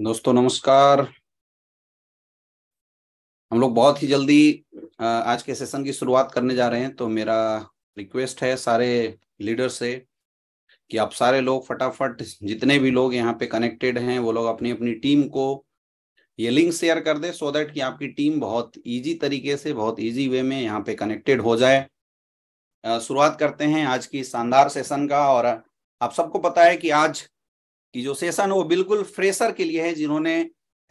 दोस्तों नमस्कार हम लोग बहुत ही जल्दी आज के सेशन की शुरुआत करने जा रहे हैं तो मेरा रिक्वेस्ट है सारे लीडर से कि आप सारे लोग फटाफट जितने भी लोग यहाँ पे कनेक्टेड हैं वो लोग अपनी अपनी टीम को ये लिंक शेयर कर दे सो दैट कि आपकी टीम बहुत इजी तरीके से बहुत इजी वे में यहाँ पे कनेक्टेड हो जाए शुरुआत करते हैं आज की शानदार सेशन का और आप सबको पता है कि आज कि जो सेशन वो बिल्कुल फ्रेशर के लिए है जिन्होंने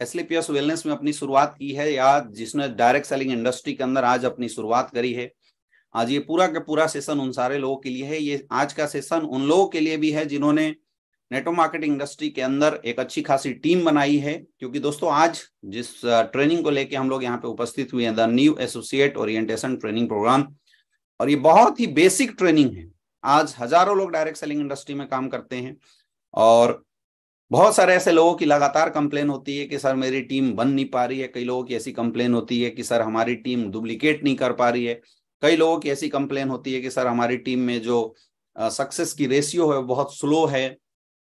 एसलीपीएस वेलनेस में अपनी शुरुआत की है या जिसने डायरेक्ट सेलिंग इंडस्ट्री के अंदर आज अपनी शुरुआत करी है आज ये पूरा का पूरा सेशन उन सारे लोगों के लिए है ये आज का सेशन उन लोगों के लिए भी है जिन्होंने नेटो मार्केटिंग इंडस्ट्री के अंदर एक अच्छी खासी टीम बनाई है क्योंकि दोस्तों आज जिस ट्रेनिंग को लेकर हम लोग यहाँ पे उपस्थित हुए हैं the new associate orientation training program और ये बहुत ही बेसिक ट्रेनिंग है आज हजारों लोग डायरेक्ट सेलिंग इंडस्ट्री में काम करते हैं और बहुत सारे ऐसे लोगों की लगातार कंप्लेन होती है कि सर मेरी टीम बन नहीं पा रही है कई लोगों की ऐसी कंप्लेन होती है कि सर हमारी टीम डुप्लीकेट नहीं कर पा रही है कई लोगों की ऐसी कंप्लेन होती है कि सर हमारी टीम में जो सक्सेस की रेशियो है बहुत स्लो है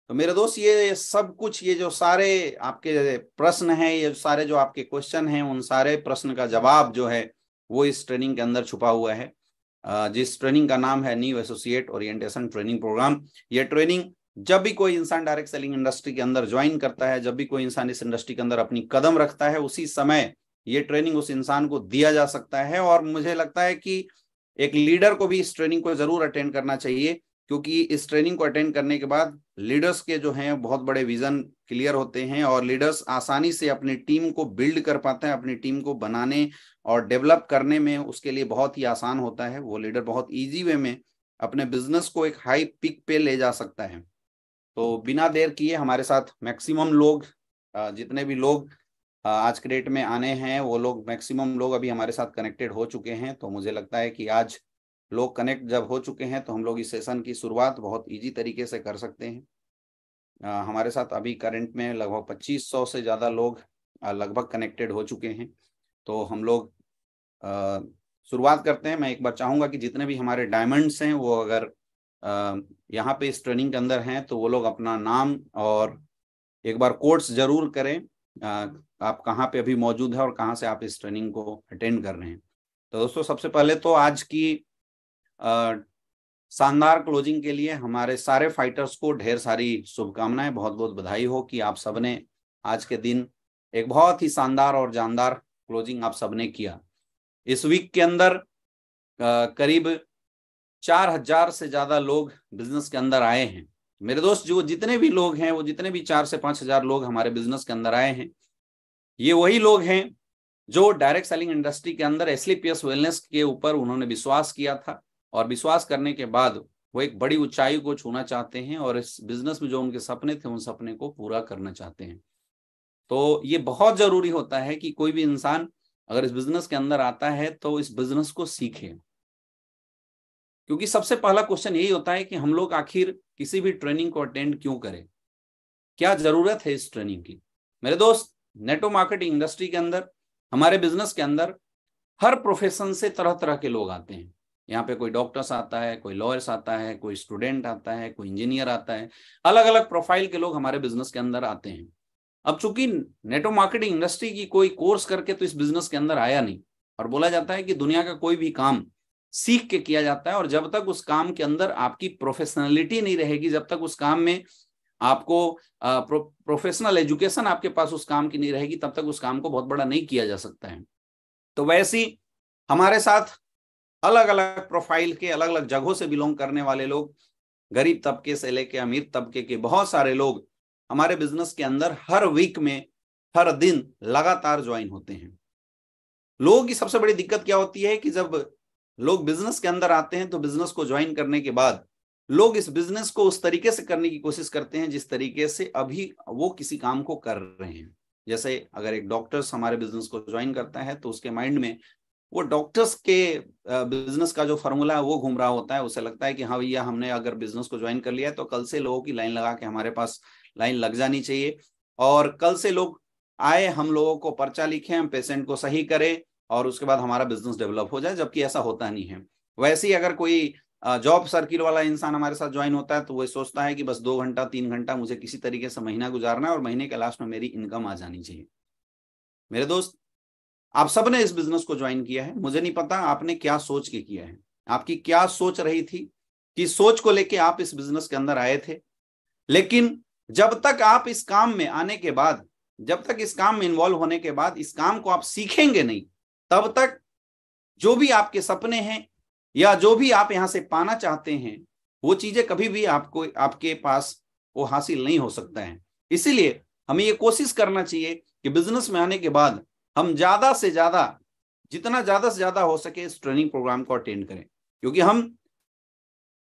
तो मेरे दोस्त ये सब कुछ ये जो सारे आपके प्रश्न हैं ये सारे जो आपके क्वेश्चन हैं उन सारे प्रश्न का जवाब जो है वो इस ट्रेनिंग के अंदर छुपा हुआ है जिस ट्रेनिंग का नाम है new associate orientation training program ये ट्रेनिंग जब भी कोई इंसान डायरेक्ट सेलिंग इंडस्ट्री के अंदर ज्वाइन करता है जब भी कोई इंसान इस इंडस्ट्री के अंदर अपनी कदम रखता है उसी समय ये ट्रेनिंग उस इंसान को दिया जा सकता है और मुझे लगता है कि एक लीडर को भी इस ट्रेनिंग को जरूर अटेंड करना चाहिए क्योंकि इस ट्रेनिंग को अटेंड करने के बाद लीडर्स के जो हैं बहुत बड़े विजन क्लियर होते हैं और लीडर्स आसानी से अपनी टीम को बिल्ड कर पाते हैं अपनी टीम को बनाने और डेवलप करने में उसके लिए बहुत ही आसान होता है वो लीडर बहुत ईजी वे में अपने बिजनेस को एक हाई पिक पे ले जा सकता है तो बिना देर किए हमारे साथ मैक्सिमम लोग जितने भी लोग आज के डेट में आने हैं वो लोग मैक्सिमम लोग अभी हमारे साथ कनेक्टेड हो चुके हैं तो मुझे लगता है कि आज लोग कनेक्ट जब हो चुके हैं तो हम लोग इस सेशन की शुरुआत बहुत इजी तरीके से कर सकते हैं आ, हमारे साथ अभी करंट में लगभग 2500 से ज़्यादा लोग लगभग कनेक्टेड हो चुके हैं तो हम लोग शुरुआत करते हैं मैं एक बार चाहूँगा कि जितने भी हमारे डायमंड्स हैं वो अगर यहाँ पे इस ट्रेनिंग के अंदर हैं तो वो लोग अपना नाम और एक बार कोर्स जरूर करें आप कहाँ पे अभी मौजूद है और कहाँ से आप इस ट्रेनिंग को अटेंड कर रहे हैं तो दोस्तों सबसे पहले तो आज की शानदार क्लोजिंग के लिए हमारे सारे फाइटर्स को ढेर सारी शुभकामनाएं बहुत बहुत बधाई हो कि आप सबने आज के दिन एक बहुत ही शानदार और जानदार क्लोजिंग आप सबने किया इस वीक के अंदर करीब चार हजार से ज्यादा लोग बिजनेस के अंदर आए हैं मेरे दोस्त जो जितने भी लोग हैं वो जितने भी चार से पांच हजार लोग हमारे बिजनेस के अंदर आए हैं ये वही लोग हैं जो डायरेक्ट सेलिंग इंडस्ट्री के अंदर एसलीपीएस वेलनेस के ऊपर उन्होंने विश्वास किया था और विश्वास करने के बाद वो एक बड़ी ऊंचाई को छूना चाहते हैं और इस बिजनेस में जो उनके सपने थे उन सपने को पूरा करना चाहते हैं तो ये बहुत जरूरी होता है कि कोई भी इंसान अगर इस बिजनेस के अंदर आता है तो इस बिजनेस को सीखे क्योंकि सबसे पहला क्वेश्चन यही होता है कि हम लोग आखिर किसी भी ट्रेनिंग को अटेंड क्यों करें क्या जरूरत है इस ट्रेनिंग की मेरे दोस्त नेटो मार्केटिंग इंडस्ट्री के अंदर हमारे बिजनेस के अंदर हर प्रोफेशन से तरह तरह के लोग आते हैं यहाँ पे कोई डॉक्टर्स आता है कोई लॉयर्स आता है कोई स्टूडेंट आता है कोई इंजीनियर आता है अलग अलग प्रोफाइल के लोग हमारे बिजनेस के अंदर आते हैं अब चूंकि नेटो मार्केटिंग इंडस्ट्री की कोई कोर्स करके तो इस बिजनेस के अंदर आया नहीं और बोला जाता है कि दुनिया का कोई भी काम सीख के किया जाता है और जब तक उस काम के अंदर आपकी प्रोफेशनलिटी नहीं रहेगी जब तक उस काम में आपको प्रो, प्रोफेशनल एजुकेशन आपके पास उस काम की नहीं रहेगी तब तक उस काम को बहुत बड़ा नहीं किया जा सकता है तो वैसी हमारे साथ अलग अलग प्रोफाइल के अलग अलग जगहों से बिलोंग करने वाले लोग गरीब तबके से लेके अमीर तबके के बहुत सारे लोग हमारे बिजनेस के अंदर हर वीक में हर दिन लगातार ज्वाइन होते हैं लोगों की सबसे बड़ी दिक्कत क्या होती है कि जब लोग बिजनेस के अंदर आते हैं तो बिजनेस को ज्वाइन करने के बाद लोग इस बिजनेस को उस तरीके से करने की कोशिश करते हैं जिस तरीके से अभी वो किसी काम को कर रहे हैं जैसे अगर एक डॉक्टर्स हमारे बिजनेस को ज्वाइन करता है तो उसके माइंड में वो डॉक्टर्स के बिजनेस का जो फॉर्मूला है वो घूम रहा होता है उसे लगता है कि हाँ भैया हमने अगर बिजनेस को ज्वाइन कर लिया है तो कल से लोगों की लाइन लगा के हमारे पास लाइन लग जानी चाहिए और कल से लोग आए हम लोगों को पर्चा लिखे हम पेशेंट को सही करें और उसके बाद हमारा बिजनेस डेवलप हो जाए जबकि ऐसा होता नहीं है वैसे ही अगर कोई जॉब सर्किल वाला इंसान हमारे साथ ज्वाइन होता है तो वह सोचता है कि बस दो घंटा तीन घंटा मुझे किसी तरीके से महीना गुजारना है और महीने के लास्ट में मेरी इनकम आ जानी चाहिए मेरे दोस्त आप सबने इस बिजनेस को ज्वाइन किया है मुझे नहीं पता आपने क्या सोच के किया है आपकी क्या सोच रही थी कि सोच को लेके आप इस बिजनेस के अंदर आए थे लेकिन जब तक आप इस काम में आने के बाद जब तक इस काम में इन्वॉल्व होने के बाद इस काम को आप सीखेंगे नहीं तब तक जो भी आपके सपने हैं या जो भी आप यहां से पाना चाहते हैं वो चीजें कभी भी आपको आपके पास वो हासिल नहीं हो सकता है इसीलिए हमें ये कोशिश करना चाहिए कि बिजनेस में आने के बाद हम ज्यादा से ज्यादा जितना ज्यादा से ज्यादा हो सके इस ट्रेनिंग प्रोग्राम को अटेंड करें क्योंकि हम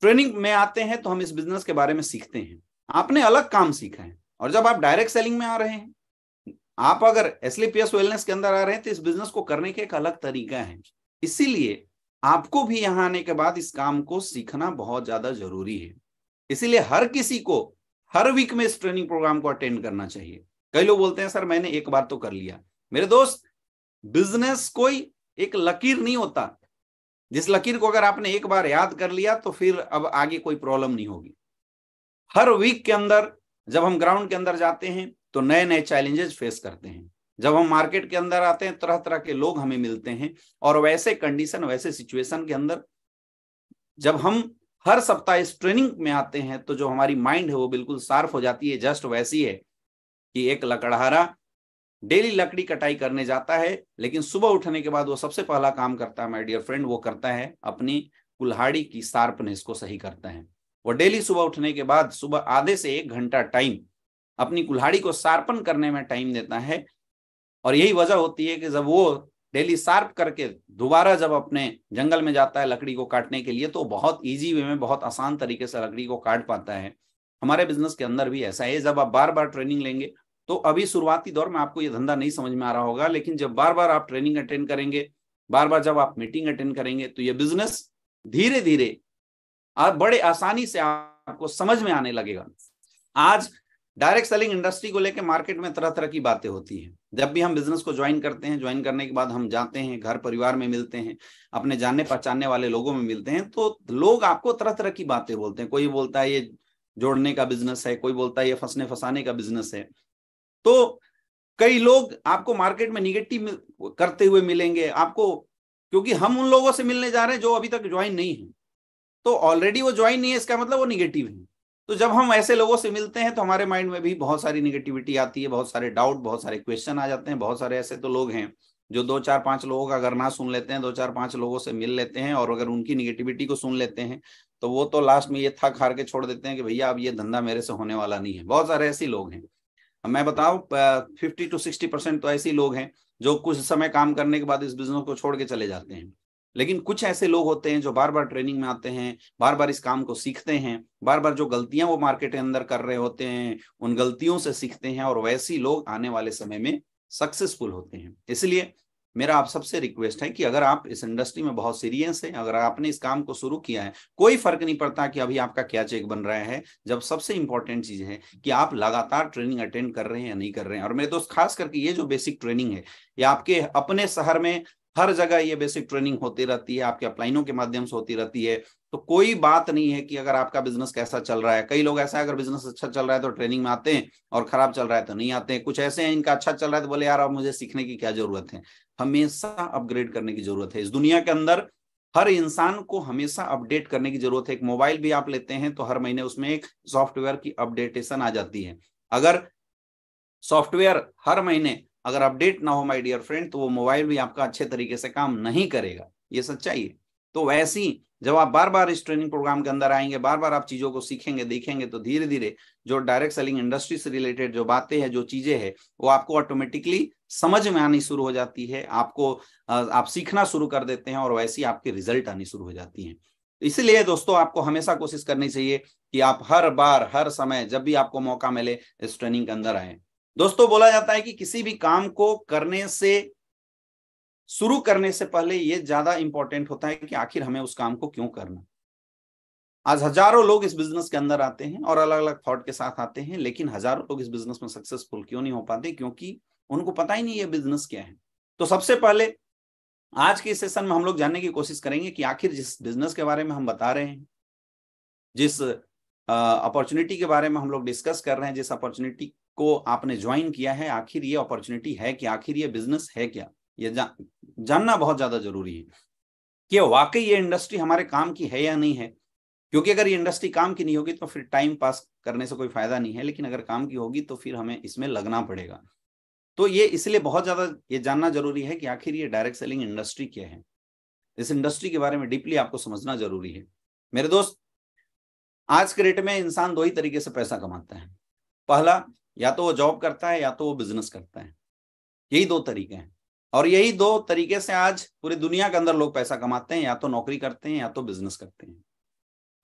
ट्रेनिंग में आते हैं तो हम इस बिजनेस के बारे में सीखते हैं आपने अलग काम सीखा है और जब आप डायरेक्ट सेलिंग में आ रहे हैं आप अगर एसलीपीएस वेलनेस के अंदर आ रहे हैं तो इस बिजनेस को करने के एक अलग तरीका है इसीलिए आपको भी यहां आने के बाद इस काम को सीखना बहुत ज्यादा जरूरी है इसीलिए हर किसी को हर वीक में इस ट्रेनिंग प्रोग्राम को अटेंड करना चाहिए कई लोग बोलते हैं सर मैंने एक बार तो कर लिया मेरे दोस्त बिजनेस कोई एक लकीर नहीं होता जिस लकीर को अगर आपने एक बार याद कर लिया तो फिर अब आगे कोई प्रॉब्लम नहीं होगी हर वीक के अंदर जब हम ग्राउंड के अंदर जाते हैं तो नए नए चैलेंजेस फेस करते हैं जब हम मार्केट के अंदर आते हैं तरह तरह के लोग हमें मिलते हैं और वैसे कंडीशन वैसे सिचुएशन के अंदर जब हम हर सप्ताह इस ट्रेनिंग में आते हैं तो जो हमारी माइंड है वो बिल्कुल सार्फ हो जाती है जस्ट वैसी है कि एक लकड़हारा डेली लकड़ी कटाई करने जाता है लेकिन सुबह उठने के बाद वो सबसे पहला काम करता है माय डियर फ्रेंड वो करता है अपनी कुल्हाड़ी की शार्पनेस को सही करता है वो डेली सुबह उठने के बाद सुबह आधे से एक घंटा टाइम अपनी कुल्हाड़ी को सार्पन करने में टाइम देता है और यही वजह होती है कि जब वो डेली सार्प करके दोबारा जब अपने जंगल में जाता है लकड़ी को काटने के लिए तो बहुत ईजी वे में बहुत आसान तरीके से लकड़ी को काट पाता है हमारे बिजनेस के अंदर भी ऐसा है जब आप बार बार ट्रेनिंग लेंगे तो अभी शुरुआती दौर में आपको ये धंधा नहीं समझ में आ रहा होगा लेकिन जब बार बार आप ट्रेनिंग अटेंड करेंगे बार बार जब आप मीटिंग अटेंड करेंगे तो ये बिजनेस धीरे धीरे आप बड़े आसानी से आपको समझ में आने लगेगा आज डायरेक्ट सेलिंग इंडस्ट्री को लेकर मार्केट में तरह तरह की बातें होती हैं जब भी हम बिजनेस को ज्वाइन करते हैं ज्वाइन करने के बाद हम जाते हैं घर परिवार में मिलते हैं अपने जानने पहचानने वाले लोगों में मिलते हैं तो लोग आपको तरह तरह की बातें बोलते हैं कोई बोलता है ये जोड़ने का बिजनेस है कोई बोलता है ये फंसने फंसाने का बिजनेस है तो कई लोग आपको मार्केट में निगेटिव करते हुए मिलेंगे आपको क्योंकि हम उन लोगों से मिलने जा रहे हैं जो अभी तक ज्वाइन नहीं है तो ऑलरेडी वो ज्वाइन नहीं है इसका मतलब वो निगेटिव है तो जब हम ऐसे लोगों से मिलते हैं तो हमारे माइंड में भी बहुत सारी निगेटिविटी आती है बहुत सारे डाउट बहुत सारे क्वेश्चन आ जाते हैं बहुत सारे ऐसे तो लोग हैं जो दो चार पांच लोगों का अगर ना सुन लेते हैं दो चार पांच लोगों से मिल लेते हैं और अगर उनकी निगेटिविटी को सुन लेते हैं तो वो तो लास्ट में ये थक हार के छोड़ देते हैं कि भैया अब ये धंधा मेरे से होने वाला नहीं है बहुत सारे ऐसे लोग हैं मैं बताऊं फिफ्टी टू सिक्सटी परसेंट तो ऐसे लोग हैं जो कुछ समय काम करने के बाद इस बिजनेस को छोड़ के चले जाते हैं लेकिन कुछ ऐसे लोग होते हैं जो बार बार ट्रेनिंग में आते हैं बार बार इस काम को सीखते हैं बार बार जो गलतियां वो मार्केट के अंदर कर रहे होते हैं उन गलतियों से सीखते हैं और वैसे ही लोग आने वाले समय में सक्सेसफुल होते हैं इसलिए मेरा आप सबसे रिक्वेस्ट है कि अगर आप इस इंडस्ट्री में बहुत सीरियस हैं अगर आपने इस काम को शुरू किया है कोई फर्क नहीं पड़ता कि अभी आपका क्या चेक बन रहा है जब सबसे इंपॉर्टेंट चीज है कि आप लगातार ट्रेनिंग अटेंड कर रहे हैं या नहीं कर रहे हैं और मेरे दोस्त खास करके ये जो बेसिक ट्रेनिंग है ये आपके अपने शहर में हर जगह ये बेसिक ट्रेनिंग होती रहती है आपके अपलाइनों के माध्यम से होती रहती है तो कोई बात नहीं है कि अगर आपका बिजनेस कैसा चल रहा है कई लोग ऐसा है अगर बिजनेस अच्छा चल रहा है तो ट्रेनिंग में आते हैं और खराब चल रहा है तो नहीं आते हैं कुछ ऐसे हैं इनका अच्छा चल रहा है तो बोले यार अब मुझे सीखने की क्या जरूरत है हमेशा अपग्रेड करने की जरूरत है इस दुनिया के अंदर हर इंसान को हमेशा अपडेट करने की जरूरत है एक मोबाइल भी आप लेते हैं तो हर महीने उसमें एक सॉफ्टवेयर की अपडेटेशन आ जाती है अगर सॉफ्टवेयर हर महीने अगर अपडेट ना हो माय डियर फ्रेंड तो वो मोबाइल भी आपका अच्छे तरीके से काम नहीं करेगा ये सच्चाई है तो वैसी जब आप बार बार इस ट्रेनिंग प्रोग्राम के अंदर आएंगे बार बार आप चीजों को सीखेंगे देखेंगे तो धीरे धीरे जो डायरेक्ट सेलिंग इंडस्ट्री से रिलेटेड जो बातें हैं जो चीजें हैं वो आपको ऑटोमेटिकली समझ में आनी शुरू हो जाती है आपको आप सीखना शुरू कर देते हैं और वैसी आपके रिजल्ट आनी शुरू हो जाती है इसीलिए दोस्तों आपको हमेशा कोशिश करनी चाहिए कि आप हर बार हर समय जब भी आपको मौका मिले इस ट्रेनिंग के अंदर आए दोस्तों बोला जाता है कि किसी भी काम को करने से शुरू करने से पहले ये ज्यादा इंपॉर्टेंट होता है कि आखिर हमें उस काम को क्यों करना आज हजारों लोग इस बिजनेस के अंदर आते हैं और अलग अलग थॉट के साथ आते हैं लेकिन हजारों लोग इस बिजनेस में सक्सेसफुल क्यों नहीं हो पाते क्योंकि उनको पता ही नहीं ये बिजनेस क्या है तो सबसे पहले आज के सेशन में हम लोग जानने की कोशिश करेंगे कि आखिर जिस बिजनेस के बारे में हम बता रहे हैं जिस अपॉर्चुनिटी के बारे में हम लोग डिस्कस कर रहे हैं जिस अपॉर्चुनिटी को आपने ज्वाइन किया है आखिर ये अपॉर्चुनिटी है कि आखिर ये बिजनेस है क्या ये जा, जानना बहुत ज्यादा जरूरी है कि वाकई ये इंडस्ट्री हमारे काम की है या नहीं है क्योंकि अगर ये इंडस्ट्री काम की नहीं होगी तो फिर टाइम पास करने से कोई फायदा नहीं है लेकिन अगर काम की होगी तो फिर हमें इसमें लगना पड़ेगा तो ये इसलिए बहुत ज्यादा ये जानना जरूरी है कि आखिर ये डायरेक्ट सेलिंग इंडस्ट्री क्या है इस इंडस्ट्री के बारे में डीपली आपको समझना जरूरी है मेरे दोस्त आज के रेट में इंसान दो ही तरीके से पैसा कमाता है पहला या तो वो जॉब करता है या तो वो बिजनेस करता है यही दो तरीके हैं और यही दो तरीके से आज पूरी दुनिया के अंदर लोग पैसा कमाते हैं या तो नौकरी करते हैं या तो बिजनेस करते हैं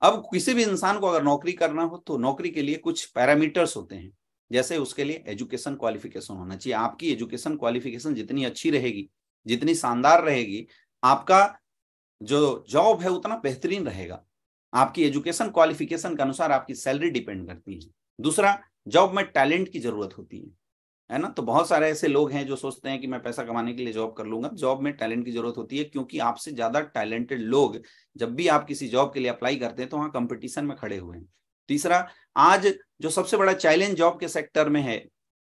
अब किसी भी इंसान को अगर नौकरी करना हो तो नौकरी के लिए कुछ पैरामीटर्स होते हैं जैसे उसके लिए एजुकेशन क्वालिफिकेशन होना चाहिए आपकी एजुकेशन क्वालिफिकेशन जितनी अच्छी रहेगी जितनी शानदार रहेगी आपका जो जॉब है उतना बेहतरीन रहेगा आपकी एजुकेशन क्वालिफिकेशन के अनुसार आपकी सैलरी डिपेंड करती है दूसरा जॉब में टैलेंट की जरूरत होती है है ना तो बहुत सारे ऐसे लोग हैं जो सोचते हैं कि मैं पैसा कमाने के लिए जॉब कर लूंगा जॉब में टैलेंट की जरूरत होती है क्योंकि आपसे ज्यादा टैलेंटेड लोग जब भी आप किसी जॉब के लिए अप्लाई करते हैं तो वहां कंपटीशन में खड़े हुए हैं तीसरा आज जो सबसे बड़ा चैलेंज जॉब के सेक्टर में है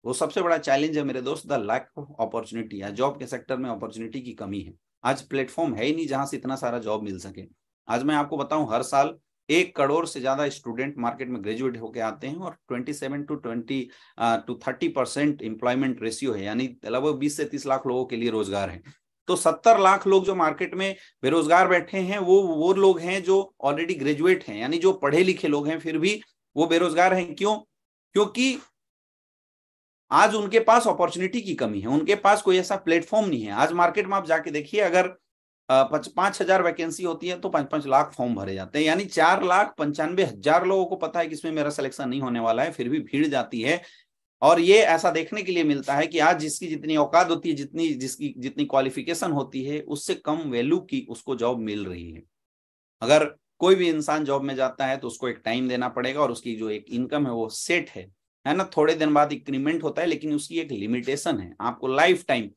वो सबसे बड़ा चैलेंज है मेरे दोस्त द लैक ऑफ अपॉर्चुनिटी या जॉब के सेक्टर में अपॉर्चुनिटी की कमी है आज प्लेटफॉर्म है ही नहीं जहां से इतना सारा जॉब मिल सके आज मैं आपको बताऊं हर साल एक करोड़ से ज्यादा स्टूडेंट मार्केट में ग्रेजुएट होकर आते हैं और 27 to 20 to 30 percent employment ratio है यानी लगभग 20 से 30 लाख लोगों के लिए रोजगार है तो 70 लाख लोग जो मार्केट में बेरोजगार बैठे हैं वो वो लोग हैं जो ऑलरेडी ग्रेजुएट हैं यानी जो पढ़े लिखे लोग हैं फिर भी वो बेरोजगार हैं क्यों क्योंकि आज उनके पास अपॉर्चुनिटी की कमी है उनके पास कोई ऐसा प्लेटफॉर्म नहीं है आज मार्केट में आप जाके देखिए अगर पांच हजार वैकेंसी होती है तो पांच पांच लाख फॉर्म भरे जाते हैं यानी चार लाख पंचानवे हजार लोगों को पता है कि इसमें मेरा सिलेक्शन नहीं होने वाला है फिर भी भीड़ जाती है और ये ऐसा देखने के लिए मिलता है कि आज जिसकी जितनी औकात होती है जितनी जिसकी जितनी क्वालिफिकेशन होती है उससे कम वैल्यू की उसको जॉब मिल रही है अगर कोई भी इंसान जॉब में जाता है तो उसको एक टाइम देना पड़ेगा और उसकी जो एक इनकम है वो सेट है है ना थोड़े दिन बाद इंक्रीमेंट होता है लेकिन उसकी एक लिमिटेशन है आपको लाइफ टाइम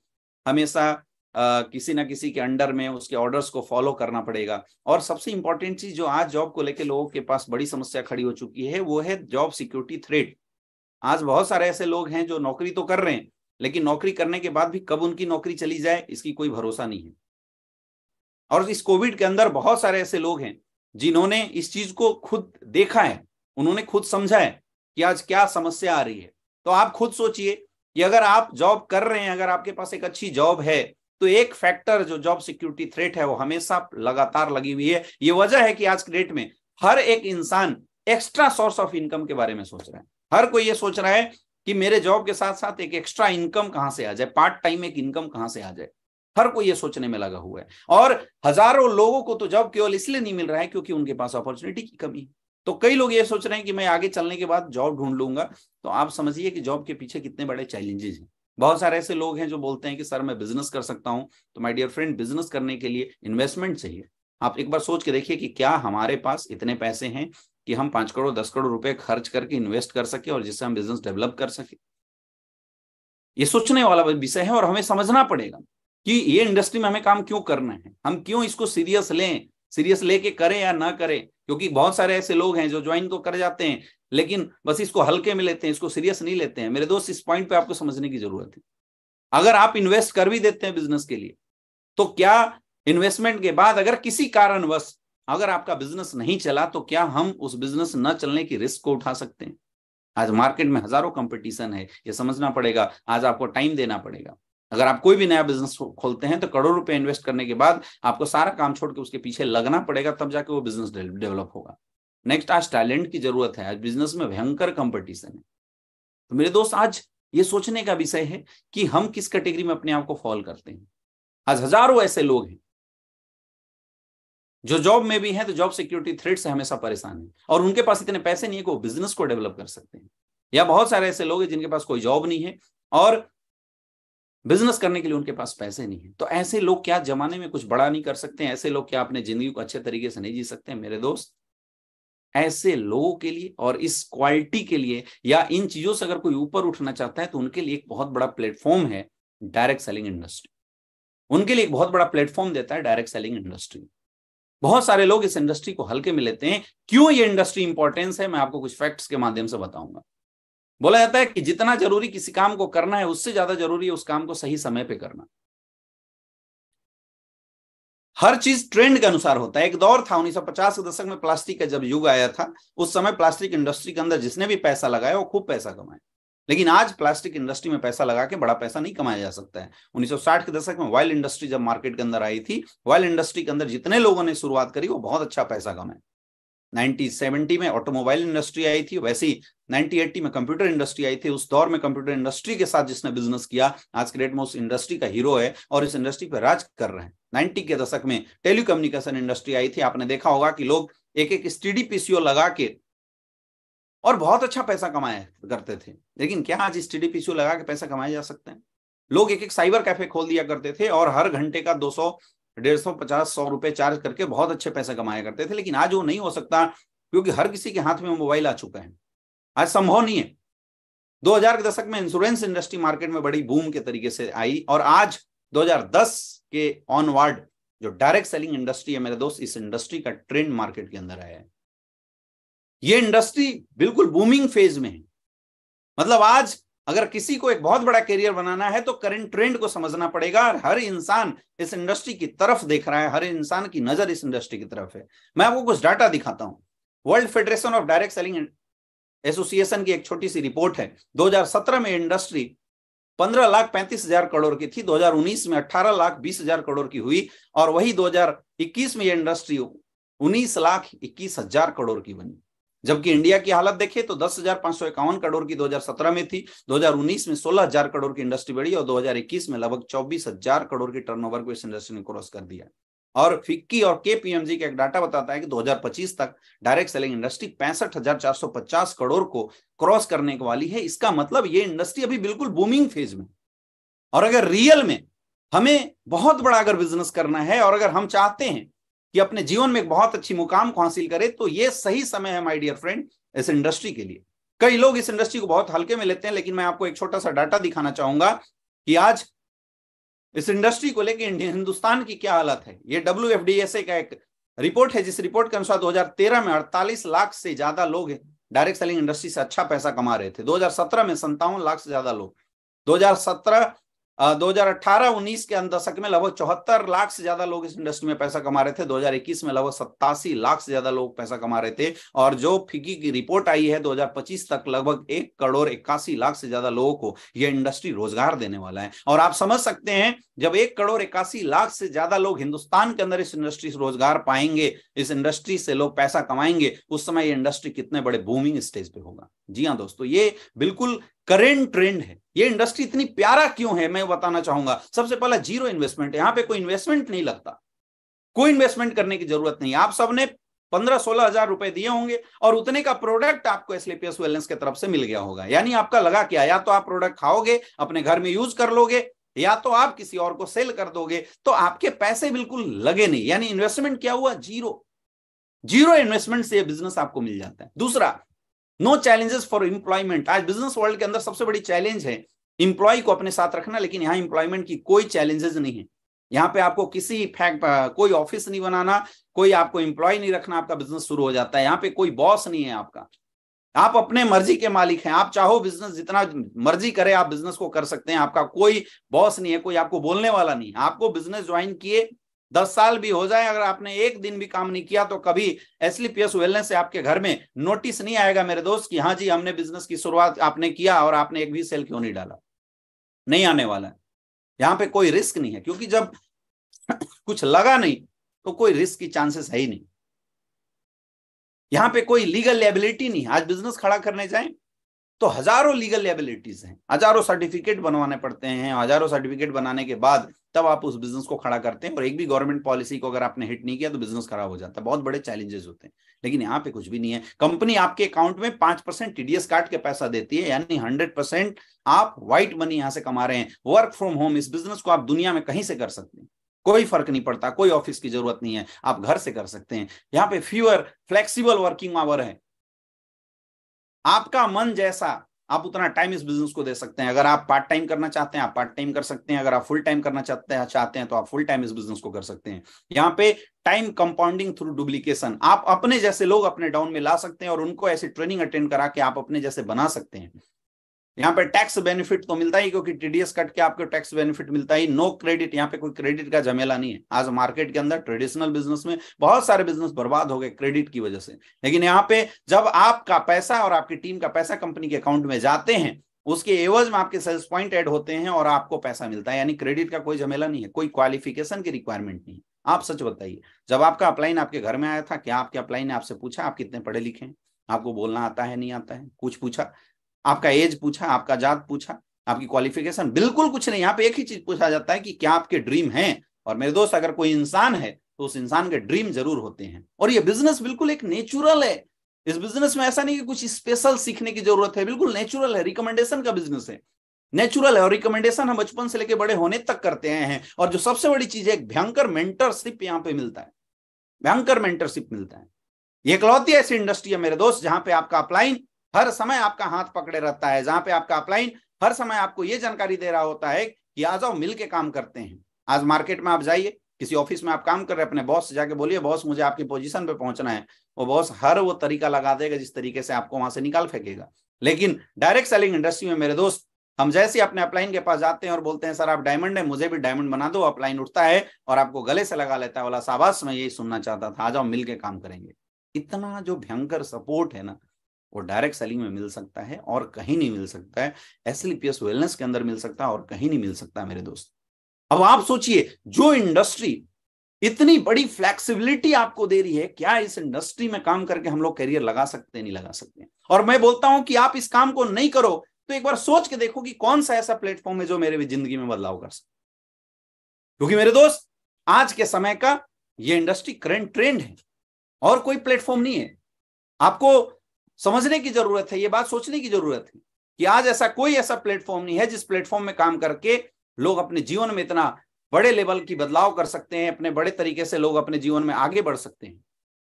हमेशा किसी ना किसी के अंडर में उसके ऑर्डर्स को फॉलो करना पड़ेगा और सबसे इंपॉर्टेंट चीज जो आज जॉब को लेकर लोगों के पास बड़ी समस्या खड़ी हो चुकी है वो है जॉब सिक्योरिटी थ्रेड आज बहुत सारे ऐसे लोग हैं जो नौकरी तो कर रहे हैं लेकिन नौकरी करने के बाद भी कब उनकी नौकरी चली जाए इसकी कोई भरोसा नहीं है और इस कोविड के अंदर बहुत सारे ऐसे लोग हैं जिन्होंने इस चीज को खुद देखा है उन्होंने खुद समझा है कि आज क्या समस्या आ रही है तो आप खुद सोचिए कि अगर आप जॉब कर रहे हैं अगर आपके पास एक अच्छी जॉब है तो एक फैक्टर जो जॉब सिक्योरिटी थ्रेट है वो हमेशा लगातार लगी हुई है ये वजह है कि आज के डेट में हर एक इंसान एक्स्ट्रा सोर्स ऑफ इनकम के बारे में सोच रहा है हर कोई ये सोच रहा है कि मेरे जॉब के साथ साथ एक एक्स्ट्रा इनकम कहां से आ जाए पार्ट टाइम एक इनकम कहां से आ जाए हर कोई ये सोचने में लगा हुआ है और हजारों लोगों को तो जॉब केवल इसलिए नहीं मिल रहा है क्योंकि उनके पास अपॉर्चुनिटी की कमी है तो कई लोग ये सोच रहे हैं कि मैं आगे चलने के बाद जॉब ढूंढ लूंगा तो आप समझिए कि जॉब के पीछे कितने बड़े चैलेंजेस हैं बहुत सारे ऐसे लोग हैं जो बोलते हैं कि सर मैं बिजनेस कर सकता हूं तो माय डियर फ्रेंड बिजनेस करने के लिए इन्वेस्टमेंट चाहिए आप एक बार सोच के देखिए कि क्या हमारे पास इतने पैसे हैं कि हम पांच करोड़ दस करोड़ रुपए खर्च करके इन्वेस्ट कर सके और जिससे हम बिजनेस डेवलप कर सके ये सोचने वाला विषय है और हमें समझना पड़ेगा कि ये इंडस्ट्री में हमें काम क्यों करना है हम क्यों इसको सीरियस लें सीरियस लेके करें या ना करें क्योंकि बहुत सारे ऐसे लोग हैं जो ज्वाइन तो कर जाते हैं लेकिन बस इसको हल्के में लेते हैं इसको सीरियस नहीं लेते हैं मेरे दोस्त इस पॉइंट पे आपको समझने की जरूरत है अगर आप इन्वेस्ट कर भी देते हैं बिजनेस के लिए तो क्या इन्वेस्टमेंट के बाद अगर किसी कारणवश अगर आपका बिजनेस नहीं चला तो क्या हम उस बिजनेस न चलने की रिस्क को उठा सकते हैं आज मार्केट में हजारों कंपटीशन है ये समझना पड़ेगा आज आपको टाइम देना पड़ेगा अगर आप कोई भी नया बिजनेस खोलते हैं तो करोड़ों रुपए इन्वेस्ट करने के बाद आपको सारा काम छोड़ के उसके पीछे लगना पड़ेगा तब जाके वो बिजनेस डेवलप होगा नेक्स्ट आज टैलेंट की जरूरत है आज बिजनेस में भयंकर कंपटीशन है तो मेरे दोस्त आज ये सोचने का विषय है कि हम किस कैटेगरी में अपने आप को फॉल करते हैं आज हजारों ऐसे लोग हैं जो जॉब में भी हैं तो जॉब सिक्योरिटी थ्रेट से हमेशा परेशान है और उनके पास इतने पैसे नहीं है कि वो बिजनेस को डेवलप कर सकते हैं या बहुत सारे ऐसे लोग हैं जिनके पास कोई जॉब नहीं है और बिजनेस करने के लिए उनके पास पैसे नहीं है तो ऐसे लोग क्या जमाने में कुछ बड़ा नहीं कर सकते ऐसे लोग क्या अपने जिंदगी को अच्छे तरीके से नहीं जी सकते मेरे दोस्त ऐसे लोगों के लिए और इस क्वालिटी के लिए या इन चीजों से अगर कोई ऊपर उठना चाहता है तो उनके लिए एक बहुत बड़ा प्लेटफॉर्म है डायरेक्ट सेलिंग इंडस्ट्री उनके लिए एक बहुत बड़ा प्लेटफॉर्म देता है डायरेक्ट सेलिंग इंडस्ट्री बहुत सारे लोग इस इंडस्ट्री को हल्के में लेते हैं क्यों ये इंडस्ट्री इंपॉर्टेंस है मैं आपको कुछ फैक्ट्स के माध्यम से बताऊंगा बोला जाता है कि जितना जरूरी किसी काम को करना है उससे ज्यादा जरूरी है उस काम को सही समय पर करना हर चीज ट्रेंड के अनुसार होता है एक दौर था 1950 के दशक में प्लास्टिक का जब युग आया था उस समय प्लास्टिक इंडस्ट्री के अंदर जिसने भी पैसा लगाया वो खूब पैसा कमाया लेकिन आज प्लास्टिक इंडस्ट्री में पैसा लगा के बड़ा पैसा नहीं कमाया जा सकता है 1960 के दशक में वॉयल इंडस्ट्री जब मार्केट के अंदर आई थी वाइल इंडस्ट्री के अंदर जितने लोगों ने शुरुआत करी वो बहुत अच्छा पैसा कमाया नाइनटीन सेवेंटी में ऑटोमोबाइल इंडस्ट्री आई थी वैसे ही 1980 में कंप्यूटर इंडस्ट्री आई थी उस दौर में कंप्यूटर इंडस्ट्री के साथ जिसने बिजनेस किया आज के डेट में उस इंडस्ट्री का हीरो है और इस इंडस्ट्री पर राज कर रहे हैं 90 के दशक में टेलीकम्युनिकेशन इंडस्ट्री आई थी आपने देखा होगा कि लोग एक एक स्टीडी पीसीओ लगा के और बहुत अच्छा पैसा कमाया करते थे लेकिन क्या आज स्टीडी पीसीओ लगा के पैसा कमाए जा सकते हैं लोग एक एक साइबर कैफे खोल दिया करते थे और हर घंटे का दो सौ डेढ़ सौ पचास सौ रुपए चार्ज करके बहुत अच्छे पैसे कमाया करते थे लेकिन आज वो नहीं हो सकता क्योंकि हर किसी के हाथ में मोबाइल आ चुका है आज संभव नहीं है 2000 के दशक में इंश्योरेंस इंडस्ट्री मार्केट में बड़ी बूम के तरीके से आई और आज 2010 के ऑनवर्ड जो डायरेक्ट सेलिंग इंडस्ट्री है मेरे दोस्त इस इंडस्ट्री का ट्रेंड मार्केट के अंदर आया है ये इंडस्ट्री बिल्कुल बूमिंग फेज में है मतलब आज अगर किसी को एक बहुत बड़ा करियर बनाना है तो करंट ट्रेंड को समझना पड़ेगा और हर इंसान इस इंडस्ट्री की तरफ देख रहा है हर इंसान की नजर इस इंडस्ट्री की तरफ है मैं आपको कुछ डाटा दिखाता हूं world federation of direct selling association की एक छोटी सी रिपोर्ट है 2017 में इंडस्ट्री 15 लाख पैंतीस हजार करोड़ की थी 2019 में 18 लाख बीस हजार करोड़ की हुई और वही 2021 में ये इंडस्ट्री उन्नीस लाख इक्कीस हजार करोड़ की बनी जबकि इंडिया की हालत देखें तो दस हजार पांच सौ इक्यावन करोड़ की 2017 में थी 2019 में सोलह हजार करोड़ की इंडस्ट्री बढ़ी और 2021 में लगभग चौबीस हजार करोड़ की टर्नओवर को इस इंडस्ट्री ने क्रॉस कर दिया और फिक्की और के पीएमजी का एक डाटा बताता है कि 2025 तक डायरेक्ट सेलिंग इंडस्ट्री पैंसठ करोड़ को क्रॉस करने वाली है इसका मतलब ये इंडस्ट्री अभी बिल्कुल बूमिंग फेज में और अगर रियल में हमें बहुत बड़ा अगर बिजनेस करना है और अगर हम चाहते हैं कि अपने जीवन में एक बहुत अच्छी मुकाम को हासिल करें तो ये सही समय है माय डियर फ्रेंड इस इंडस्ट्री के लिए कई लोग इस इंडस्ट्री को बहुत हल्के में लेते हैं लेकिन मैं आपको एक छोटा सा डाटा दिखाना चाहूंगा कि आज इस इंडस्ट्री को लेकर हिंदुस्तान की क्या हालत है ये डब्ल्यू का एक रिपोर्ट है जिस रिपोर्ट के अनुसार 2013 में 48 लाख से ज्यादा लोग डायरेक्ट सेलिंग इंडस्ट्री से अच्छा पैसा कमा रहे थे 2017 में संतावन लाख से ज्यादा लोग 2017 दो हजार अठारह उन्नीस के दशक में लगभग चौहत्तर लाख से ज्यादा लोग इस इंडस्ट्री में पैसा कमा रहे थे 2021 में लगभग सत्तासी लाख से ज्यादा लोग पैसा कमा रहे थे और जो फिकी की रिपोर्ट आई है 2025 तक लगभग एक करोड़ इक्यासी लाख से ज्यादा लोगों को यह इंडस्ट्री रोजगार देने वाला है और आप समझ सकते हैं जब एक करोड़ इक्यासी लाख से ज्यादा लोग हिंदुस्तान के अंदर इस इंडस्ट्री से रोजगार पाएंगे इस इंडस्ट्री से लोग पैसा कमाएंगे उस समय ये इंडस्ट्री कितने बड़े बूमिंग स्टेज पे होगा जी हाँ दोस्तों ये बिल्कुल करेंट ट्रेंड है ये इंडस्ट्री इतनी प्यारा क्यों है मैं बताना चाहूंगा सबसे पहला जीरो इन्वेस्टमेंट यहां पे कोई इन्वेस्टमेंट नहीं लगता कोई इन्वेस्टमेंट करने की जरूरत नहीं आप सबने पंद्रह सोलह हजार रुपए दिए होंगे और उतने का प्रोडक्ट आपको एसलेपियस वेलनेस की तरफ से मिल गया होगा यानी आपका लगा क्या या तो आप प्रोडक्ट खाओगे अपने घर में यूज कर लोगे या तो आप किसी और को सेल कर दोगे तो आपके पैसे बिल्कुल लगे नहीं यानी इन्वेस्टमेंट क्या हुआ जीरो जीरो इन्वेस्टमेंट से बिजनेस आपको मिल जाता है दूसरा नो चैलेंजेस फॉर इंप्लॉयमेंट आज बिजनेस वर्ल्ड के अंदर सबसे बड़ी चैलेंज है इंप्लॉय को अपने साथ रखना लेकिन यहाँ इंप्लॉयमेंट की कोई चैलेंजेस नहीं है यहाँ पे आपको किसी फैक्ट कोई ऑफिस नहीं बनाना कोई आपको इंप्लॉय नहीं रखना आपका बिजनेस शुरू हो जाता है यहाँ पे कोई बॉस नहीं है आपका आप अपने मर्जी के मालिक हैं आप चाहो बिजनेस जितना मर्जी करे आप बिजनेस को कर सकते हैं आपका कोई बॉस नहीं है कोई आपको बोलने वाला नहीं है आपको बिजनेस ज्वाइन किए दस साल भी हो जाए अगर आपने एक दिन भी काम नहीं किया तो कभी एसलीपीएस वेलनेस से आपके घर में नोटिस नहीं आएगा मेरे दोस्त कि हाँ जी हमने बिजनेस की शुरुआत आपने किया और आपने एक भी सेल क्यों नहीं डाला नहीं आने वाला है पे कोई रिस्क नहीं है क्योंकि जब कुछ लगा नहीं तो कोई रिस्क की चांसेस है ही नहीं यहाँ पे कोई लीगल लेबिलिटी नहीं आज बिजनेस खड़ा करने जाए तो हजारों लीगल लेबिलिटीज हैं हजारों सर्टिफिकेट बनवाने पड़ते हैं हजारों सर्टिफिकेट बनाने के बाद तब आप उस बिजनेस को खड़ा करते हैं और एक भी गवर्नमेंट पॉलिसी को अगर आपने हिट नहीं किया तो बिजनेस खराब हो जाता है बहुत बड़े चैलेंजेस होते हैं लेकिन यहाँ पे कुछ भी नहीं है कंपनी आपके अकाउंट में पांच परसेंट टीडीएस काट के पैसा देती है यानी हंड्रेड परसेंट आप व्हाइट मनी यहाँ से कमा रहे हैं वर्क फ्रॉम होम इस बिजनेस को आप दुनिया में कहीं से कर सकते हैं कोई फर्क नहीं पड़ता कोई ऑफिस की जरूरत नहीं है आप घर से कर सकते हैं यहाँ पे फ्यूअर फ्लेक्सिबल वर्किंग आवर है आपका मन जैसा आप उतना टाइम इस बिजनेस को दे सकते हैं अगर आप पार्ट टाइम करना चाहते हैं आप पार्ट टाइम कर सकते हैं अगर आप फुल टाइम करना चाहते हैं चाहते हैं तो आप फुल टाइम इस बिजनेस को कर सकते हैं यहाँ पे टाइम कंपाउंडिंग थ्रू डुप्लीकेशन आप अपने जैसे लोग अपने डाउन में ला सकते हैं और उनको ऐसी ट्रेनिंग अटेंड करा के आप अपने जैसे बना सकते हैं यहाँ पे टैक्स बेनिफिट तो मिलता ही क्योंकि टीडीएस कट के आपको टैक्स बेनिफिट मिलता ही नो क्रेडिट यहाँ पे कोई क्रेडिट का झमेला नहीं है आज मार्केट के अंदर ट्रेडिशनल बिजनेस में बहुत सारे बिजनेस बर्बाद हो गए क्रेडिट की वजह से लेकिन यहाँ पे जब आपका पैसा और आपकी टीम का पैसा कंपनी के अकाउंट में जाते हैं उसके एवज में आपके सेल्स पॉइंट एड होते हैं और आपको पैसा मिलता है यानी क्रेडिट का कोई झमेला नहीं है कोई क्वालिफिकेशन की रिक्वायरमेंट नहीं है आप सच बताइए जब आपका अपलाइन आपके घर में आया था क्या आपके अपलाइन ने आपसे पूछा आप कितने पढ़े लिखे हैं आपको बोलना आता है नहीं आता है कुछ पूछा आपका एज पूछा आपका जात पूछा आपकी क्वालिफिकेशन बिल्कुल कुछ नहीं यहाँ पे एक ही चीज पूछा जाता है कि क्या आपके ड्रीम है और मेरे दोस्त अगर कोई इंसान है तो उस इंसान के ड्रीम जरूर होते हैं और ये बिजनेस बिल्कुल एक नेचुरल है इस बिजनेस में ऐसा नहीं कि कुछ स्पेशल सीखने की जरूरत है बिल्कुल नेचुरल है रिकमेंडेशन का बिजनेस है नेचुरल है और रिकमेंडेशन हम बचपन से लेकर बड़े होने तक करते आए हैं और जो सबसे बड़ी चीज है एक भयंकर मेंटरशिप यहाँ पे मिलता है भयंकर मेंटरशिप मिलता है ये इकलौती ऐसी इंडस्ट्री है मेरे दोस्त जहां पे आपका अपलाइन हर समय आपका हाथ पकड़े रहता है जहां पे आपका अपलाइन हर समय आपको ये जानकारी दे रहा होता है कि आ जाओ मिल के काम करते हैं आज मार्केट में आप जाइए किसी ऑफिस में आप काम कर रहे हैं अपने बॉस से जाके बोलिए बॉस मुझे आपकी पोजीशन पे पहुंचना है वो बॉस हर वो तरीका लगा देगा जिस तरीके से आपको वहां से निकाल फेंकेगा लेकिन डायरेक्ट सेलिंग इंडस्ट्री में मेरे दोस्त हम जैसे अपने अपलाइन के पास जाते हैं और बोलते हैं सर आप डायमंड है मुझे भी डायमंड बना दो अपलाइन उठता है और आपको गले से लगा लेता है वाला शाबाश मैं यही सुनना चाहता था आ जाओ मिल के काम करेंगे इतना जो भयंकर सपोर्ट है ना वो डायरेक्ट सेलिंग में मिल सकता है और कहीं नहीं मिल सकता है एसलीपीएस वेलनेस के अंदर मिल सकता है और कहीं नहीं मिल सकता मेरे दोस्त अब आप सोचिए जो इंडस्ट्री इतनी बड़ी फ्लेक्सिबिलिटी आपको दे रही है क्या इस इंडस्ट्री में काम करके हम लोग करियर लगा सकते हैं नहीं लगा सकते और मैं बोलता हूं कि आप इस काम को नहीं करो तो एक बार सोच के देखो कि कौन सा ऐसा प्लेटफॉर्म है जो मेरे जिंदगी में बदलाव कर सकता क्योंकि मेरे दोस्त आज के समय का ये इंडस्ट्री करंट ट्रेंड है और कोई प्लेटफॉर्म नहीं है आपको समझने की जरूरत है ये बात सोचने की जरूरत है कि आज ऐसा कोई ऐसा प्लेटफॉर्म नहीं है जिस प्लेटफॉर्म में काम करके लोग अपने जीवन में इतना बड़े लेवल की बदलाव कर सकते हैं अपने बड़े तरीके से लोग अपने जीवन में आगे बढ़ सकते हैं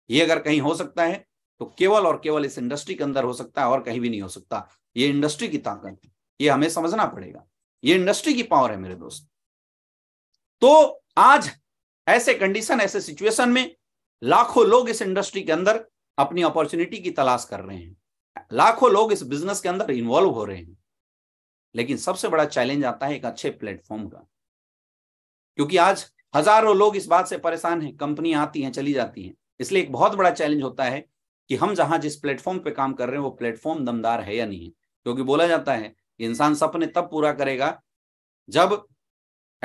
ये अगर कहीं हो सकता है तो केवल और केवल इस इंडस्ट्री के अंदर हो सकता है और कहीं भी नहीं हो सकता ये इंडस्ट्री की ताकत है ये हमें समझना पड़ेगा ये इंडस्ट्री की पावर है मेरे दोस्त तो आज ऐसे कंडीशन ऐसे सिचुएशन में लाखों लोग इस इंडस्ट्री के अंदर अपनी अपॉर्चुनिटी की तलाश कर रहे हैं लाखों लोग इस बिजनेस के अंदर इन्वॉल्व हो रहे हैं लेकिन सबसे बड़ा चैलेंज आता है एक अच्छे प्लेटफॉर्म का क्योंकि आज हजारों लोग इस बात से परेशान हैं कंपनियां आती हैं चली जाती हैं इसलिए एक बहुत बड़ा चैलेंज होता है कि हम जहां जिस प्लेटफॉर्म पे काम कर रहे हैं वो प्लेटफॉर्म दमदार है या नहीं क्योंकि बोला जाता है इंसान सपने तब पूरा करेगा जब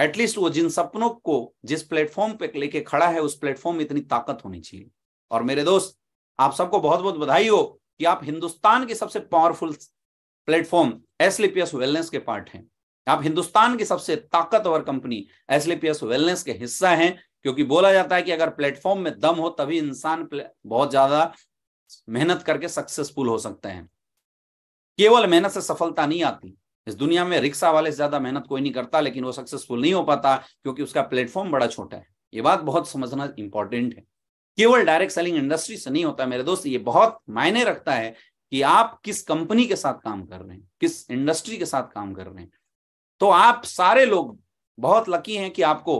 एटलीस्ट वो जिन सपनों को जिस प्लेटफॉर्म पे लेके खड़ा है उस प्लेटफॉर्म में इतनी ताकत होनी चाहिए और मेरे दोस्त आप सबको बहुत बहुत बधाई हो कि आप हिंदुस्तान की सबसे पावरफुल प्लेटफॉर्म एसलीपीएस वेलनेस के पार्ट हैं आप हिंदुस्तान की सबसे ताकतवर कंपनी एसलीपीएस वेलनेस के हिस्सा हैं क्योंकि बोला जाता है कि अगर प्लेटफॉर्म में दम हो तभी इंसान बहुत ज्यादा मेहनत करके सक्सेसफुल हो सकते हैं केवल मेहनत से सफलता नहीं आती इस दुनिया में रिक्शा वाले से ज्यादा मेहनत कोई नहीं करता लेकिन वो सक्सेसफुल नहीं हो पाता क्योंकि उसका प्लेटफॉर्म बड़ा छोटा है ये बात बहुत समझना इंपॉर्टेंट है केवल डायरेक्ट सेलिंग इंडस्ट्री से नहीं होता मेरे दोस्त ये बहुत मायने रखता है कि आप किस कंपनी के साथ काम कर रहे हैं किस इंडस्ट्री के साथ काम कर रहे हैं तो आप सारे लोग बहुत लकी हैं कि आपको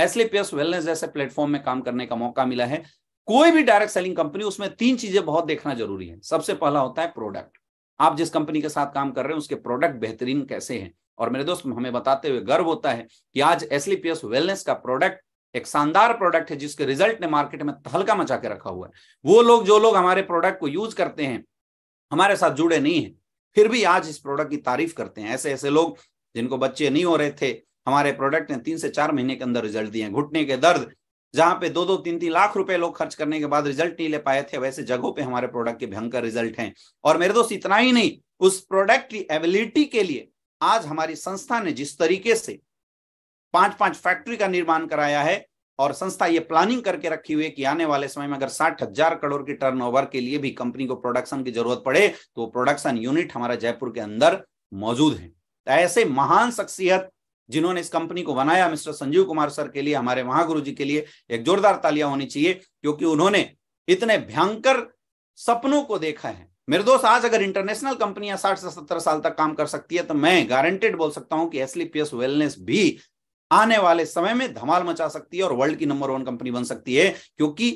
एसलेपीएस वेलनेस जैसे प्लेटफॉर्म में काम करने का मौका मिला है कोई भी डायरेक्ट सेलिंग कंपनी उसमें तीन चीजें बहुत देखना जरूरी है सबसे पहला होता है प्रोडक्ट आप जिस कंपनी के साथ काम कर रहे हैं उसके प्रोडक्ट बेहतरीन कैसे हैं और मेरे दोस्त हमें बताते हुए गर्व होता है कि आज एसली एसलीपीएस वेलनेस का प्रोडक्ट एक शानदार प्रोडक्ट है जिसके रिजल्ट ने मार्केट में तहलका मचा के रखा हुआ है वो लोग जो लोग हमारे प्रोडक्ट को यूज करते हैं हमारे साथ जुड़े नहीं है फिर भी आज इस प्रोडक्ट की तारीफ करते हैं ऐसे ऐसे लोग जिनको बच्चे नहीं हो रहे थे हमारे प्रोडक्ट ने तीन से चार महीने के अंदर रिजल्ट दिए घुटने के दर्द जहां पे दो दो तीन तीन लाख रुपए लोग खर्च करने के बाद रिजल्ट नहीं ले पाए थे वैसे जगहों पे हमारे प्रोडक्ट के भयंकर रिजल्ट हैं और मेरे दोस्त इतना ही नहीं उस प्रोडक्ट की एबिलिटी के लिए आज हमारी संस्था ने जिस तरीके से पांच पांच फैक्ट्री का निर्माण कराया है और संस्था ये प्लानिंग करके रखी हुई है कि आने वाले समय में अगर साठ हजार करोड़ की टर्नओवर के लिए भी कंपनी को प्रोडक्शन की जरूरत पड़े तो प्रोडक्शन यूनिट हमारा जयपुर के अंदर मौजूद है तो ऐसे महान शख्सियत जिन्होंने इस कंपनी को बनाया मिस्टर संजीव कुमार सर के लिए हमारे महागुरु जी के लिए एक जोरदार तालियां होनी चाहिए क्योंकि उन्होंने इतने भयंकर सपनों को देखा है मेरे दोस्त आज अगर इंटरनेशनल कंपनियां 60 से 70 साल तक काम कर सकती है तो मैं गारंटेड बोल सकता हूं कि एसलीपीएस वेलनेस भी आने वाले समय में धमाल मचा सकती है और वर्ल्ड की नंबर वन कंपनी बन सकती है क्योंकि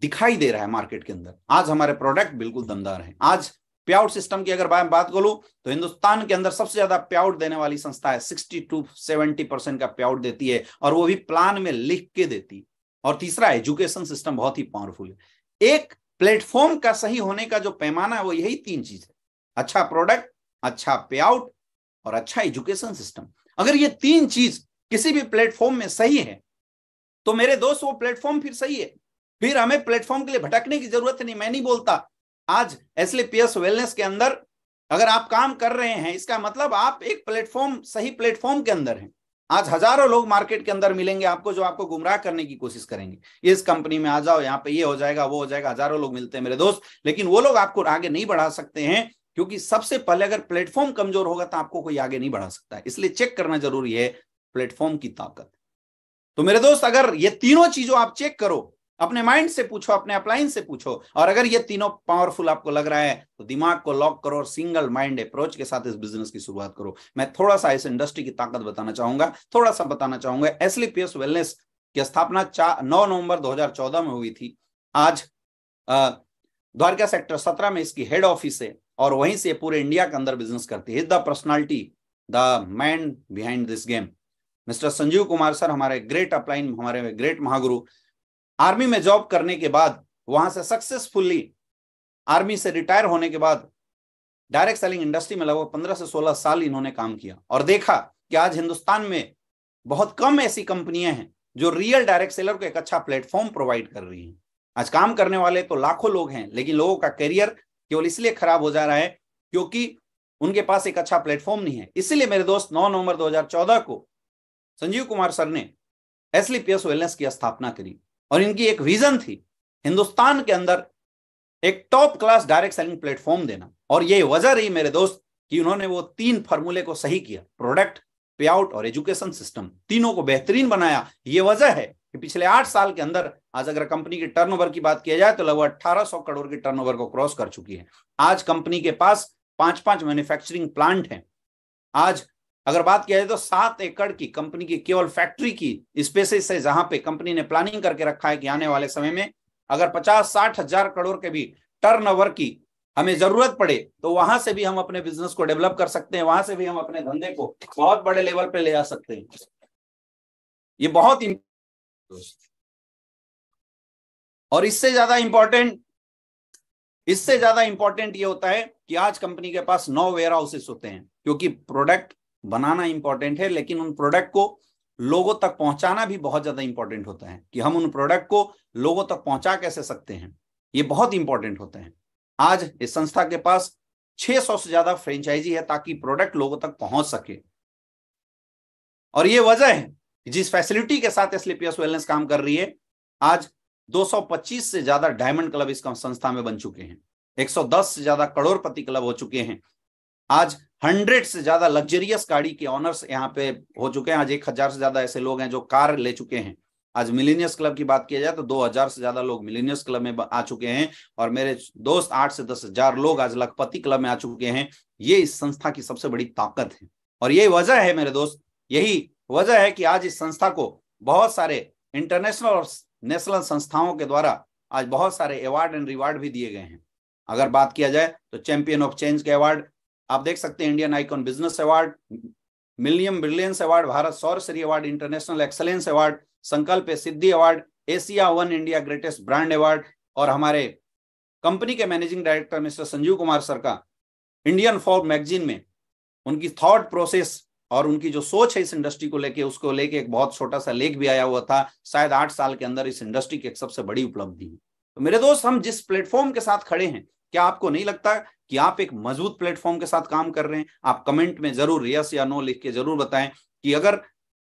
दिखाई दे रहा है मार्केट के अंदर आज हमारे प्रोडक्ट बिल्कुल दमदार हैं आज प्याउट सिस्टम की अगर बात करूं तो हिंदुस्तान के अंदर सबसे ज्यादा प्याउट देने वाली संस्था है सिक्सटी टू सेवेंटी परसेंट का प्याउट देती है और वो भी प्लान में लिख के देती और तीसरा एजुकेशन सिस्टम बहुत ही पावरफुल है एक प्लेटफॉर्म का सही होने का जो पैमाना है वो यही तीन चीज है अच्छा प्रोडक्ट अच्छा पे आउट और अच्छा एजुकेशन सिस्टम अगर ये तीन चीज किसी भी प्लेटफॉर्म में सही है तो मेरे दोस्त वो प्लेटफॉर्म फिर सही है फिर हमें प्लेटफॉर्म के लिए भटकने की जरूरत नहीं मैं नहीं बोलता आज एसले पीएस वेलनेस के अंदर अगर आप काम कर रहे हैं इसका मतलब आप एक प्लेटफॉर्म सही प्लेटफॉर्म के अंदर हैं आज हजारों लोग मार्केट के अंदर मिलेंगे आपको जो आपको गुमराह करने की कोशिश करेंगे इस कंपनी में आ जाओ यहाँ पे ये हो जाएगा वो हो जाएगा हजारों लोग मिलते हैं मेरे दोस्त लेकिन वो लोग आपको आगे नहीं बढ़ा सकते हैं क्योंकि सबसे पहले अगर प्लेटफॉर्म कमजोर होगा तो आपको कोई आगे नहीं बढ़ा सकता है इसलिए चेक करना जरूरी है प्लेटफॉर्म की ताकत तो मेरे दोस्त अगर ये तीनों चीजों आप चेक करो अपने माइंड से पूछो अपने अपलाइंस से पूछो और अगर ये तीनों पावरफुल आपको लग रहा है तो दिमाग को लॉक करो और सिंगल माइंड अप्रोच के साथ इस बिजनेस की शुरुआत करो मैं थोड़ा सा इस इंडस्ट्री की ताकत बताना चाहूंगा थोड़ा सा बताना चाहूंगा एसली पीएस वेलनेस की स्थापना नौ नवंबर दो में हुई थी आज द्वारका सेक्टर सत्रह में इसकी हेड ऑफिस है और वहीं से पूरे इंडिया के अंदर बिजनेस करती है the personality the man behind this game mister Sanjeev Kumar sir हमारे ग्रेट अपलाइन हमारे ग्रेट महागुरु आर्मी में जॉब करने के बाद वहां से सक्सेसफुली आर्मी से रिटायर होने के बाद डायरेक्ट सेलिंग इंडस्ट्री में लगभग पंद्रह से सोलह साल इन्होंने काम किया और देखा कि आज हिंदुस्तान में बहुत कम ऐसी कंपनियां हैं जो रियल डायरेक्ट सेलर को एक अच्छा प्लेटफॉर्म प्रोवाइड कर रही हैं आज काम करने वाले तो लाखों लोग हैं लेकिन लोगों का करियर केवल इसलिए खराब हो जा रहा है क्योंकि उनके पास एक अच्छा प्लेटफॉर्म नहीं है इसीलिए मेरे दोस्त 9 नवंबर 2014 को संजीव कुमार सर ने एसलीपीएस वेलनेस की स्थापना करी और इनकी एक विजन थी हिंदुस्तान के अंदर एक top class direct selling platform देना और ये वजह रही मेरे दोस्त कि उन्होंने वो तीन फार्मूले को सही किया प्रोडक्ट पे आउट और एजुकेशन सिस्टम तीनों को बेहतरीन बनाया ये वजह है कि पिछले आठ साल के अंदर आज अगर कंपनी के टर्नओवर की बात किया जाए तो लगभग सौ करोड़ के टर्नओवर को क्रॉस कर चुकी है आज कंपनी के पास पांच पांच मैन्युफैक्चरिंग प्लांट हैं आज अगर बात किया जाए तो सात एकड़ की कंपनी की केवल फैक्ट्री की स्पेसिस है जहां पे कंपनी ने प्लानिंग करके रखा है कि आने वाले समय में अगर पचास साठ हजार करोड़ के भी टर्न की हमें जरूरत पड़े तो वहां से भी हम अपने बिजनेस को डेवलप कर सकते हैं वहां से भी हम अपने धंधे को बहुत बड़े लेवल पे ले जा सकते हैं ये बहुत और इससे ज्यादा इंपॉर्टेंट इससे ज्यादा इंपॉर्टेंट ये होता है कि आज कंपनी के पास नौ वेयर हाउसेस होते हैं क्योंकि प्रोडक्ट बनाना इंपॉर्टेंट है लेकिन उन प्रोडक्ट को लोगों तक पहुंचाना भी बहुत ज्यादा इंपॉर्टेंट होता है कि हम उन प्रोडक्ट को लोगों तक पहुंचा कैसे सकते हैं ये बहुत इंपॉर्टेंट होते हैं आज इस संस्था के पास 600 से ज्यादा फ्रेंचाइजी है ताकि प्रोडक्ट लोगों तक पहुंच सके और ये वजह है जिस फैसिलिटी के साथ एसलीपीएस वेलनेस काम कर रही है आज 225 से ज्यादा डायमंड क्लब इस संस्था में बन चुके हैं 110 से ज्यादा करोड़पति क्लब हो चुके हैं आज हंड्रेड से ज्यादा लग्जरियस गाड़ी के ऑनर्स यहाँ पे हो चुके हैं आज एक हजार से ज्यादा ऐसे लोग हैं जो कार ले चुके हैं आज मिलीनियस क्लब की बात किया जाए तो दो हजार से ज्यादा लोग मिलीनियस क्लब में आ चुके हैं और मेरे दोस्त आठ से दस हजार लोग आज लखपति क्लब में आ चुके हैं ये इस संस्था की सबसे बड़ी ताकत है और यही वजह है मेरे दोस्त यही वजह है कि आज इस संस्था को बहुत सारे इंटरनेशनल और नेशनल संस्थाओं के द्वारा आज बहुत सारे अवार्ड एंड रिवार्ड भी दिए गए हैं अगर बात किया जाए तो चैंपियन ऑफ चेंज के अवार्ड आप देख सकते हैं Indian icon business award millennium brilliance award Bharat सौर Shri award international excellence award Sankalp Siddhi award Asia one India greatest brand award और हमारे कंपनी के managing director mister Sanjeev Kumar sir का इंडियन फॉर्म मैगजीन में उनकी थॉट प्रोसेस और उनकी जो सोच है इस इंडस्ट्री को लेके उसको लेके एक बहुत छोटा सा लेख भी आया हुआ था शायद आठ साल के अंदर इस इंडस्ट्री की एक सबसे बड़ी उपलब्धि है तो मेरे दोस्त हम जिस प्लेटफॉर्म के साथ खड़े हैं क्या आपको नहीं लगता कि आप एक मजबूत प्लेटफॉर्म के साथ काम कर रहे हैं आप कमेंट में जरूर यस या नो लिख के जरूर बताएं कि अगर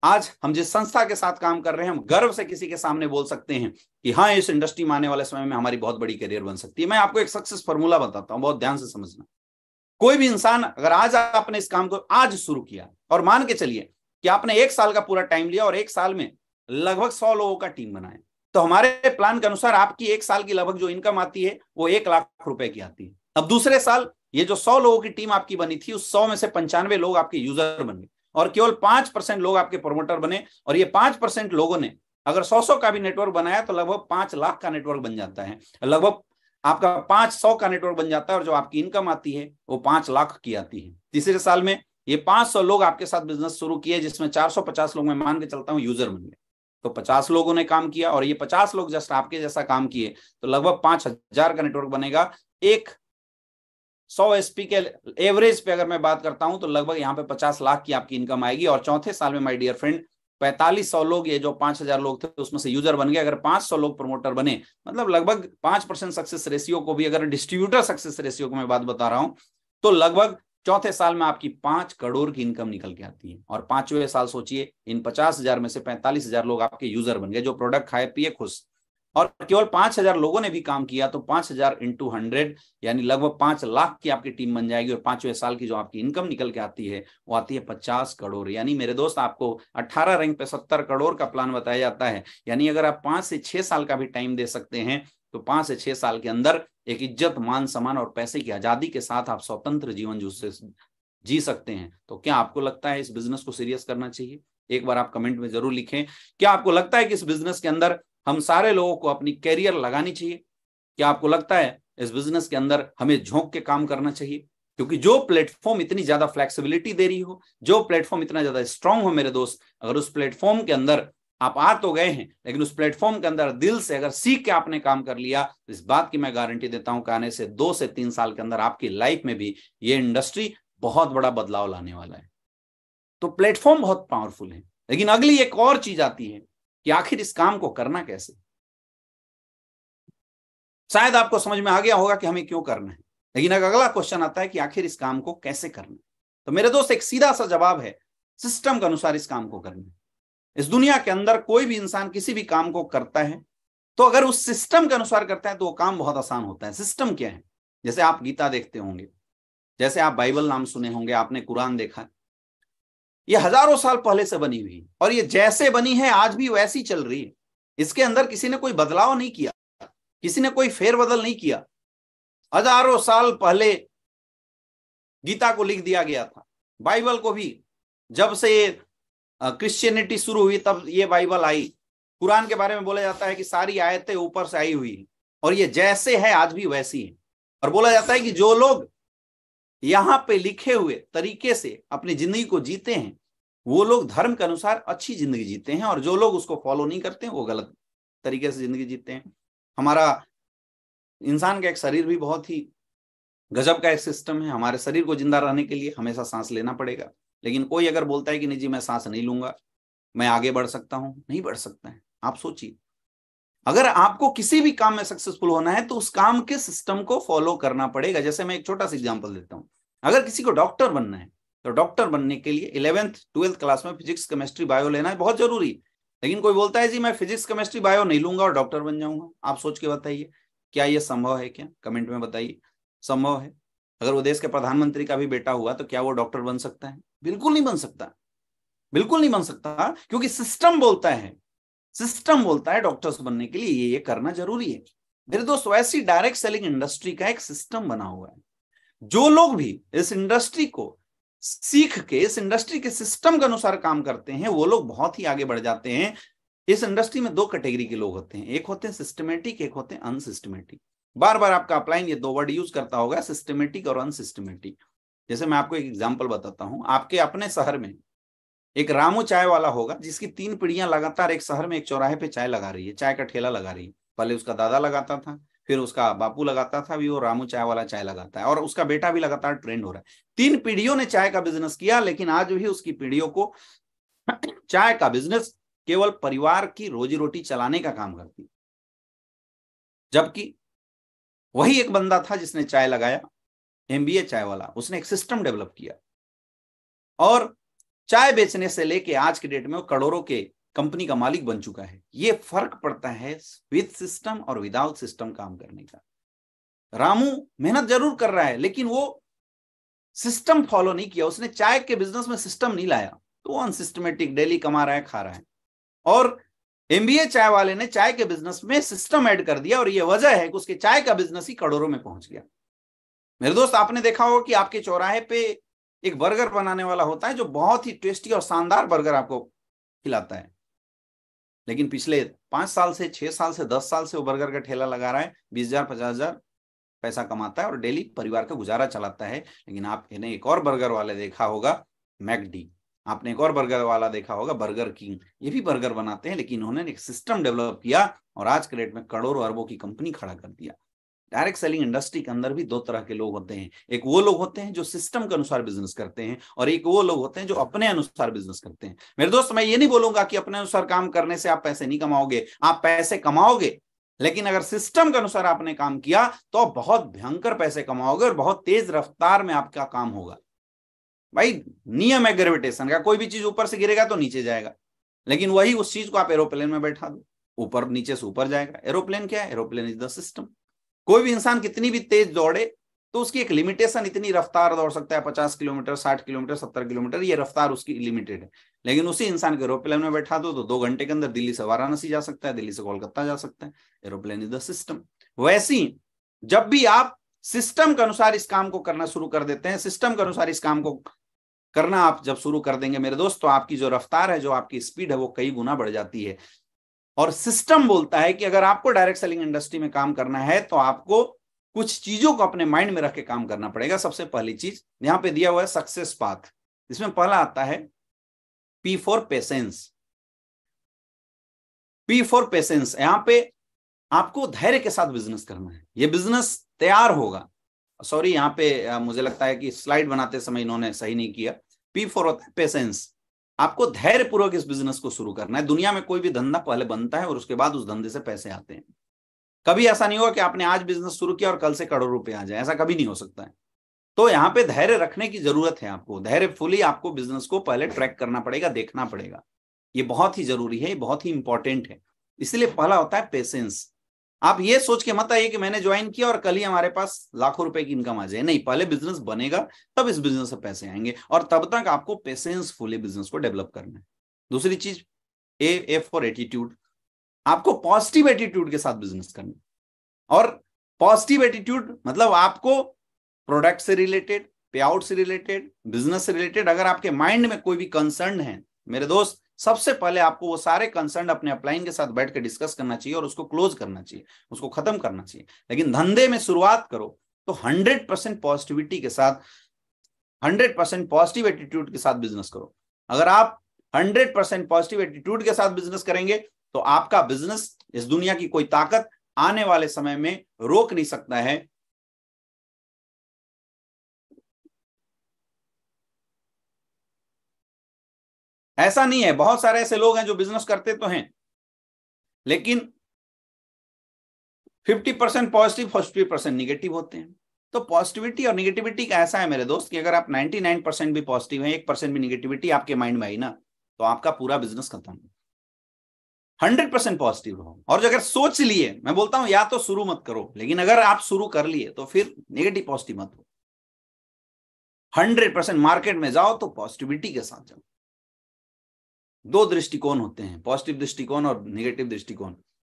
आज हम जिस संस्था के साथ काम कर रहे हैं हम गर्व से किसी के सामने बोल सकते हैं कि हाँ इस इंडस्ट्री में आने वाले समय में हमारी बहुत बड़ी करियर बन सकती है मैं आपको एक सक्सेस फॉर्मूला बताता हूं बहुत ध्यान से समझना कोई भी इंसान अगर आज आपने इस काम को आज शुरू किया और मान के चलिए कि आपने एक साल का पूरा टाइम लिया और एक साल में लगभग सौ लोगों का टीम बनाया तो हमारे प्लान के अनुसार आपकी एक साल की लगभग जो इनकम आती है वो एक लाख रुपए की आती है अब दूसरे साल ये जो सौ लोगों की टीम आपकी बनी थी उस सौ में से पंचानवे लोग आपके यूजर बन गए और केवल पांच परसेंट लोग आपके प्रमोटर बने और ये पांच परसेंट लोगों ने अगर सौ सौ का भी नेटवर्क बनाया तो लगभग पांच लाख का नेटवर्क बन जाता है लगभग आपका पांच सौ का नेटवर्क बन जाता है और जो आपकी इनकम आती है वो पांच लाख की आती है तीसरे साल में ये पांच सौ लोग आपके साथ बिजनेस शुरू किए जिसमें चार सौ पचास लोग मैं मान के चलता हूँ यूजर बन गए तो पचास लोगों ने काम किया और ये पचास लोग जस्ट आपके जैसा काम किए तो लगभग पांच हजार का नेटवर्क बनेगा एक सौ एसपी के एवरेज पे अगर मैं बात करता हूं तो लगभग यहाँ पे पचास लाख की आपकी इनकम आएगी और चौथे साल में माय डियर फ्रेंड पैंतालीस सौ लोग ये जो पांच हजार लोग थे तो उसमें से यूजर बन गए अगर पांच सौ लोग प्रमोटर बने मतलब लगभग पांच परसेंट सक्सेस रेशियो को भी अगर डिस्ट्रीब्यूटर सक्सेस रेशियो को मैं बात बता रहा हूं तो लगभग चौथे साल में आपकी पांच करोड़ की इनकम निकल के आती है और पांचवें साल सोचिए इन पचास हजार में से पैंतालीस हजार लोग आपके यूजर बन गए जो प्रोडक्ट खाए पिए खुश और केवल पांच हजार लोगों ने भी काम किया तो पांच हजार इंटू हंड्रेड यानी लगभग पांच लाख की आपकी टीम बन जाएगी और पांचवें साल की जो आपकी इनकम निकल के आती है वो आती है पचास करोड़ यानी मेरे दोस्त आपको अट्ठारह रैंक पे सत्तर करोड़ का प्लान बताया जाता है यानी अगर आप पांच से छह साल का भी टाइम दे सकते हैं तो पांच से छह साल के अंदर एक इज्जत मान सम्मान और पैसे की आजादी के साथ आप स्वतंत्र जीवन जो जी सकते हैं तो क्या आपको लगता है इस बिजनेस को सीरियस करना चाहिए एक बार आप कमेंट में जरूर लिखें क्या आपको लगता है कि इस बिजनेस के अंदर हम सारे लोगों को अपनी कैरियर लगानी चाहिए क्या आपको लगता है इस बिजनेस के अंदर हमें झोंक के काम करना चाहिए क्योंकि जो प्लेटफॉर्म इतनी ज्यादा फ्लेक्सिबिलिटी दे रही हो जो प्लेटफॉर्म इतना ज्यादा स्ट्रांग हो मेरे दोस्त अगर उस प्लेटफॉर्म के अंदर आप आ तो गए हैं लेकिन उस प्लेटफॉर्म के अंदर दिल से अगर सीख के आपने काम कर लिया तो इस बात की मैं गारंटी देता हूं कि आने से दो से तीन साल के अंदर आपकी लाइफ में भी ये इंडस्ट्री बहुत बड़ा बदलाव लाने वाला है तो प्लेटफॉर्म बहुत पावरफुल है लेकिन अगली एक और चीज आती है कि आखिर इस काम को करना कैसे शायद आपको समझ में आ गया होगा कि हमें क्यों करना है लेकिन अगर अगला क्वेश्चन आता है कि आखिर इस काम को कैसे करना है तो मेरे दोस्त एक सीधा सा जवाब है सिस्टम के अनुसार इस काम को करना है इस दुनिया के अंदर कोई भी इंसान किसी भी काम को करता है तो अगर उस सिस्टम के अनुसार करता है तो वो काम बहुत आसान होता है सिस्टम क्या है जैसे आप गीता देखते होंगे जैसे आप बाइबल नाम सुने होंगे आपने कुरान देखा ये हजारों साल पहले से बनी हुई और ये जैसे बनी है आज भी वैसी चल रही है इसके अंदर किसी ने कोई बदलाव नहीं किया किसी ने कोई फेरबदल नहीं किया हजारों साल पहले गीता को लिख दिया गया था बाइबल को भी जब से क्रिश्चियनिटी शुरू हुई तब ये बाइबल आई कुरान के बारे में बोला जाता है कि सारी आयतें ऊपर से आई हुई और ये जैसे है आज भी वैसी है और बोला जाता है कि जो लोग यहाँ पे लिखे हुए तरीके से अपनी जिंदगी को जीते हैं वो लोग धर्म के अनुसार अच्छी जिंदगी जीते हैं और जो लोग उसको फॉलो नहीं करते वो गलत तरीके से जिंदगी जीते हैं हमारा इंसान का एक शरीर भी बहुत ही गजब का एक सिस्टम है हमारे शरीर को जिंदा रहने के लिए हमेशा सांस लेना पड़ेगा लेकिन कोई अगर बोलता है कि नहीं जी मैं सांस नहीं लूंगा मैं आगे बढ़ सकता हूं नहीं बढ़ सकते हैं आप सोचिए अगर आपको किसी भी काम में सक्सेसफुल होना है तो उस काम के सिस्टम को फॉलो करना पड़ेगा जैसे मैं एक छोटा सा एग्जाम्पल देता हूँ अगर किसी को डॉक्टर बनना है तो डॉक्टर बनने के लिए इलेवेंथ ट्वेल्थ क्लास में फिजिक्स केमिस्ट्री बायो लेना बहुत जरूरी है लेकिन कोई बोलता है जी मैं फिजिक्स केमिस्ट्री बायो नहीं लूंगा और डॉक्टर बन जाऊंगा आप सोच के बताइए क्या यह संभव है क्या कमेंट में बताइए संभव है अगर वो देश के प्रधानमंत्री का भी बेटा हुआ तो क्या वो डॉक्टर बन सकता है बिल्कुल नहीं बन सकता बिल्कुल नहीं बन सकता क्योंकि सिस्टम बोलता है सिस्टम बोलता है डॉक्टर्स बनने के लिए ये ये करना जरूरी है मेरे दोस्त वैसी डायरेक्ट सेलिंग इंडस्ट्री का एक सिस्टम बना हुआ है जो लोग भी इस इंडस्ट्री को सीख के इस इंडस्ट्री के सिस्टम के अनुसार काम करते हैं वो लोग बहुत ही आगे बढ़ जाते हैं इस इंडस्ट्री में दो कैटेगरी के लोग होते हैं एक होते हैं सिस्टमेटिक एक होते हैं अनसिस्टमेटिक बार बार आपका अपलाइन ये दो वर्ड यूज करता होगा सिस्टमेटिक और अनसिस्टमेटिक जैसे मैं आपको एक एग्जाम्पल बताता हूँ आपके अपने शहर में एक रामू चाय वाला होगा जिसकी तीन पीढ़ियां लगातार एक शहर में एक चौराहे पे चाय लगा रही है चाय का ठेला लगा रही है पहले उसका दादा लगाता था फिर उसका बापू लगाता था भी वो रामू चाय वाला चाय लगाता है और उसका बेटा भी लगातार ट्रेंड हो रहा है तीन पीढ़ियों ने चाय का बिजनेस किया लेकिन आज भी उसकी पीढ़ियों को चाय का बिजनेस केवल परिवार की रोजी रोटी चलाने का काम करती जबकि वही एक बंदा था जिसने चाय लगाया एमबीए चाय वाला उसने एक सिस्टम डेवलप किया और चाय बेचने से लेके आज के डेट में वो करोड़ों के कंपनी का मालिक बन चुका है ये फर्क पड़ता है विद सिस्टम और विदाउट सिस्टम काम करने का रामू मेहनत जरूर कर रहा है लेकिन वो सिस्टम फॉलो नहीं किया उसने चाय के बिजनेस में सिस्टम नहीं लाया तो वो अनसिस्टमेटिक डेली कमा रहा है खा रहा है और एमबीए चाय वाले ने चाय के बिजनेस में सिस्टम ऐड कर दिया और ये वजह है कि उसके चाय का बिजनेस ही करोड़ों में पहुंच गया मेरे दोस्त आपने देखा होगा कि आपके चौराहे पे एक बर्गर बनाने वाला होता है जो बहुत ही टेस्टी और शानदार बर्गर आपको खिलाता है लेकिन पिछले पांच साल से छह साल से दस साल से वो बर्गर का ठेला लगा रहा है बीस हजार पचास हजार पैसा कमाता है और डेली परिवार का गुजारा चलाता है लेकिन आपने एक और बर्गर वाले देखा होगा मैकडी आपने एक और बर्गर वाला देखा होगा बर्गर किंग ये भी बर्गर बनाते हैं लेकिन उन्होंने एक सिस्टम डेवलप किया और आज के डेट में करोड़ों अरबों की कंपनी खड़ा कर दिया डायरेक्ट सेलिंग इंडस्ट्री के अंदर भी दो तरह के लोग होते हैं एक वो लोग होते हैं जो सिस्टम के अनुसार बिजनेस करते हैं और एक वो लोग होते हैं जो अपने अनुसार बिजनेस करते हैं मेरे दोस्त मैं ये नहीं बोलूंगा कि अपने अनुसार काम करने से आप पैसे नहीं कमाओगे आप पैसे कमाओगे लेकिन अगर सिस्टम के अनुसार आपने काम किया तो आप बहुत भयंकर पैसे कमाओगे और बहुत तेज रफ्तार में आपका काम होगा भाई नियम है ग्रेविटेशन का कोई भी चीज ऊपर से गिरेगा तो नीचे जाएगा लेकिन वही उस चीज को आप एरोप्लेन में बैठा दो ऊपर नीचे से ऊपर जाएगा एरोप्लेन क्या है एरोप्लेन इज द सिस्टम कोई भी इंसान कितनी भी तेज दौड़े तो उसकी एक लिमिटेशन इतनी रफ्तार दौड़ सकता है पचास किलोमीटर साठ किलोमीटर सत्तर किलोमीटर ये रफ्तार उसकी लिमिटेड है लेकिन उसी इंसान के एरोप्लेन में बैठा दो तो दो घंटे के अंदर दिल्ली से वाराणसी जा सकता है दिल्ली से कोलकाता जा सकता है एरोप्लेन इज द सिस्टम वैसी जब भी आप सिस्टम के अनुसार इस काम को करना शुरू कर देते हैं सिस्टम के अनुसार इस काम को करना आप जब शुरू कर देंगे मेरे दोस्त तो आपकी जो रफ्तार है जो आपकी स्पीड है वो कई गुना बढ़ जाती है और सिस्टम बोलता है कि अगर आपको डायरेक्ट सेलिंग इंडस्ट्री में काम करना है तो आपको कुछ चीजों को अपने माइंड में रख के काम करना पड़ेगा सबसे पहली चीज यहां पे दिया हुआ है सक्सेस पाथ इसमें पहला आता है P for patience P for patience यहां पे आपको धैर्य के साथ बिजनेस करना है ये बिजनेस तैयार होगा सॉरी यहां पे मुझे लगता है कि स्लाइड बनाते समय इन्होंने सही नहीं किया पी फॉर होता है पेशेंस आपको धैर्य पूर्वक इस बिजनेस को शुरू करना है दुनिया में कोई भी धंधा पहले बनता है और उसके बाद उस धंधे से पैसे आते हैं कभी ऐसा नहीं होगा कि आपने आज बिजनेस शुरू किया और कल से करोड़ रुपए आ जाए ऐसा कभी नहीं हो सकता है तो यहाँ पे धैर्य रखने की जरूरत है आपको धैर्य फुली आपको बिजनेस को पहले ट्रैक करना पड़ेगा देखना पड़ेगा ये बहुत ही जरूरी है बहुत ही इंपॉर्टेंट है इसलिए पहला होता है पेशेंस आप ये सोच के मत आइए कि मैंने ज्वाइन किया और कल ही हमारे पास लाखों रुपए की इनकम आ जाए नहीं पहले बिजनेस बनेगा तब इस बिजनेस से पैसे आएंगे और तब तक आपको पेशेंसफुली बिजनेस को डेवलप करना है दूसरी चीज ए ए फॉर एटीट्यूड आपको पॉजिटिव एटीट्यूड के साथ बिजनेस करना और पॉजिटिव एटीट्यूड मतलब आपको प्रोडक्ट से रिलेटेड पे आउट से रिलेटेड बिजनेस से रिलेटेड अगर आपके माइंड में कोई भी कंसर्न है मेरे दोस्त सबसे पहले आपको वो सारे कंसर्न अपने अपलाइन के साथ बैठ के डिस्कस करना चाहिए और उसको क्लोज करना चाहिए उसको खत्म करना चाहिए लेकिन धंधे में शुरुआत करो तो हंड्रेड परसेंट पॉजिटिविटी के साथ हंड्रेड परसेंट पॉजिटिव एटीट्यूड के साथ बिजनेस करो अगर आप हंड्रेड परसेंट पॉजिटिव एटीट्यूड के साथ बिजनेस करेंगे तो आपका बिजनेस इस दुनिया की कोई ताकत आने वाले समय में रोक नहीं सकता है ऐसा नहीं है बहुत सारे ऐसे लोग हैं जो बिजनेस करते तो हैं लेकिन 50 percent positive fifty percent negative होते हैं तो पॉजिटिविटी और निगेटिविटी का ऐसा है मेरे दोस्त कि अगर आप 99 परसेंट भी पॉजिटिव हैं एक परसेंट भी निगेटिविटी आपके माइंड में आई ना तो आपका पूरा बिजनेस खत्म हंड्रेड परसेंट पॉजिटिव रहो और जो अगर सोच लिए मैं बोलता हूं या तो शुरू मत करो लेकिन अगर आप शुरू कर लिए तो फिर नेगेटिव पॉजिटिव मत हो हंड्रेड परसेंट मार्केट में जाओ तो पॉजिटिविटी के साथ जाओ दो दृष्टिकोण होते हैं पॉजिटिव दृष्टिकोण और निगेटिव दृष्टिकोण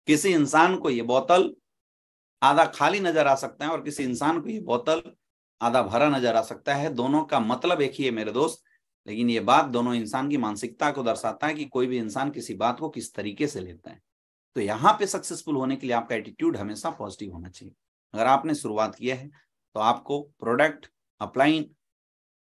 किसी इंसान को ये बोतल आधा खाली नजर आ सकता है और किसी इंसान को ये बोतल आधा भरा नजर आ सकता है दोनों का मतलब एक ही है मेरे दोस्त लेकिन ये बात दोनों इंसान की मानसिकता को दर्शाता है कि कोई भी इंसान किसी बात को किस तरीके से लेता है तो यहाँ पे सक्सेसफुल होने के लिए आपका एटीट्यूड हमेशा पॉजिटिव होना चाहिए अगर आपने शुरुआत किया है तो आपको प्रोडक्ट अपलाइन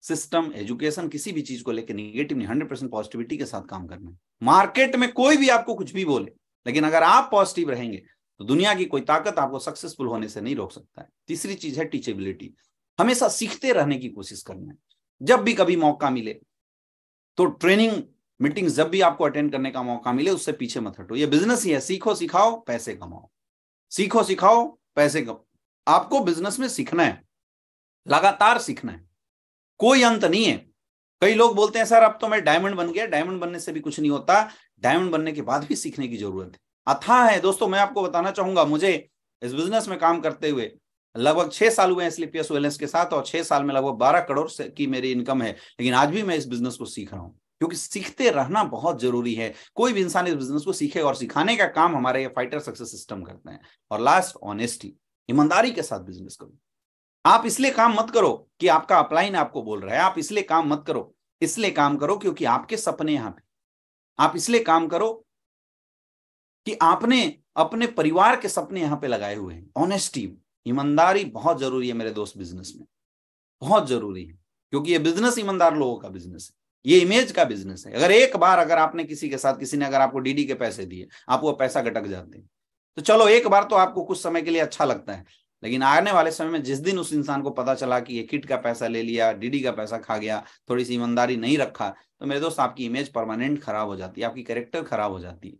सिस्टम एजुकेशन किसी भी चीज को लेकर निगेटिव नहीं हंड्रेड परसेंट पॉजिटिविटी के साथ काम करना है मार्केट में कोई भी आपको कुछ भी बोले लेकिन अगर आप पॉजिटिव रहेंगे तो दुनिया की कोई ताकत आपको सक्सेसफुल होने से नहीं रोक सकता है तीसरी चीज है टीचेबिलिटी हमेशा सीखते रहने की कोशिश करना है जब भी कभी मौका मिले तो ट्रेनिंग मीटिंग जब भी आपको अटेंड करने का मौका मिले उससे पीछे मत हटो ये बिजनेस ही है सीखो सिखाओ पैसे कमाओ सीखो सिखाओ पैसे कमाओ आपको बिजनेस में सीखना है लगातार सीखना है कोई अंत नहीं है कई लोग बोलते हैं सर अब तो मैं डायमंड बन गया डायमंड बनने से भी कुछ नहीं होता डायमंड बनने के बाद भी सीखने की जरूरत है अथा है दोस्तों मैं आपको बताना चाहूंगा मुझे इस बिजनेस में काम करते हुए लगभग छह साल हुए हैं स्लिपियस वेलेंस के साथ और छह साल में लगभग बारह करोड़ की मेरी इनकम है लेकिन आज भी मैं इस बिजनेस को सीख रहा हूँ क्योंकि सीखते रहना बहुत जरूरी है कोई भी इंसान इस बिजनेस को सीखे और सिखाने का काम हमारे ये फाइटर सक्सेस सिस्टम करते हैं और लास्ट ऑनेस्टी ईमानदारी के साथ बिजनेस करो आप इसलिए काम मत करो कि आपका अपलाइन आपको बोल रहा है आप इसलिए काम मत करो इसलिए काम करो क्योंकि आपके सपने यहां पे आप इसलिए काम करो कि आपने अपने परिवार के सपने यहां पे लगाए हुए हैं ऑनेस्टी ईमानदारी बहुत जरूरी है मेरे दोस्त बिजनेस में बहुत जरूरी है क्योंकि ये बिजनेस ईमानदार लोगों का बिजनेस है ये इमेज का बिजनेस है अगर एक बार अगर आपने किसी के साथ किसी ने अगर आपको डीडी के पैसे दिए आप वो पैसा गटक जाते हैं तो चलो एक बार तो आपको कुछ समय के लिए अच्छा लगता है लेकिन आने वाले समय में जिस दिन उस इंसान को पता चला कि ये किट का पैसा ले लिया डीडी का पैसा खा गया थोड़ी सी ईमानदारी नहीं रखा तो मेरे दोस्त आपकी इमेज परमानेंट खराब हो जाती है आपकी कैरेक्टर खराब हो जाती है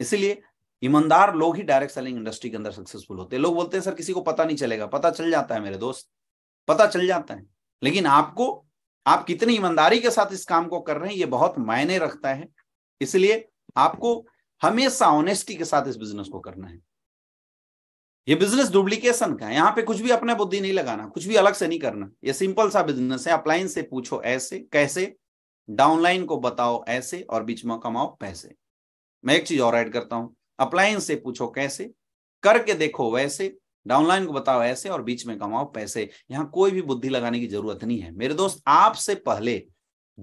इसलिए ईमानदार लोग ही डायरेक्ट सेलिंग इंडस्ट्री के अंदर सक्सेसफुल होते हैं लोग बोलते हैं सर किसी को पता नहीं चलेगा पता चल जाता है मेरे दोस्त पता चल जाता है लेकिन आपको आप कितनी ईमानदारी के साथ इस काम को कर रहे हैं ये बहुत मायने रखता है इसलिए आपको हमेशा ऑनेस्टी के साथ इस बिजनेस को करना है ये बिजनेस डुप्लीकेशन का है यहाँ पे कुछ भी अपने बुद्धि नहीं लगाना कुछ भी अलग से नहीं करना ये सिंपल सा बिजनेस है अपलाइन से पूछो ऐसे कैसे डाउनलाइन को बताओ ऐसे और बीच में कमाओ पैसे मैं एक चीज और ऐड करता हूं अपलाइन से पूछो कैसे करके देखो वैसे डाउनलाइन को बताओ ऐसे और बीच में कमाओ पैसे यहाँ कोई भी बुद्धि लगाने की जरूरत नहीं है मेरे दोस्त आपसे पहले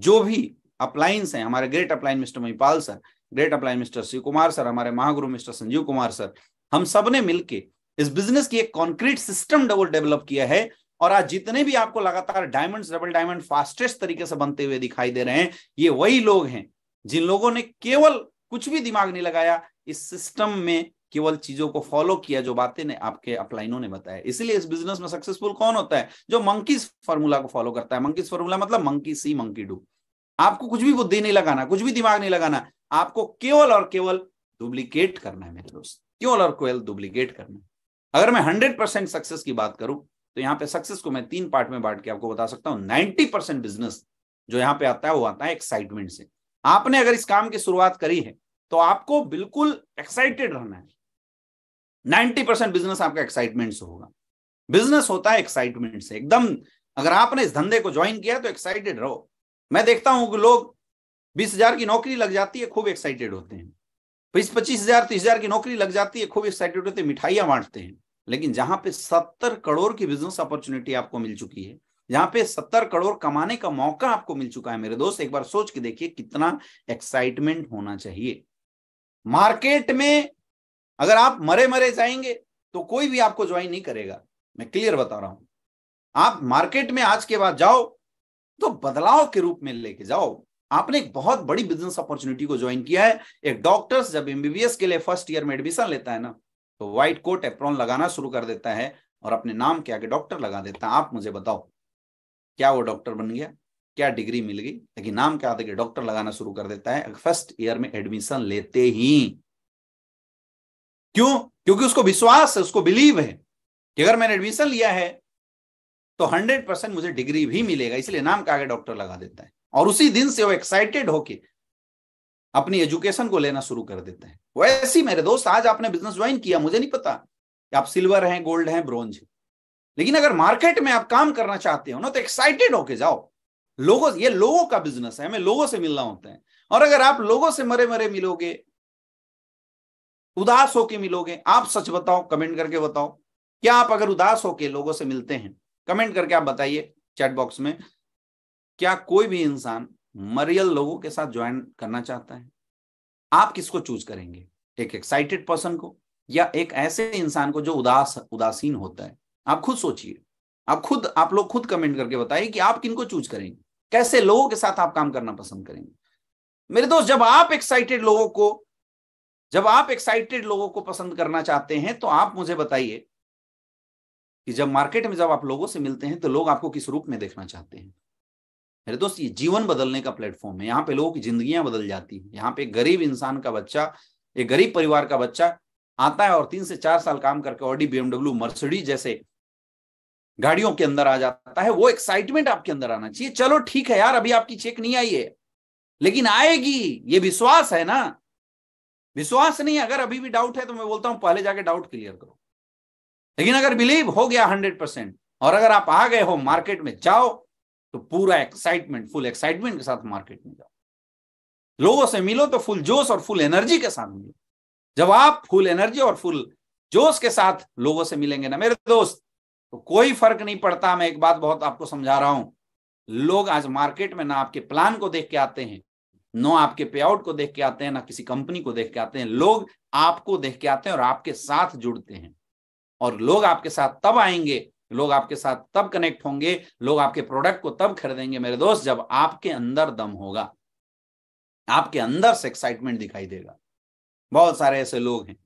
जो भी अपलाइंस है हमारे great upline mister Mahipal sir great upline mister Shiv Kumar sir हमारे महागुरु मिस्टर संजीव कुमार सर हम सबने मिलकर इस बिजनेस की एक कॉन्क्रीट सिस्टम डबल डेवलप किया है और आज जितने भी आपको लगातार डायमंड्स डबल डायमंड फास्टेस्ट तरीके से बनते हुए दिखाई दे रहे हैं ये वही लोग हैं जिन लोगों ने केवल कुछ भी दिमाग नहीं लगाया इस सिस्टम में केवल चीजों को फॉलो किया जो बातें ने आपके अपलाइनों ने बताया इसलिए इस बिजनेस में सक्सेसफुल कौन होता है जो मंकीज फॉर्मूला को फॉलो करता है मंकीज फॉर्मूला मतलब मंकी सी मंकी डू आपको कुछ भी बुद्धि नहीं लगाना कुछ भी दिमाग नहीं लगाना आपको केवल और केवल डुप्लीकेट करना है मेरे दोस्त केवल और केवल डुप्लीकेट करना है अगर मैं हंड्रेड परसेंट सक्सेस की बात करूं तो यहाँ पे सक्सेस को मैं तीन पार्ट में बांट के आपको बता सकता हूँ नाइन्टी परसेंट बिजनेस जो यहाँ पे आता है वो आता है एक्साइटमेंट से आपने अगर इस काम की शुरुआत करी है तो आपको बिल्कुल एक्साइटेड रहना है नाइन्टी परसेंट बिजनेस आपका एक्साइटमेंट से होगा बिजनेस होता है एक्साइटमेंट से एकदम अगर आपने इस धंधे को ज्वाइन किया तो एक्साइटेड रहो मैं देखता हूं कि लोग बीस हजार की नौकरी लग जाती है खूब एक्साइटेड होते हैं बीस पच्चीस हजार तीस हजार की नौकरी लग जाती है खूब एक्साइटेड होते हैं मिठाइयां बांटते हैं लेकिन जहां पे सत्तर करोड़ की बिजनेस अपॉर्चुनिटी आपको मिल चुकी है जहां पे सत्तर करोड़ कमाने का मौका आपको मिल चुका है मेरे दोस्त एक बार सोच के देखिए कितना एक्साइटमेंट होना चाहिए मार्केट में अगर आप मरे मरे जाएंगे तो कोई भी आपको ज्वाइन नहीं करेगा मैं क्लियर बता रहा हूं आप मार्केट में आज के बाद जाओ तो बदलाव के रूप में लेके जाओ आपने एक बहुत बड़ी बिजनेस अपॉर्चुनिटी को ज्वाइन किया है एक डॉक्टर्स जब एमबीबीएस के लिए फर्स्ट ईयर में एडमिशन लेता है ना तो व्हाइट कोट एप्रॉन लगाना शुरू कर देता है और अपने नाम के आगे डॉक्टर लगा देता है आप मुझे बताओ क्या वो डॉक्टर बन गया क्या डिग्री मिल गई लेकिन नाम के आगे डॉक्टर लगाना शुरू कर देता है फर्स्ट ईयर में एडमिशन लेते ही क्यों क्योंकि उसको विश्वास है उसको बिलीव है कि अगर मैंने एडमिशन लिया है तो हंड्रेड परसेंट मुझे डिग्री भी मिलेगा इसलिए नाम के आगे डॉक्टर लगा देता है और उसी दिन से वो एक्साइटेड होके अपनी एजुकेशन को लेना शुरू कर देते हैं वैसे ही मेरे दोस्त आज आपने बिजनेस ज्वाइन किया मुझे नहीं पता कि आप सिल्वर हैं गोल्ड हैं ब्रॉन्ज हैं लेकिन अगर मार्केट में आप काम करना चाहते हो ना तो एक्साइटेड होके जाओ लोगों ये लोगों का बिजनेस है हमें लोगों से मिलना होता है और अगर आप लोगों से मरे मरे मिलोगे उदास होके मिलोगे आप सच बताओ कमेंट करके बताओ क्या आप अगर उदास होके लोगों से मिलते हैं कमेंट करके आप बताइए चैट बॉक्स में क्या कोई भी इंसान मरियल लोगों के साथ ज्वाइन करना चाहता है आप किसको चूज करेंगे एक एक्साइटेड पर्सन को या एक ऐसे इंसान को जो उदास उदासीन होता है आप खुद सोचिए आप खुद आप लोग खुद कमेंट करके बताइए कि आप किनको चूज करेंगे कैसे लोगों के साथ आप काम करना पसंद करेंगे मेरे दोस्त जब आप एक्साइटेड लोगों को जब आप एक्साइटेड लोगों को पसंद करना चाहते हैं तो आप मुझे बताइए कि जब मार्केट में जब आप लोगों से मिलते हैं तो लोग आपको किस रूप में देखना चाहते हैं मेरे दोस्त ये जीवन बदलने का प्लेटफॉर्म है यहाँ पे लोगों की जिंदगियां बदल जाती है यहाँ पे गरीब इंसान का बच्चा एक गरीब परिवार का बच्चा आता है और तीन से चार साल काम करके ऑडी बीएमडब्ल्यू मर्सिडीज जैसे गाड़ियों के अंदर आ जाता है वो एक्साइटमेंट आपके अंदर आना चाहिए चलो ठीक है यार अभी आपकी चेक नहीं आई है लेकिन आएगी ये विश्वास है ना विश्वास नहीं अगर अभी भी डाउट है तो मैं बोलता हूं पहले जाके डाउट क्लियर करो लेकिन अगर बिलीव हो गया हंड्रेड परसेंट और अगर आप आ गए हो मार्केट में जाओ तो पूरा एक्साइटमेंट फुल एक्साइटमेंट के साथ मार्केट में जाओ लोगों से मिलो तो फुल जोश और फुल एनर्जी के साथ मिलो जब आप फुल एनर्जी और फुल जोश के साथ लोगों से मिलेंगे ना मेरे दोस्त तो कोई फर्क नहीं पड़ता मैं एक बात बहुत आपको समझा रहा हूं लोग आज मार्केट में ना आपके प्लान को देख के आते हैं न आपके पे आउट को देख के आते हैं ना किसी कंपनी को देख के आते हैं लोग आपको देख के आते हैं और आपके साथ जुड़ते हैं और लोग आपके साथ तब आएंगे लोग आपके साथ तब कनेक्ट होंगे लोग आपके प्रोडक्ट को तब खरीदेंगे मेरे दोस्त जब आपके अंदर दम होगा आपके अंदर से एक्साइटमेंट दिखाई देगा बहुत सारे ऐसे लोग हैं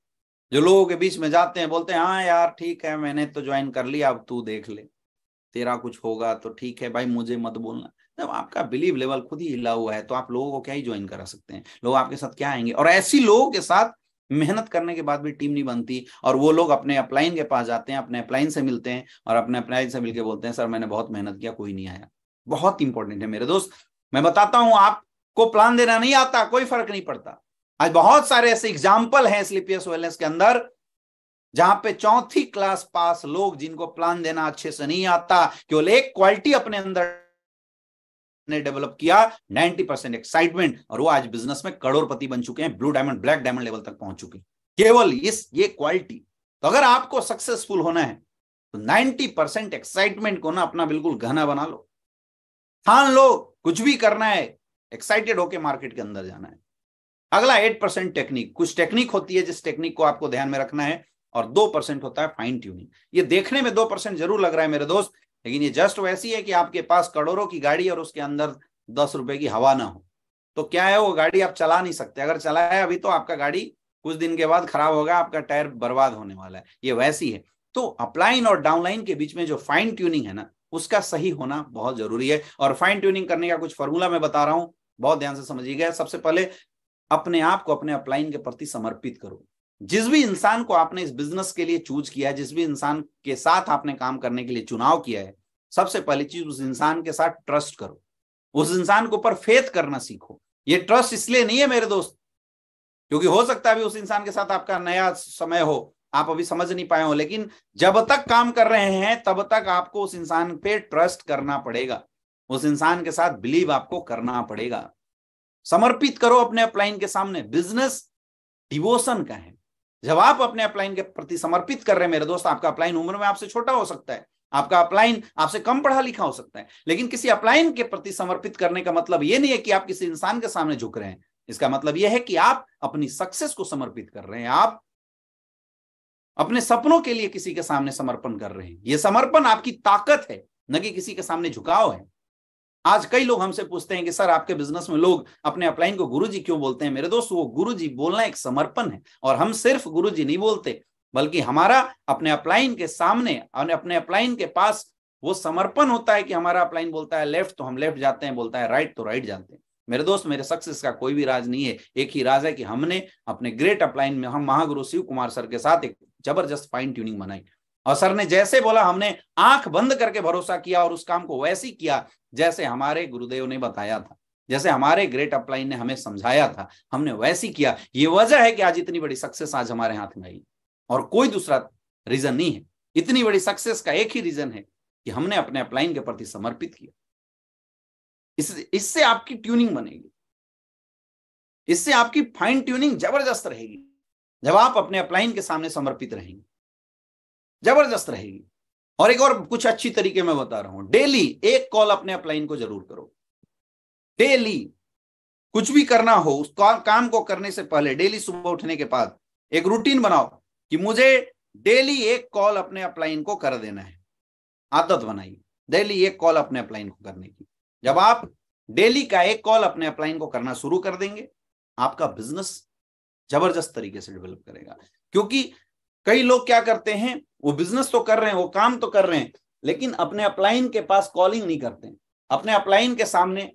जो लोगों के बीच में जाते हैं बोलते हैं हाँ यार ठीक है मैंने तो ज्वाइन कर लिया अब तू देख ले तेरा कुछ होगा तो ठीक है भाई मुझे मत बोलना जब आपका बिलीव लेवल खुद ही हिला हुआ है तो आप लोगों को क्या ही ज्वाइन करा सकते हैं लोग आपके साथ क्या आएंगे और ऐसी लोगों के साथ मेहनत करने के बाद भी टीम नहीं बनती और वो लोग अपने अपलाइन के पास जाते हैं अपने अपलाइन से मिलते हैं और अपने अपलाइन से मिलकर बोलते हैं सर मैंने बहुत मेहनत किया कोई नहीं आया बहुत इंपॉर्टेंट है मेरे दोस्त मैं बताता हूं आपको प्लान देना नहीं आता कोई फर्क नहीं पड़ता आज बहुत सारे ऐसे एग्जाम्पल हैं स्लीपियस वेलनेस के अंदर जहां पे चौथी क्लास पास लोग जिनको प्लान देना अच्छे से नहीं आता केवल एक क्वालिटी अपने अंदर ने डेवलप किया 90 परसेंट एक्साइटमेंट और वो आज बिजनेस में करोड़पति बन चुके हैं blue diamond black diamond level तक पहुंच चुके हैं केवल इस ये क्वालिटी तो अगर आपको सक्सेसफुल होना है तो 90 परसेंट एक्साइटमेंट को ना अपना बिल्कुल गहना बना लो ठान लो कुछ भी करना है एक्साइटेड होके मार्केट के अंदर जाना है अगला एट परसेंट टेक्निक कुछ टेक्निक होती है जिस टेक्निक को आपको ध्यान में रखना है और दो परसेंट होता है फाइन ट्यूनिंग ये देखने में दो परसेंट जरूर लग रहा है मेरे दोस्त लेकिन ये जस्ट वैसी है कि आपके पास करोड़ों की गाड़ी और उसके अंदर दस रुपए की हवा ना हो तो क्या है वो गाड़ी आप चला नहीं सकते अगर चलाया अभी तो आपका गाड़ी कुछ दिन के बाद खराब होगा आपका टायर बर्बाद होने वाला है ये वैसी है तो अपलाइन और डाउनलाइन के बीच में जो फाइन ट्यूनिंग है ना उसका सही होना बहुत जरूरी है और फाइन ट्यूनिंग करने का कुछ फॉर्मूला मैं बता रहा हूं बहुत ध्यान से समझिएगा सबसे पहले अपने आप को अपने अपलाइन के प्रति समर्पित करो जिस भी इंसान को आपने इस बिजनेस के लिए चूज किया है जिस भी इंसान के साथ आपने काम करने के लिए चुनाव किया है सबसे पहली चीज उस इंसान के साथ ट्रस्ट करो उस इंसान के ऊपर फेथ करना सीखो ये ट्रस्ट इसलिए नहीं है मेरे दोस्त क्योंकि हो सकता है उस इंसान के साथ आपका नया समय हो आप अभी समझ नहीं पाए हो लेकिन जब तक काम कर रहे हैं तब तक आपको उस इंसान पे ट्रस्ट करना पड़ेगा उस इंसान के साथ बिलीव आपको करना पड़ेगा समर्पित करो अपने अपलाइन के सामने बिजनेस डिवोशन का है जब आप अपने अपलाइन के प्रति समर्पित कर रहे हैं मेरे दोस्त आपका अपलाइन उम्र में आपसे छोटा हो सकता है आपका अपलाइन आपसे कम पढ़ा लिखा हो सकता है लेकिन किसी अपलाइन के प्रति समर्पित करने का मतलब यह नहीं है कि आप किसी इंसान के सामने झुक रहे हैं इसका मतलब यह है कि आप अपनी सक्सेस को समर्पित कर रहे हैं आप अपने सपनों के लिए किसी के सामने समर्पण कर रहे हैं यह समर्पण आपकी ताकत है न कि किसी के सामने झुकाव है आज कई लोग हमसे पूछते हैं कि सर आपके बिजनेस में लोग अपने अपलाइन को गुरु जी क्यों बोलते हैं मेरे दोस्त वो गुरु जी बोलना एक समर्पण है और हम सिर्फ गुरु जी नहीं बोलते बल्कि हमारा अपने अपलाइन के सामने अपने अपलाइन के पास वो समर्पण होता है कि हमारा अपलाइन बोलता है लेफ्ट तो हम लेफ्ट जाते हैं बोलता है राइट तो राइट जाते हैं मेरे दोस्त मेरे सक्सेस का कोई भी राज नहीं है एक ही राज है कि हमने अपने ग्रेट अपलाइन में हम महागुरु शिव कुमार सर के साथ एक जबरदस्त फाइन ट्यूनिंग बनाई और सर ने जैसे बोला हमने आंख बंद करके भरोसा किया और उस काम को वैसे किया जैसे हमारे गुरुदेव ने बताया था जैसे हमारे ग्रेट अपलाइन ने हमें समझाया था हमने वैसे किया ये वजह है कि आज इतनी बड़ी सक्सेस आज हमारे हाथ में आई और कोई दूसरा रीजन नहीं है इतनी बड़ी सक्सेस का एक ही रीजन है कि हमने अपने अपलाइन के प्रति समर्पित किया इस इससे आपकी ट्यूनिंग बनेगी इससे आपकी फाइन ट्यूनिंग जबरदस्त रहेगी जब आप अपने अपलाइन के सामने समर्पित रहेंगे जबरदस्त रहेगी और एक और कुछ अच्छी तरीके में बता रहा हूं डेली एक कॉल अपने अपलाइन को जरूर करो डेली कुछ भी करना हो उस काम को करने से पहले डेली सुबह उठने के बाद एक रूटीन बनाओ कि मुझे डेली एक कॉल अपने अपलाइन को कर देना है आदत बनाइए डेली एक कॉल अपने अपलाइन को करने की जब आप डेली का एक कॉल अपने अपलाइन को करना शुरू कर देंगे आपका बिजनेस जबरदस्त तरीके से डेवलप करेगा क्योंकि कई लोग क्या करते हैं वो बिजनेस तो कर रहे हैं वो काम तो कर रहे हैं लेकिन अपने अपलाइन के पास कॉलिंग नहीं करते अपने अपलाइन के सामने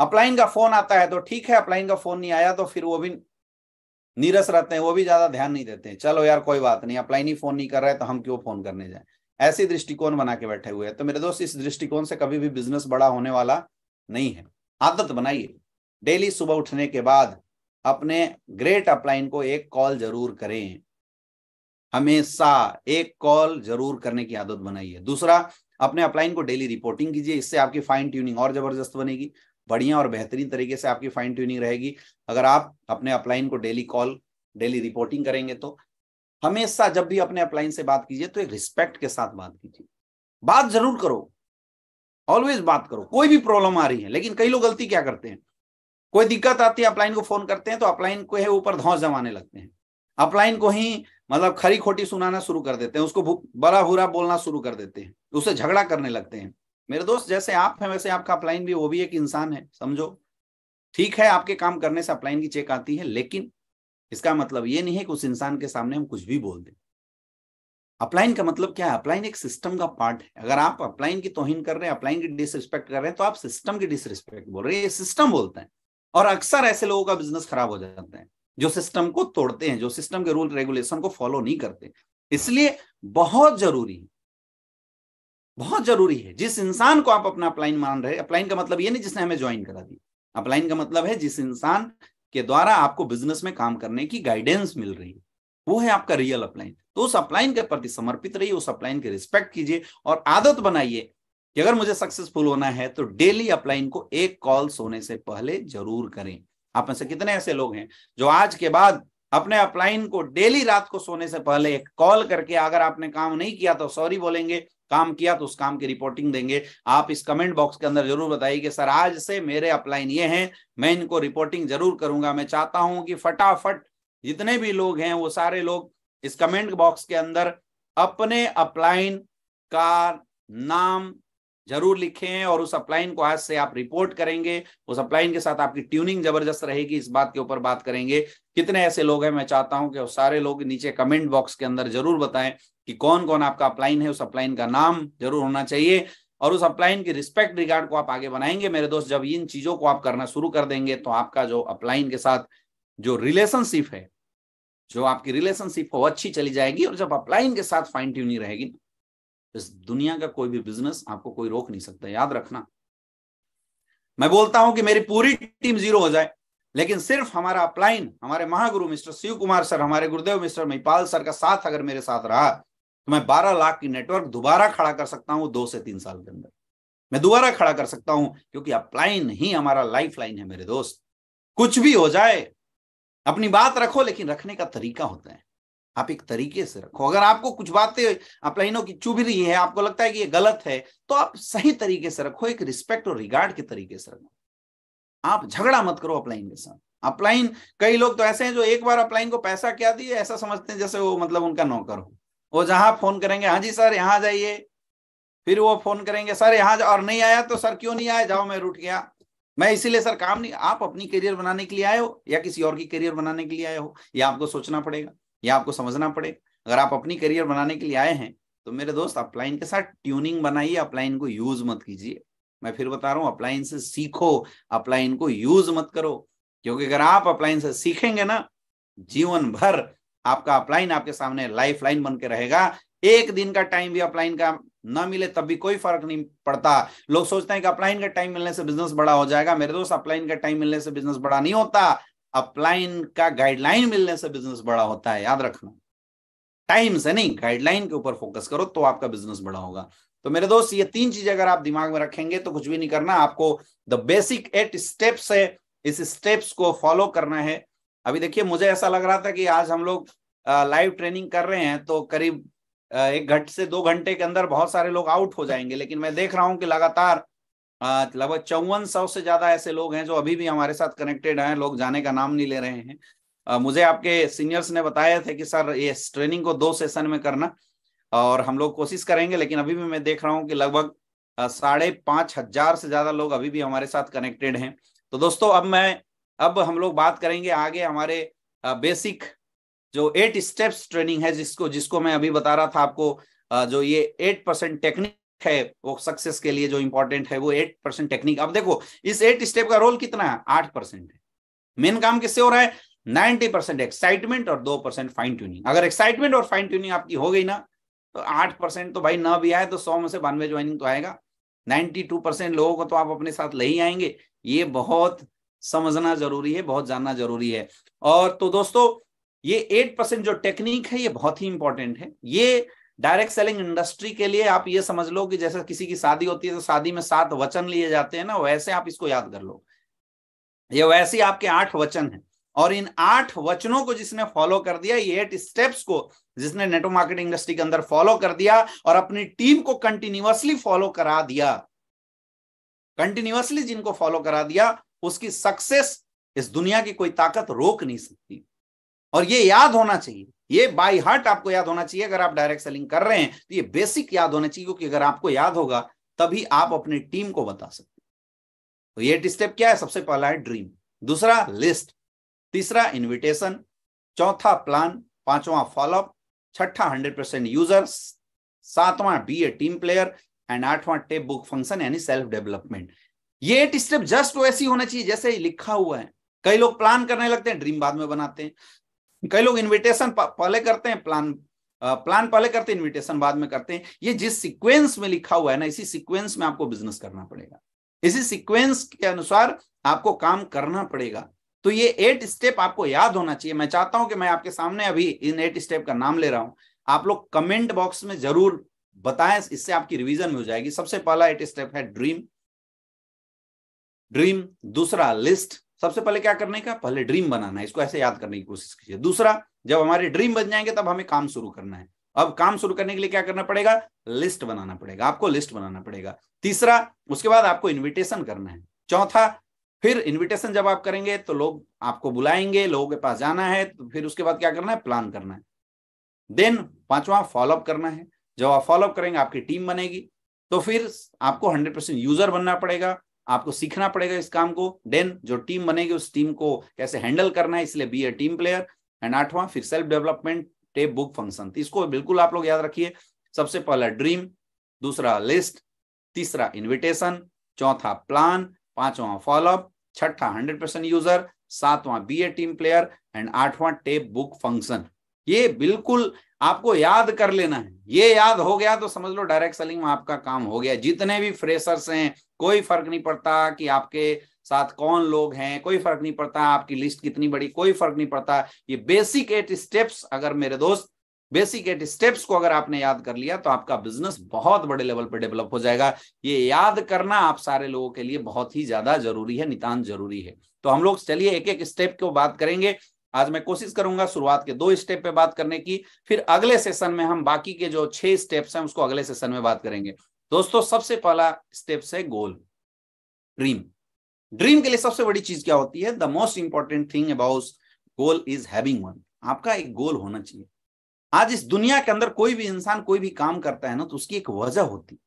अपलाइन का फोन आता है तो ठीक है अपलाइन का फोन नहीं आया तो फिर वो भी नीरस रहते हैं वो भी ज्यादा ध्यान नहीं देते हैं चलो यार कोई बात नहीं अपलाइन ही फोन नहीं कर रहा है तो हम क्यों फोन करने जाए ऐसे दृष्टिकोण बना के बैठे हुए हैं तो मेरे दोस्त इस दृष्टिकोण से कभी भी बिजनेस बड़ा होने वाला नहीं है आदत बनाइए डेली सुबह उठने के बाद अपने ग्रेट अपलाइन को एक कॉल जरूर करें हमेशा एक कॉल जरूर करने की आदत बनाइए दूसरा अपने अपलाइन को डेली रिपोर्टिंग कीजिए इससे आपकी फाइन ट्यूनिंग और जबरदस्त बनेगी बढ़िया और बेहतरीन तरीके से आपकी फाइन ट्यूनिंग रहेगी अगर आप अपने अपलाइन को डेली कॉल डेली रिपोर्टिंग करेंगे तो हमेशा जब भी अपने अपलाइन से बात कीजिए तो एक रिस्पेक्ट के साथ बात कीजिए बात जरूर करो ऑलवेज बात करो कोई भी प्रॉब्लम आ रही है लेकिन कई लोग गलती क्या करते हैं कोई दिक्कत आती है अपलाइन को फोन करते हैं तो अपलाइन को है ऊपर धौस जमाने लगते हैं अपलाइन को ही मतलब खरी खोटी सुनाना शुरू कर देते हैं उसको बड़ा हुरा बोलना शुरू कर देते हैं उसे झगड़ा करने लगते हैं मेरे दोस्त जैसे आप हैं वैसे आपका अपलाइन भी वो भी एक इंसान है समझो ठीक है आपके काम करने से अपलाइन की चेक आती है लेकिन इसका मतलब ये नहीं है कि उस इंसान के सामने हम कुछ भी बोल दें अपलाइन का मतलब क्या है अपलाइन एक सिस्टम का पार्ट है अगर आप अपलाइन की तोहिन कर रहे हैं अपलाइन की डिसरिस्पेक्ट कर रहे हैं तो आप सिस्टम की डिसरिस्पेक्ट बोल रहे हैं ये सिस्टम बोलते हैं और अक्सर ऐसे लोगों का बिजनेस खराब हो जाता है जो सिस्टम को तोड़ते हैं जो सिस्टम के रूल रेगुलेशन को फॉलो नहीं करते इसलिए बहुत जरूरी है बहुत जरूरी है जिस इंसान को आप अपना अपलाइन मान रहे अपलाइन का मतलब ये नहीं जिसने हमें ज्वाइन करा दी अपलाइन का मतलब है जिस इंसान के द्वारा आपको बिजनेस में काम करने की गाइडेंस मिल रही है वो है आपका रियल अपलाइन तो उस अपलाइन के प्रति समर्पित रहिए उस अपलाइन के रिस्पेक्ट कीजिए और आदत बनाइए कि अगर मुझे सक्सेसफुल होना है तो डेली अपलाइन को एक कॉल सोने से पहले जरूर करें आप में से कितने ऐसे लोग हैं जो आज के बाद अपने अपलाइन को डेली रात को सोने से पहले एक कॉल करके अगर आपने काम नहीं किया तो सॉरी बोलेंगे काम किया तो उस काम की रिपोर्टिंग देंगे आप इस कमेंट बॉक्स के अंदर जरूर बताइए कि सर आज से मेरे अपलाइन ये हैं मैं इनको रिपोर्टिंग जरूर करूंगा मैं चाहता हूं कि फटाफट जितने भी लोग हैं वो सारे लोग इस कमेंट बॉक्स के अंदर अपने अपलाइन का नाम जरूर लिखें और उस अपलाइन को आज से आप रिपोर्ट करेंगे उस अपलाइन के साथ आपकी ट्यूनिंग जबरदस्त रहेगी इस बात के ऊपर बात करेंगे कितने ऐसे लोग हैं मैं चाहता हूं कि सारे लोग नीचे कमेंट बॉक्स के अंदर जरूर बताएं कि कौन कौन आपका अपलाइन है उस अपलाइन का नाम जरूर होना चाहिए और उस अपलाइन की रिस्पेक्ट रिगार्ड को आप आगे बनाएंगे मेरे दोस्त जब इन चीजों को आप करना शुरू कर देंगे तो आपका जो अपलाइन के साथ जो रिलेशनशिप है जो आपकी रिलेशनशिप है वो अच्छी चली जाएगी और जब अपलाइन के साथ फाइन ट्यूनिंग रहेगी इस दुनिया का कोई भी बिजनेस आपको कोई रोक नहीं सकता याद रखना मैं बोलता हूं कि मेरी पूरी टीम जीरो हो जाए लेकिन सिर्फ हमारा अपलाइन हमारे महागुरु मिस्टर शिव कुमार सर हमारे गुरुदेव मिस्टर महिपाल सर का साथ अगर मेरे साथ रहा तो मैं बारह लाख की नेटवर्क दोबारा खड़ा कर सकता हूं दो से तीन साल के अंदर मैं दोबारा खड़ा कर सकता हूं क्योंकि अपलाइन ही हमारा लाइफ लाइन है मेरे दोस्त कुछ भी हो जाए अपनी बात रखो लेकिन रखने का तरीका होता है आप एक तरीके से रखो अगर आपको कुछ बातें अपलाइनों की चुभ रही है आपको लगता है कि ये गलत है तो आप सही तरीके से रखो एक रिस्पेक्ट और रिगार्ड के तरीके से रखो आप झगड़ा मत करो अपलाइन के साथ अपलाइन कई लोग तो ऐसे हैं जो एक बार अपलाइन को पैसा क्या दिए ऐसा समझते हैं जैसे वो मतलब उनका नौकर हो वो जहां फोन करेंगे हाँ जी सर यहाँ जाइए फिर वो फोन करेंगे सर यहाँ और नहीं आया तो सर क्यों नहीं आया जाओ मैं रुट गया मैं इसीलिए सर काम नहीं आप अपनी करियर बनाने के लिए आए हो या किसी और की करियर बनाने के लिए आए हो यह आपको सोचना पड़ेगा यह आपको समझना पड़ेगा अगर आप अपनी करियर बनाने के लिए आए हैं तो मेरे दोस्त अपलाइन के साथ ट्यूनिंग बनाइए अपलाइन को यूज मत कीजिए मैं फिर बता रहा हूं अपलाइन से सीखो अपलाइन को यूज मत करो क्योंकि अगर आप अपलाइन से सीखेंगे ना जीवन भर आपका अपलाइन आपके सामने लाइफ लाइन बन के रहेगा एक दिन का टाइम भी अपलाइन का ना मिले तब भी कोई फर्क नहीं पड़ता लोग सोचते हैं कि अपलाइन का टाइम मिलने से बिजनेस बड़ा हो जाएगा मेरे दोस्त अपलाइन का टाइम मिलने से बिजनेस बड़ा नहीं होता अपलाइन का गाइडलाइन मिलने से बिजनेस बड़ा होता है याद रखना टाइम से नहीं गाइडलाइन के ऊपर फोकस करो तो आपका बिजनेस बड़ा होगा तो मेरे दोस्त ये तीन चीज अगर आप दिमाग में रखेंगे तो कुछ भी नहीं करना आपको द बेसिक एट स्टेप्स है इस स्टेप्स को फॉलो करना है अभी देखिए मुझे ऐसा लग रहा था कि आज हम लोग लाइव ट्रेनिंग कर रहे हैं तो करीब एक घंटे से दो घंटे के अंदर बहुत सारे लोग आउट हो जाएंगे लेकिन मैं देख रहा हूं कि लगातार हाँ, तो लगभग चौवन सौ से ज्यादा ऐसे लोग हैं जो अभी भी हमारे साथ कनेक्टेड हैं लोग जाने का नाम नहीं ले रहे हैं आ, मुझे आपके सीनियर्स ने बताया था कि सर ये ट्रेनिंग को दो सेशन में करना और हम लोग कोशिश करेंगे लेकिन अभी भी मैं देख रहा हूँ कि लगभग साढ़े पांच हजार से ज्यादा लोग अभी भी हमारे साथ कनेक्टेड हैं तो दोस्तों अब मैं अब हम लोग बात करेंगे आगे हमारे बेसिक जो एट स्टेप्स ट्रेनिंग है जिसको जिसको मैं अभी बता रहा था आपको जो ये एट परसेंट टेक्निक है वो सक्सेस के लिए जो इंपॉर्टेंट है वो एट परसेंट टेक्निक अब देखो इस एट स्टेप का रोल कितना है आठ परसेंट है मेन काम किससे हो रहा है नाइनटी परसेंट एक्साइटमेंट और दो परसेंट फाइन ट्यूनिंग अगर एक्साइटमेंट और फाइन ट्यूनिंग आपकी हो गई ना तो आठ परसेंट तो भाई न भी आए तो सौ में से बानवे ज्वाइनिंग तो आएगा नाइन्टी टू परसेंट लोगों को तो आप अपने साथ ले ही आएंगे ये बहुत समझना जरूरी है बहुत जानना जरूरी है और तो दोस्तों ये एट परसेंट जो टेक्निक है ये बहुत ही इंपॉर्टेंट है ये डायरेक्ट सेलिंग इंडस्ट्री के लिए आप ये समझ लो कि जैसे किसी की शादी होती है तो शादी में सात वचन लिए जाते हैं ना वैसे आप इसको याद कर लो ये वैसे आपके आठ वचन हैं और इन आठ वचनों को जिसने फॉलो कर दिया ये एट स्टेप्स को जिसने नेटो मार्केटिंग इंडस्ट्री के अंदर फॉलो कर दिया और अपनी टीम को कंटिन्यूअसली फॉलो करा दिया कंटिन्यूअसली जिनको फॉलो करा दिया उसकी सक्सेस इस दुनिया की कोई ताकत रोक नहीं सकती और ये याद होना चाहिए ये बाई हार्ट आपको याद होना चाहिए अगर आप डायरेक्ट सेलिंग कर रहे हैं तो ये बेसिक याद होना चाहिए क्योंकि अगर आपको याद होगा तभी आप अपने टीम को बता सकते तो ये स्टेप क्या है सबसे पहला है ड्रीम दूसरा लिस्ट तीसरा इन्विटेशन चौथा प्लान पांचवा फॉलोअप छठा हंड्रेड परसेंट यूजर सातवां B A team player and आठवां टेप बुक फंक्शन यानी सेल्फ डेवलपमेंट ये एट स्टेप जस्ट वैसी होना चाहिए जैसे लिखा हुआ है कई लोग प्लान करने लगते हैं ड्रीम बाद में बनाते हैं कई लोग इन्विटेशन पहले करते हैं प्लान प्लान पहले करते हैं इन्विटेशन बाद में करते हैं ये जिस सीक्वेंस में लिखा हुआ है ना इसी सीक्वेंस में आपको बिजनेस करना पड़ेगा इसी सीक्वेंस के अनुसार आपको काम करना पड़ेगा तो ये एट स्टेप आपको याद होना चाहिए मैं चाहता हूं कि मैं आपके सामने अभी इन एट स्टेप का नाम ले रहा हूं आप लोग कमेंट बॉक्स में जरूर बताएं इससे आपकी रिवीजन में हो जाएगी सबसे पहला एट स्टेप है ड्रीम ड्रीम दूसरा लिस्ट सबसे पहले क्या करने का पहले ड्रीम बनाना है इसको ऐसे याद करने की कोशिश कीजिए दूसरा जब हमारे ड्रीम बन जाएंगे तब हमें काम शुरू करना है अब काम शुरू करने के लिए क्या करना पड़ेगा लिस्ट बनाना पड़ेगा आपको लिस्ट बनाना पड़ेगा तीसरा उसके बाद आपको इन्विटेशन करना है चौथा फिर इन्विटेशन जब आप करेंगे तो लोग आपको बुलाएंगे लोगों के पास जाना है तो फिर उसके बाद क्या करना है प्लान करना है देन पांचवा फॉलोअप करना है जब आप फॉलोअप करेंगे आपकी टीम बनेगी तो फिर आपको हंड्रेड परसेंट यूजर बनना पड़ेगा आपको सीखना पड़ेगा इस काम को देन जो टीम बनेगी उस टीम को कैसे हैंडल करना है इसलिए B A team player and आठवां फिर self development tape book function इसको बिल्कुल आप लोग याद रखिए सबसे पहला ड्रीम दूसरा लिस्ट तीसरा इन्विटेशन चौथा प्लान पांचवा फॉलोअप छठा हंड्रेड परसेंट यूजर सातवां B A team player and आठवां टेप बुक फंक्शन ये बिल्कुल आपको याद कर लेना है ये याद हो गया तो समझ लो डायरेक्ट सेलिंग में आपका काम हो गया जितने भी फ्रेशर्स हैं कोई फर्क नहीं पड़ता कि आपके साथ कौन लोग हैं कोई फर्क नहीं पड़ता आपकी लिस्ट कितनी बड़ी कोई फर्क नहीं पड़ता ये बेसिक एट स्टेप्स अगर मेरे दोस्त बेसिक एट स्टेप्स को अगर आपने याद कर लिया तो आपका बिजनेस बहुत बड़े लेवल पर डेवलप हो जाएगा ये याद करना आप सारे लोगों के लिए बहुत ही ज्यादा जरूरी है नितान जरूरी है तो हम लोग चलिए एक एक स्टेप को बात करेंगे आज मैं कोशिश करूंगा शुरुआत के दो स्टेप पे बात करने की फिर अगले सेशन में हम बाकी के जो छह स्टेप्स हैं उसको अगले सेशन में बात करेंगे दोस्तों सबसे पहला स्टेप है गोल ड्रीम ड्रीम के लिए सबसे बड़ी चीज क्या होती है the most important thing about goal is having one आपका एक गोल होना चाहिए आज इस दुनिया के अंदर कोई भी इंसान कोई भी काम करता है ना तो उसकी एक वजह होती है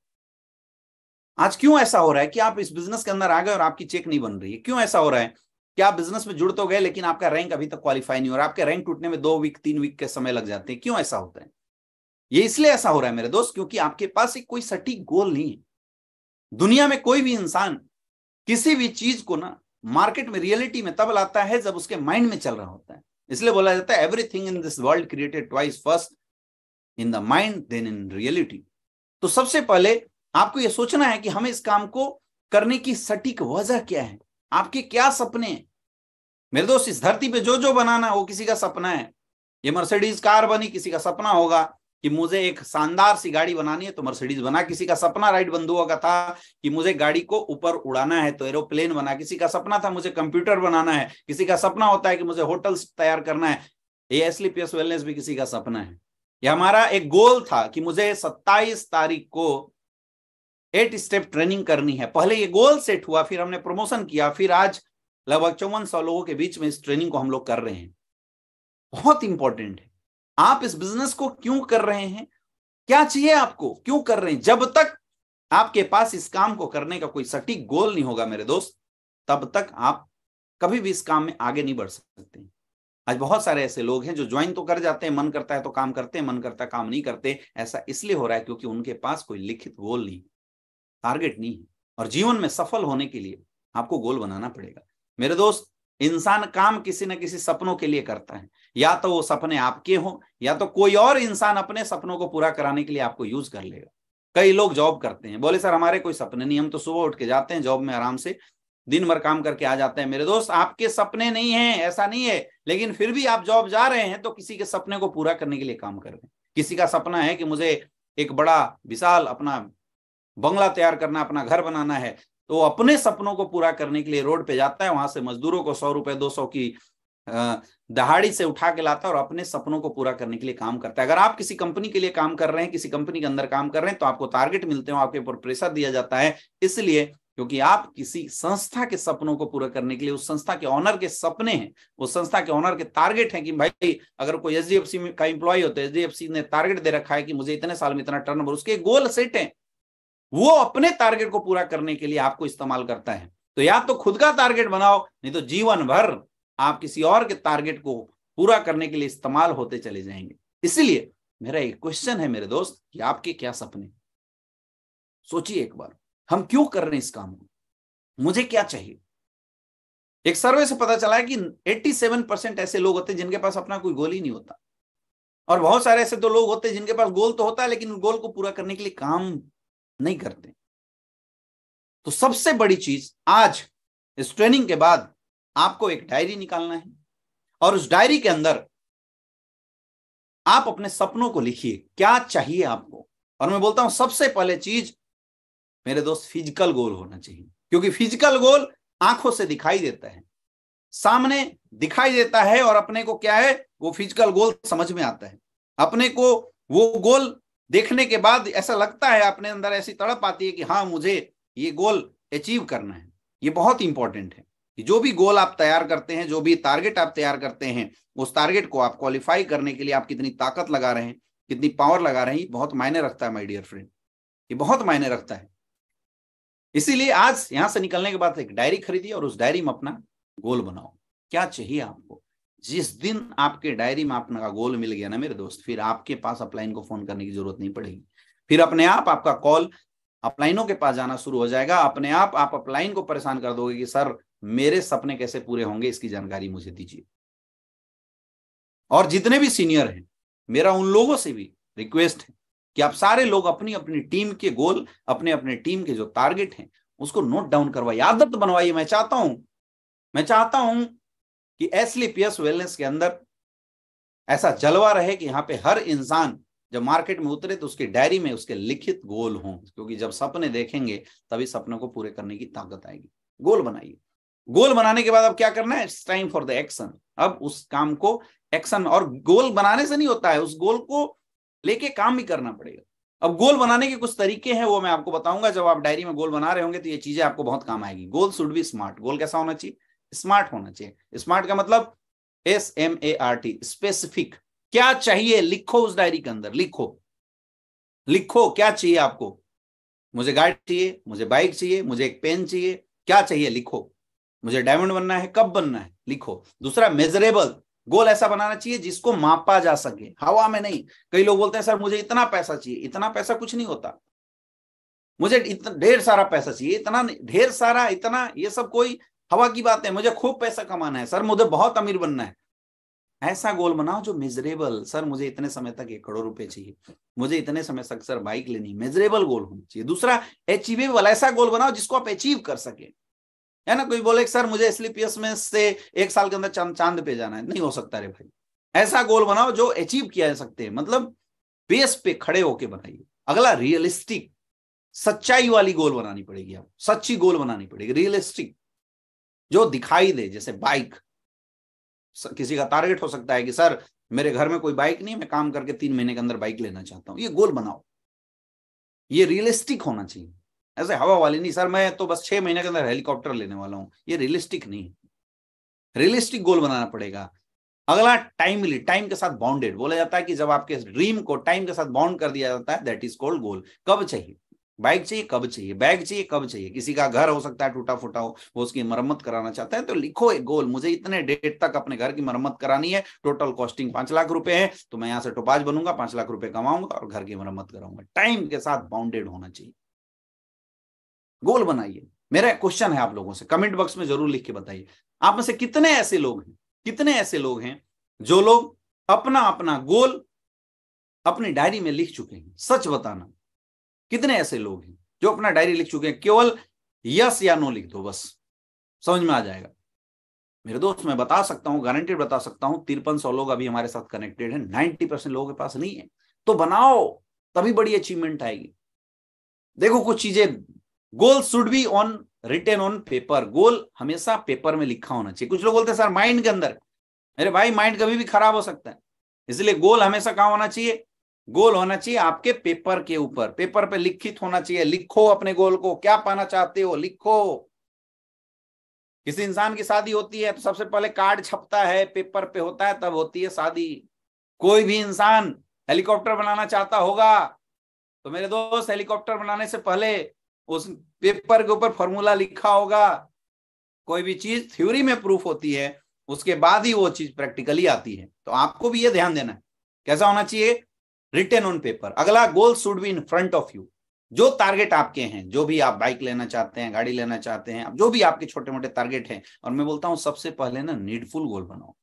आज क्यों ऐसा हो रहा है कि आप इस बिजनेस के अंदर आ गए और आपकी चेक नहीं बन रही है क्यों ऐसा हो रहा है कि आप बिजनेस में जुड़ तो गए लेकिन आपका रैंक अभी तक क्वालिफाई नहीं हो रहा आपके रैंक टूटने में दो वीक तीन वीक के समय लग जाते हैं क्यों ऐसा होता है ये इसलिए ऐसा हो रहा है मेरे दोस्त क्योंकि आपके पास एक कोई सटीक गोल नहीं है दुनिया में कोई भी इंसान किसी भी चीज को ना मार्केट में रियलिटी में तब लाता है जब उसके माइंड में चल रहा होता है इसलिए बोला जाता है everything in this world created twice first in the mind then in reality तो सबसे पहले आपको यह सोचना है कि हमें इस काम को करने की सटीक वजह क्या है आपके क्या सपने मेरे दोस्त इस धरती पे जो जो बनाना वो किसी का सपना है ये मर्सिडीज कार बनी किसी का सपना होगा कि मुझे एक शानदार सी गाड़ी बनानी है तो मर्सिडीज बना किसी का सपना राइट बंधुओं का था कि मुझे गाड़ी को ऊपर उड़ाना है तो एरोप्लेन बना किसी का सपना था मुझे कंप्यूटर बनाना है किसी का सपना होता है कि मुझे होटल्स तैयार करना है ये एसलीपीएस वेलनेस भी किसी का सपना है ये हमारा एक गोल था कि मुझे सत्ताईस तारीख को एट स्टेप ट्रेनिंग करनी है पहले ये गोल सेट हुआ फिर हमने प्रमोशन किया फिर आज लगभग चौवन सौ लोगों के बीच में इस ट्रेनिंग को हम लोग कर रहे हैं बहुत इंपॉर्टेंट है आप इस बिजनेस को क्यों कर रहे हैं क्या चाहिए आपको क्यों कर रहे हैं जब तक आपके पास इस काम को करने का कोई सटीक गोल नहीं होगा मेरे दोस्त तब तक आप कभी भी इस काम में आगे नहीं बढ़ सकते आज बहुत सारे ऐसे लोग हैं जो ज्वाइन तो कर जाते हैं मन करता है तो काम करते हैं मन करता है काम नहीं करते ऐसा इसलिए हो रहा है क्योंकि उनके पास कोई लिखित गोल नहीं टारगेट नहीं है और जीवन में सफल होने के लिए आपको गोल बनाना पड़ेगा मेरे दोस्त इंसान काम किसी न किसी सपनों के लिए करता है या तो वो सपने आपके हों या तो कोई और इंसान अपने सपनों को पूरा कराने के लिए आपको यूज कर लेगा कई लोग जॉब करते हैं बोले सर हमारे कोई सपने नहीं हम तो सुबह उठ के जाते हैं जॉब में आराम से दिन भर काम करके आ जाते हैं मेरे दोस्त आपके सपने नहीं है ऐसा नहीं है लेकिन फिर भी आप जॉब जा रहे हैं तो किसी के सपने को पूरा करने के लिए काम कर रहे हैं किसी का सपना है कि मुझे एक बड़ा विशाल अपना बंगला तैयार करना अपना घर बनाना है तो अपने सपनों को पूरा करने के लिए रोड पे जाता है वहां से मजदूरों को सौ रुपए दो सौ की दहाड़ी से उठा के लाता है और अपने सपनों को पूरा करने के लिए काम करता है अगर आप किसी कंपनी के लिए काम कर रहे हैं किसी कंपनी के अंदर काम कर रहे हैं तो आपको टारगेट मिलते हैं आपके ऊपर प्रेशर दिया जाता है इसलिए क्योंकि आप किसी संस्था के सपनों को पूरा करने के लिए उस संस्था के ऑनर के सपने हैं उस संस्था के ऑनर के टारगेट हैं कि भाई अगर कोई एच का इंप्लॉय हो तो एच ने टारगेट दे रखा है कि मुझे इतने साल में इतना टर्न उसके गोल सेट है वो अपने टारगेट को पूरा करने के लिए आपको इस्तेमाल करता है तो या तो खुद का टारगेट बनाओ नहीं तो जीवन भर आप किसी और के टारगेट को पूरा करने के लिए इस्तेमाल होते चले जाएंगे इसीलिए मेरा एक क्वेश्चन है मेरे दोस्त कि आपके क्या सपने सोचिए एक बार हम क्यों कर रहे हैं इस काम को मुझे क्या चाहिए एक सर्वे से पता चला है कि 87 परसेंट ऐसे लोग होते हैं जिनके पास अपना कोई गोल ही नहीं होता और बहुत सारे ऐसे तो लोग होते हैं जिनके पास गोल तो होता है लेकिन गोल को पूरा करने के लिए काम नहीं करते तो सबसे बड़ी चीज आज इस ट्रेनिंग के बाद आपको एक डायरी निकालना है और उस डायरी के अंदर आप अपने सपनों को लिखिए क्या चाहिए आपको और मैं बोलता हूं सबसे पहले चीज मेरे दोस्त फिजिकल गोल होना चाहिए क्योंकि फिजिकल गोल आंखों से दिखाई देता है सामने दिखाई देता है और अपने को क्या है वो फिजिकल गोल समझ में आता है अपने को वो गोल देखने के बाद ऐसा लगता है अपने अंदर ऐसी तड़प आती है कि हाँ मुझे ये गोल अचीव करना है ये बहुत इंपॉर्टेंट है कि जो भी गोल आप तैयार करते हैं जो भी टारगेट आप तैयार करते हैं उस टारगेट को आप क्वालिफाई करने के लिए आप कितनी ताकत लगा रहे हैं कितनी पावर लगा रहे हैं बहुत मायने रखता है माई डियर फ्रेंड ये बहुत मायने रखता है इसीलिए आज यहां से निकलने के बाद एक डायरी खरीदिए और उस डायरी में अपना गोल बनाओ क्या चाहिए आपको जिस दिन आपके डायरी में आपका गोल मिल गया ना मेरे दोस्त फिर आपके पास अपलाइन को फोन करने की जरूरत नहीं पड़ेगी फिर अपने आप आपका कॉल अपलाइनों के पास जाना शुरू हो जाएगा अपने आप आप अपलाइन को परेशान कर दोगे कि सर मेरे सपने कैसे पूरे होंगे इसकी जानकारी मुझे दीजिए और जितने भी सीनियर हैं मेरा उन लोगों से भी रिक्वेस्ट है कि आप सारे लोग अपनी अपनी टीम के गोल अपने अपने टीम के जो टारगेट हैं उसको नोट डाउन करवाइए आदत बनवाइए मैं चाहता हूं मैं चाहता हूं कि एसलीपीएस वेलनेस के अंदर ऐसा जलवा रहे कि यहां पे हर इंसान जब मार्केट में उतरे तो उसकी डायरी में उसके लिखित गोल हों क्योंकि जब सपने देखेंगे तभी सपनों को पूरे करने की ताकत आएगी गोल बनाइए गोल बनाने के बाद अब क्या करना है it's time for the action अब उस काम को एक्शन और गोल बनाने से नहीं होता है उस गोल को लेके काम भी करना पड़ेगा अब गोल बनाने के कुछ तरीके हैं वो मैं आपको बताऊंगा जब आप डायरी में गोल बना रहे होंगे तो ये चीजें आपको बहुत काम आएगी goal should be smart goal कैसा होना चाहिए स्मार्ट होना चाहिए स्मार्ट का मतलब S M A R T specific क्या चाहिए लिखो उस डायरी के अंदर लिखो लिखो क्या चाहिए आपको मुझे गाड़ी चाहिए मुझे बाइक चाहिए मुझे एक पेन चाहिए क्या चाहिए लिखो मुझे डायमंड बनना है कब बनना है लिखो दूसरा मेजरेबल गोल ऐसा बनाना चाहिए जिसको मापा जा सके हवा में नहीं कई लोग बोलते हैं सर मुझे इतना पैसा चाहिए इतना पैसा कुछ नहीं होता मुझे ढेर सारा पैसा चाहिए इतना ढेर सारा इतना ये सब कोई हवा की बात है मुझे खूब पैसा कमाना है सर मुझे बहुत अमीर बनना है ऐसा गोल बनाओ जो मेजरेबल सर मुझे इतने समय तक एक करोड़ रुपए चाहिए मुझे इतने समय तक सर बाइक लेनी मेजरेबल गोल होना चाहिए दूसरा अचीवेबल ऐसा गोल बनाओ जिसको आप अचीव कर सके है ना कोई बोले सर मुझे एसलीपीएस में से एक साल के अंदर चांद चांद पे जाना है नहीं हो सकता रे भाई ऐसा गोल बनाओ जो अचीव किया जा सकते हैं मतलब बेस पे खड़े होके बनाइए अगला रियलिस्टिक सच्चाई वाली गोल बनानी पड़ेगी आपको सच्ची गोल बनानी पड़ेगी रियलिस्टिक जो दिखाई दे जैसे बाइक किसी का टारगेट हो सकता है कि सर मेरे घर में कोई बाइक नहीं मैं काम करके तीन महीने के अंदर बाइक लेना चाहता हूं ये गोल बनाओ ये रियलिस्टिक होना चाहिए ऐसे हवा वाली नहीं सर मैं तो बस छह महीने के अंदर हेलीकॉप्टर लेने वाला हूं ये रियलिस्टिक नहीं रियलिस्टिक गोल बनाना पड़ेगा अगला टाइमली टाइम के साथ बाउंडेड बोला जाता है कि जब आपके ड्रीम को टाइम के साथ बाउंड कर दिया जाता है दैट इज कॉल्ड गोल कब चाहिए बाइक चाहिए कब चाहिए बैग चाहिए कब चाहिए किसी का घर हो सकता है टूटा फूटा हो वो उसकी मरम्मत कराना चाहता है तो लिखो एक गोल मुझे इतने डेट तक अपने घर की मरम्मत करानी है टोटल कॉस्टिंग पांच लाख रुपए है तो मैं यहाँ से टोपाज बनूंगा पांच लाख रुपए कमाऊंगा और घर की मरम्मत कराऊंगा टाइम के साथ बाउंडेड होना चाहिए गोल बनाइए मेरा क्वेश्चन है आप लोगों से कमेंट बॉक्स में जरूर लिख के बताइए आप में से कितने ऐसे लोग हैं कितने ऐसे लोग हैं जो लोग अपना अपना गोल अपनी डायरी में लिख चुके हैं सच बताना कितने ऐसे लोग हैं जो अपना डायरी लिख चुके हैं केवल यस या नो लिख दो बस समझ में आ जाएगा मेरे दोस्त मैं बता सकता हूं गारंटेड बता सकता हूं तिरपन सौ लोग अभी हमारे साथ कनेक्टेड है नाइनटी परसेंट लोगों के पास नहीं है तो बनाओ तभी बड़ी अचीवमेंट आएगी देखो कुछ चीजें goal should be on written on paper goal हमेशा पेपर में लिखा होना चाहिए कुछ लोग बोलते हैं सर माइंड के अंदर अरे भाई माइंड कभी भी खराब हो सकता है इसलिए गोल हमेशा कहा होना चाहिए गोल होना चाहिए आपके पेपर के ऊपर पेपर पे लिखित होना चाहिए लिखो अपने गोल को क्या पाना चाहते हो लिखो किसी इंसान की शादी होती है तो सबसे पहले कार्ड छपता है पेपर पे होता है तब होती है शादी कोई भी इंसान हेलीकॉप्टर बनाना चाहता होगा तो मेरे दोस्त हेलीकॉप्टर बनाने से पहले उस पेपर के ऊपर फॉर्मूला लिखा होगा कोई भी चीज थ्योरी में प्रूफ होती है उसके बाद ही वो चीज प्रैक्टिकली आती है तो आपको भी ये ध्यान देना है कैसा होना चाहिए रिटर्न ऑन पेपर अगला goal should be in front of you जो टारगेट आपके हैं जो भी आप बाइक लेना चाहते हैं गाड़ी लेना चाहते हैं जो भी आपके छोटे मोटे टारगेट हैं और मैं बोलता हूं सबसे पहले ना नीडफुल गोल बनाओ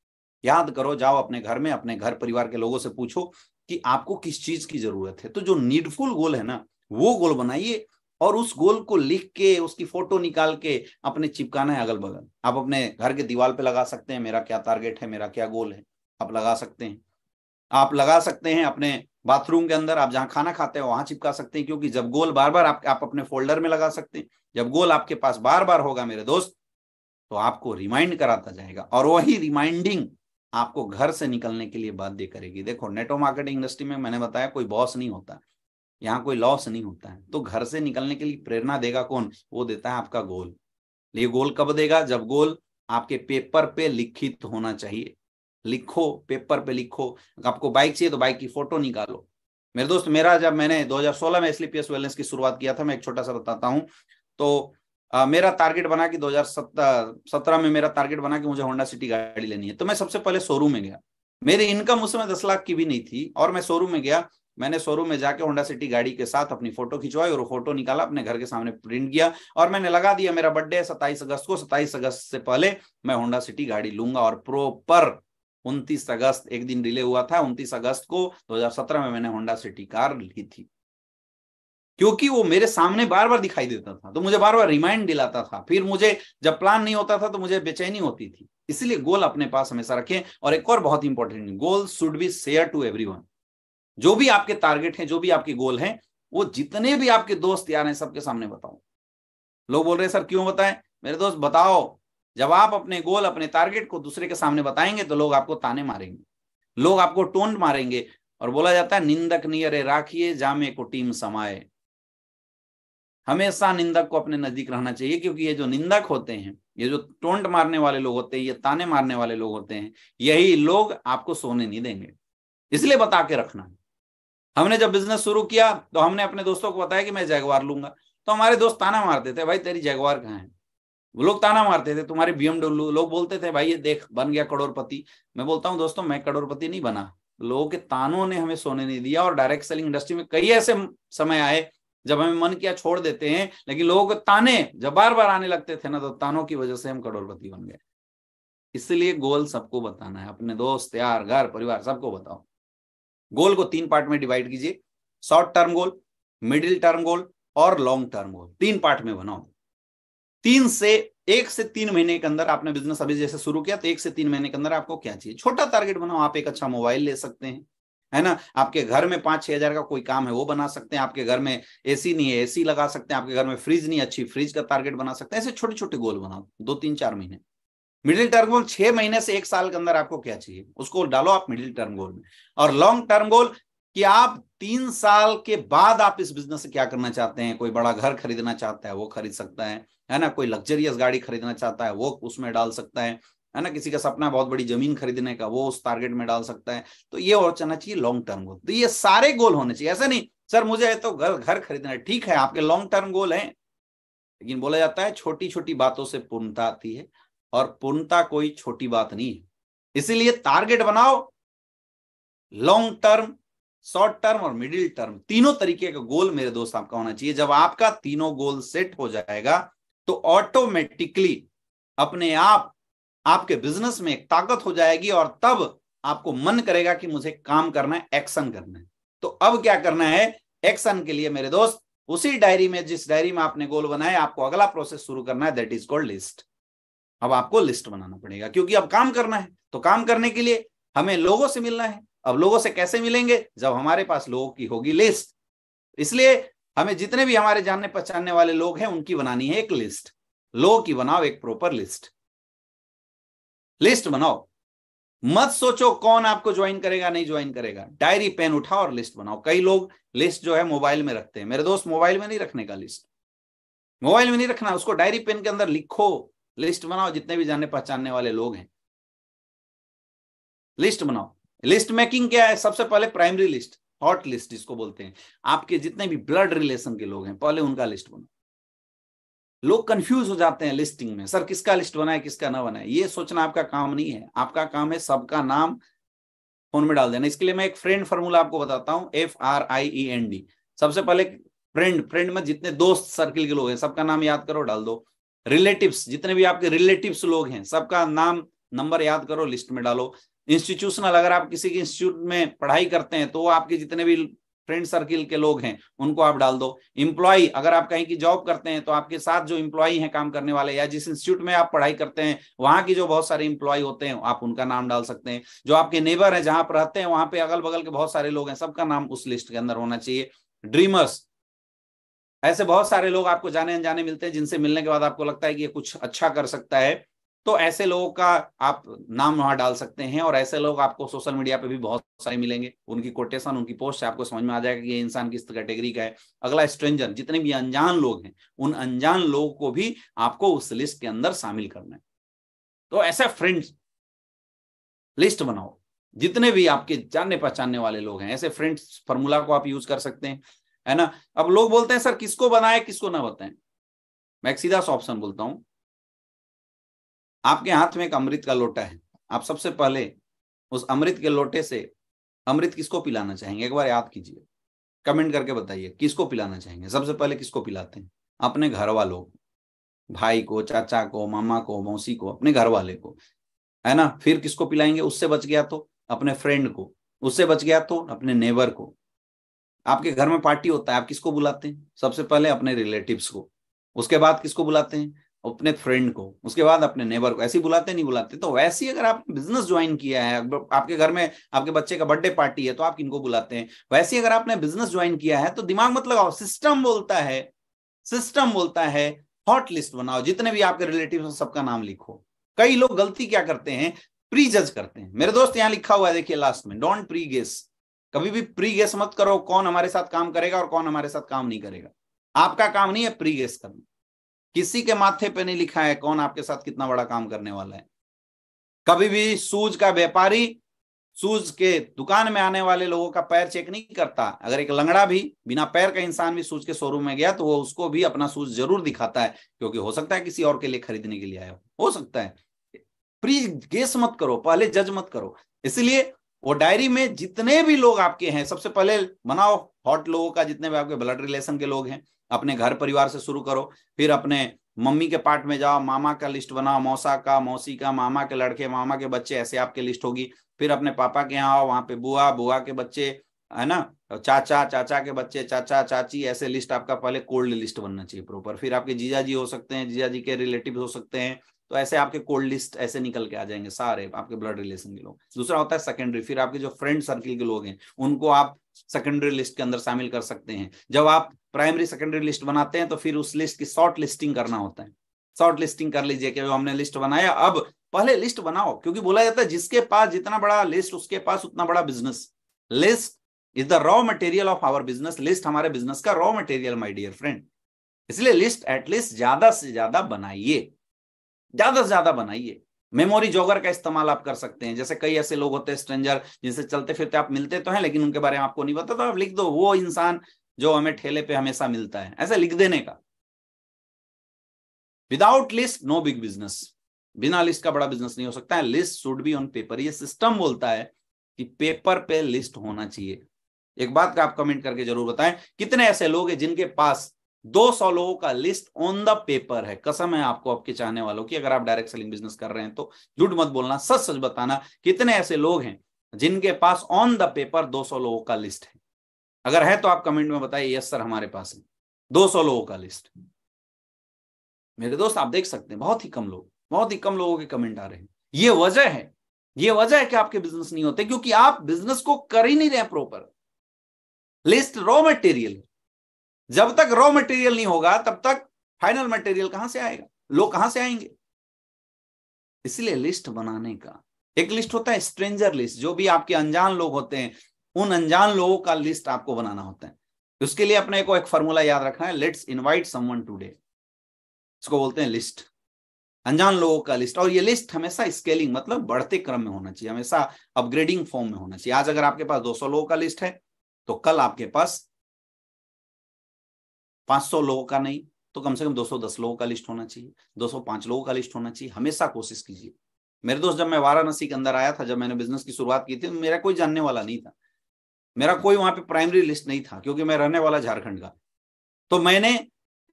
याद करो जाओ अपने घर में अपने घर परिवार के लोगों से पूछो कि आपको किस चीज की जरूरत है तो जो नीडफुल गोल है ना वो गोल बनाइए और उस गोल को लिख के उसकी फोटो निकाल के अपने चिपकाना है अगल बगल आप अपने घर के दीवार पे लगा सकते हैं मेरा क्या टारगेट है मेरा क्या गोल है आप लगा सकते हैं आप लगा सकते हैं अपने बाथरूम के अंदर आप जहां खाना खाते हैं वहां चिपका सकते हैं क्योंकि जब गोल बार बार आप, आप अपने फोल्डर में लगा सकते हैं जब गोल आपके पास बार बार होगा मेरे दोस्त तो आपको रिमाइंड कराता जाएगा और वही रिमाइंडिंग आपको घर से निकलने के लिए बाध्य करेगी देखो नेटो मार्केटिंग इंडस्ट्री में मैंने बताया कोई बॉस नहीं होता यहाँ कोई लॉस नहीं होता है तो घर से निकलने के लिए प्रेरणा देगा कौन वो देता है आपका गोल ये गोल कब देगा जब गोल आपके पेपर पे लिखित होना चाहिए लिखो पेपर पे लिखो आपको बाइक चाहिए तो बाइक की फोटो निकालो मेरे दोस्त मेरा जब मैंने 2016 में एसलीपीएस वेलनेस की शुरुआत किया था मैं एक छोटा सा बताता हूँ तो आ, मेरा टारगेट बना कि 2017 में मेरा टारगेट बना कि मुझे होंडा सिटी गाड़ी लेनी है तो मैं सबसे पहले शोरूम में गया मेरी इनकम उस समय दस लाख की भी नहीं थी और मैं शोरूम में गया मैंने शोरूम में जाके होंडा सिटी गाड़ी के साथ अपनी फोटो खिंचवाई और फोटो निकाला अपने घर के सामने प्रिंट किया और मैंने लगा दिया मेरा बर्थडे है सत्ताईस अगस्त को सत्ताईस अगस्त से पहले मैं होंडा सिटी गाड़ी लूंगा और प्रोपर उनतीस अगस्त एक दिन डिले हुआ था उनतीस अगस्त को 2017 में मैंने होंडा सिटी कार ली थी क्योंकि वो मेरे सामने बार बार दिखाई देता था तो मुझे बार बार रिमाइंड दिलाता था फिर मुझे जब प्लान नहीं होता था तो मुझे बेचैनी होती थी इसलिए गोल अपने पास हमेशा रखें और एक और बहुत important goal should be share to everyone जो भी आपके टारगेट हैं जो भी आपके गोल हैं वो जितने भी आपके दोस्त यार हैं सबके सामने बताओ लोग बोल रहे हैं सर क्यों बताएं मेरे दोस्त बताओ जब आप अपने गोल अपने टारगेट को दूसरे के सामने बताएंगे तो लोग आपको ताने मारेंगे लोग आपको टोंट मारेंगे और बोला जाता है निंदक नियरे राखिए जामे को टीम समाए हमेशा निंदक को अपने नजदीक रहना चाहिए क्योंकि ये जो निंदक होते हैं ये जो टोंट मारने वाले लोग होते हैं ये ताने मारने वाले लोग होते हैं यही लोग आपको सोने नहीं देंगे इसलिए बता के रखना है हमने जब बिजनेस शुरू किया तो हमने अपने दोस्तों को बताया कि मैं जयगवार लूंगा तो हमारे दोस्त ताना मारते थे भाई तेरी जयगवार कहाँ है वो लोग ताना मारते थे तुम्हारे बीएमडब्ल्यू लोग बोलते थे भाई ये देख बन गया करोड़पति मैं बोलता हूँ दोस्तों मैं करोड़पति नहीं बना लोगों के तानों ने हमें सोने नहीं दिया और डायरेक्ट सेलिंग इंडस्ट्री में कई ऐसे समय आए जब हमें मन किया छोड़ देते हैं लेकिन लोगों के ताने जब बार बार आने लगते थे ना तो तानों की वजह से हम करोड़पति बन गए इसलिए गोल सबको बताना है अपने दोस्त यार घर परिवार सबको बताओ गोल को तीन पार्ट में डिवाइड कीजिए short term goal middle term goal और लॉन्ग टर्म गोल तीन पार्ट में बनाओ तीन से एक से तीन महीने के अंदर आपने बिजनेस अभी जैसे शुरू किया तो एक से तीन महीने के अंदर आपको क्या चाहिए छोटा टारगेट बनाओ आप एक अच्छा मोबाइल ले सकते हैं है ना आपके घर में पांच छह हजार का कोई काम है वो बना सकते हैं आपके घर में एसी नहीं है एसी लगा सकते हैं आपके घर में फ्रिज नहीं अच्छी फ्रिज का टारगेट बना सकते हैं ऐसे छोटे छोटे गोल बनाओ दो तीन चार महीने मिडिल टर्म गोल छह महीने से एक साल के अंदर आपको क्या चाहिए उसको डालो आप मिडिल टर्म गोल में और लॉन्ग टर्म गोल कि आप तीन साल के बाद आप इस बिजनेस से क्या करना चाहते हैं कोई बड़ा घर खरीदना चाहता है वो खरीद सकता है है ना कोई लग्जरियस गाड़ी खरीदना चाहता है वो उसमें डाल सकता है है ना किसी का सपना बहुत बड़ी जमीन खरीदने का वो उस टारगेट में डाल सकता है तो ये और चलना चाहिए लॉन्ग टर्म गोल तो ये सारे गोल होने चाहिए ऐसा नहीं सर मुझे तो घर घर खरीदना है ठीक है आपके लॉन्ग टर्म गोल है लेकिन बोला जाता है छोटी छोटी बातों से पूर्णता आती है और पूर्णता कोई छोटी बात नहीं है इसीलिए टारगेट बनाओ लॉन्ग टर्म शॉर्ट टर्म और मिडिल टर्म तीनों तरीके का गोल मेरे दोस्त आपका होना चाहिए जब आपका तीनों गोल सेट हो जाएगा तो ऑटोमेटिकली अपने आप आपके बिजनेस में एक ताकत हो जाएगी और तब आपको मन करेगा कि मुझे काम करना है एक्शन करना है तो अब क्या करना है एक्शन के लिए मेरे दोस्त उसी डायरी में जिस डायरी में आपने गोल बनाया आपको अगला प्रोसेस शुरू करना है दैट इज कॉल्ड लिस्ट अब आपको लिस्ट बनाना पड़ेगा क्योंकि अब काम करना है तो काम करने के लिए हमें लोगों से मिलना है अब लोगों से कैसे मिलेंगे जब हमारे पास लोगों की होगी लिस्ट इसलिए हमें जितने भी हमारे जानने पहचानने वाले लोग हैं उनकी बनानी है एक लिस्ट लोगों की बनाओ एक प्रॉपर लिस्ट लिस्ट बनाओ मत सोचो कौन आपको ज्वाइन करेगा नहीं ज्वाइन करेगा डायरी पेन उठाओ और लिस्ट बनाओ कई लोग लिस्ट जो है मोबाइल में रखते हैं मेरे दोस्त मोबाइल में नहीं रखने का लिस्ट मोबाइल में नहीं रखना उसको डायरी पेन के अंदर लिखो लिस्ट बनाओ जितने भी जानने पहचानने वाले लोग हैं लिस्ट बनाओ लिस्ट मेकिंग क्या है सबसे पहले प्राइमरी लिस्ट हॉट लिस्ट जिसको बोलते हैं आपके जितने भी ब्लड रिलेशन के लोग हैं पहले उनका लिस्ट बनाओ लोग कंफ्यूज हो जाते हैं लिस्टिंग में सर किसका लिस्ट बनाए किसका ना बनाए ये सोचना आपका काम नहीं है आपका काम है सबका नाम फोन में डाल देना इसके लिए मैं एक फ्रेंड फॉर्मूला आपको बताता हूँ F R I E N D सबसे पहले फ्रेंड फ्रेंड में जितने दोस्त सर्किल के लोग हैं सबका नाम याद करो डाल दो रिलेटिव्स जितने भी आपके रिलेटिव्स लोग हैं सबका नाम नंबर याद करो लिस्ट में डालो इंस्टीट्यूशनल अगर आप किसी के इंस्टीट्यूट में पढ़ाई करते हैं तो वो आपके जितने भी फ्रेंड सर्किल के लोग हैं उनको आप डाल दो इंप्लॉई अगर आप कहीं की जॉब करते हैं तो आपके साथ जो इंप्लॉई हैं काम करने वाले या जिस इंस्टीट्यूट में आप पढ़ाई करते हैं वहां की जो बहुत सारे इंप्लॉई होते हैं आप उनका नाम डाल सकते हैं जो आपके नेबर हैं जहां पर रहते हैं वहां पे अगल बगल के बहुत सारे लोग हैं सबका नाम उस लिस्ट के अंदर होना चाहिए ड्रीमर्स ऐसे बहुत सारे लोग आपको जाने अनजाने मिलते हैं जिनसे मिलने के बाद आपको लगता है कि ये कुछ अच्छा कर सकता है तो ऐसे लोगों का आप नाम वहां डाल सकते हैं और ऐसे लोग आपको सोशल मीडिया पे भी बहुत सारे मिलेंगे उनकी कोटेशन उनकी पोस्ट से आपको समझ में आ जाएगा कि ये इंसान किस कैटेगरी का है अगला स्ट्रेंजर जितने भी अनजान लोग हैं उन अनजान लोगों को भी आपको उस लिस्ट के अंदर शामिल करना है तो ऐसा फ्रेंड्स लिस्ट बनाओ जितने भी आपके जानने पहचानने वाले लोग हैं ऐसे फ्रेंड्स फॉर्मूला को आप यूज कर सकते हैं है ना अब लोग बोलते हैं सर किसको बनाए किसको ना बताएं मैं एक सीधा सा ऑप्शन बोलता हूं आपके हाथ में एक अमृत का लोटा है आप सबसे पहले उस अमृत के लोटे से अमृत किसको पिलाना चाहेंगे एक बार याद कीजिए कमेंट करके बताइए किसको पिलाना चाहेंगे सबसे पहले किसको पिलाते हैं अपने घर वालों को भाई को चाचा को मामा को मौसी को अपने घर वाले को है ना फिर किसको पिलाएंगे उससे बच गया तो अपने फ्रेंड को उससे बच गया तो अपने नेबर को आपके घर में पार्टी होता है आप किसको बुलाते हैं सबसे पहले अपने रिलेटिव्स को उसके बाद किसको बुलाते हैं अपने फ्रेंड को उसके बाद अपने नेबर को ऐसे बुलाते नहीं बुलाते तो वैसे ही अगर आपने बिजनेस ज्वाइन किया है आपके घर में आपके बच्चे का बर्थडे पार्टी है तो आप किनको बुलाते हैं वैसे ही अगर आपने बिजनेस ज्वाइन किया है तो दिमाग मत लगाओ सिस्टम बोलता है सिस्टम बोलता है हॉट लिस्ट बनाओ जितने भी आपके रिलेटिव सबका नाम लिखो कई लोग गलती क्या करते हैं प्री जज करते हैं मेरे दोस्त यहाँ लिखा हुआ है देखिए लास्ट में डोंट प्री गेस कभी भी प्री गेस मत करो कौन हमारे साथ काम करेगा और कौन हमारे साथ काम नहीं करेगा आपका काम नहीं है प्री गेस करना किसी के माथे पे नहीं लिखा है कौन आपके साथ कितना बड़ा काम करने वाला है कभी भी सूज का व्यापारी सूज के दुकान में आने वाले लोगों का पैर चेक नहीं करता अगर एक लंगड़ा भी बिना पैर का इंसान भी सूज के शोरूम में गया तो वो उसको भी अपना सूज जरूर दिखाता है क्योंकि हो सकता है किसी और के लिए खरीदने के लिए आया हो सकता है प्लीज गेस मत करो पहले जज मत करो इसलिए वो डायरी में जितने भी लोग आपके हैं सबसे पहले बनाओ हॉट लोगों का जितने भी आपके ब्लड रिलेशन के लोग हैं अपने घर परिवार से शुरू करो फिर अपने मम्मी के पार्ट में जाओ मामा का लिस्ट बनाओ मौसा का मौसी का मामा के लड़के मामा के बच्चे ऐसे आपकी लिस्ट होगी फिर अपने पापा के यहाँ आओ वहां पे बुआ बुआ के बच्चे है ना चाचा चाचा के बच्चे चाचा चाची ऐसे लिस्ट आपका पहले कोल्ड लिस्ट बनना चाहिए प्रॉपर फिर आपके जीजा जी हो सकते हैं जीजा जी के रिलेटिव हो सकते हैं तो ऐसे आपके कोल्ड लिस्ट ऐसे निकल के आ जाएंगे सारे आपके ब्लड रिलेशन के लोग दूसरा होता है सेकेंडरी फिर आपके जो फ्रेंड सर्किल के लोग हैं उनको आप सेकेंडरी लिस्ट के अंदर शामिल कर सकते हैं जब आप प्राइमरी सेकेंडरी लिस्ट बनाते हैं तो फिर उस लिस्ट की शॉर्ट लिस्टिंग करना होता है शॉर्ट लिस्टिंग कर लीजिए कि हमने लिस्ट बनाया अब पहले लिस्ट बनाओ क्योंकि बोला जाता है जिसके पास जितना बड़ा लिस्ट उसके पास उतना बड़ा business list is the raw material of our business list हमारे बिजनेस का raw material my dear friend इसलिए लिस्ट एटलीस्ट ज्यादा से ज्यादा बनाइए ज्यादा से ज्यादा बनाइए मेमोरी जॉगर का इस्तेमाल आप कर सकते हैं जैसे कई ऐसे लोग होते हैं स्ट्रेंजर जिनसे चलते फिरते आप मिलते तो हैं लेकिन उनके बारे में आपको नहीं पता तो आप लिख दो वो इंसान जो हमें ठेले पे हमेशा मिलता है ऐसा लिख देने का without list no big business बिना लिस्ट का बड़ा बिजनेस नहीं हो सकता है list should be on paper ये सिस्टम बोलता है कि पेपर पे लिस्ट होना चाहिए एक बात का आप कमेंट करके जरूर बताएं कितने ऐसे लोग हैं जिनके पास 200 लोगों का लिस्ट ऑन द पेपर है कसम है आपको आपके चाहने वालों की अगर आप डायरेक्ट सेलिंग बिजनेस कर रहे हैं तो झूठ मत बोलना सच सच बताना कितने ऐसे लोग हैं जिनके पास ऑन द पेपर 200 लोगों का लिस्ट है अगर है तो आप कमेंट में बताइए यस सर हमारे पास है दो सौ लोगों का लिस्ट मेरे दोस्त आप देख सकते हैं बहुत ही कम लोग बहुत ही कम लोगों के कमेंट आ रहे हैं ये वजह है ये वजह है कि आपके बिजनेस नहीं होते क्योंकि आप बिजनेस को कर ही नहीं रहे प्रॉपर लिस्ट रॉ मटेरियल जब तक रॉ मटेरियल नहीं होगा तब तक फाइनल मटेरियल कहां से आएगा लोग कहां से आएंगे इसलिए लिस्ट बनाने का एक लिस्ट होता है स्ट्रेंजर लिस्ट जो भी आपके अनजान लोग होते हैं उन अनजान लोगों का लिस्ट आपको बनाना होता है उसके लिए अपने को एक फॉर्मूला याद रखना है लेट्स इनवाइट समवन टुडे इसको बोलते हैं लिस्ट अनजान लोगों का लिस्ट और ये लिस्ट हमेशा स्केलिंग मतलब बढ़ते क्रम में होना चाहिए हमेशा अपग्रेडिंग फॉर्म में होना चाहिए आज अगर आपके पास 200 लोगों का लिस्ट है तो कल आपके पास 500 लोगों का नहीं तो कम से कम 210 लोगों का लिस्ट होना चाहिए 205 लोगों का लिस्ट होना चाहिए हमेशा कोशिश कीजिए मेरे दोस्त जब मैं वाराणसी के अंदर आया था जब मैंने बिजनेस की शुरुआत की थी तो मेरा कोई जानने वाला नहीं था मेरा कोई वहां पे प्राइमरी लिस्ट नहीं था क्योंकि मैं रहने वाला झारखंड का तो मैंने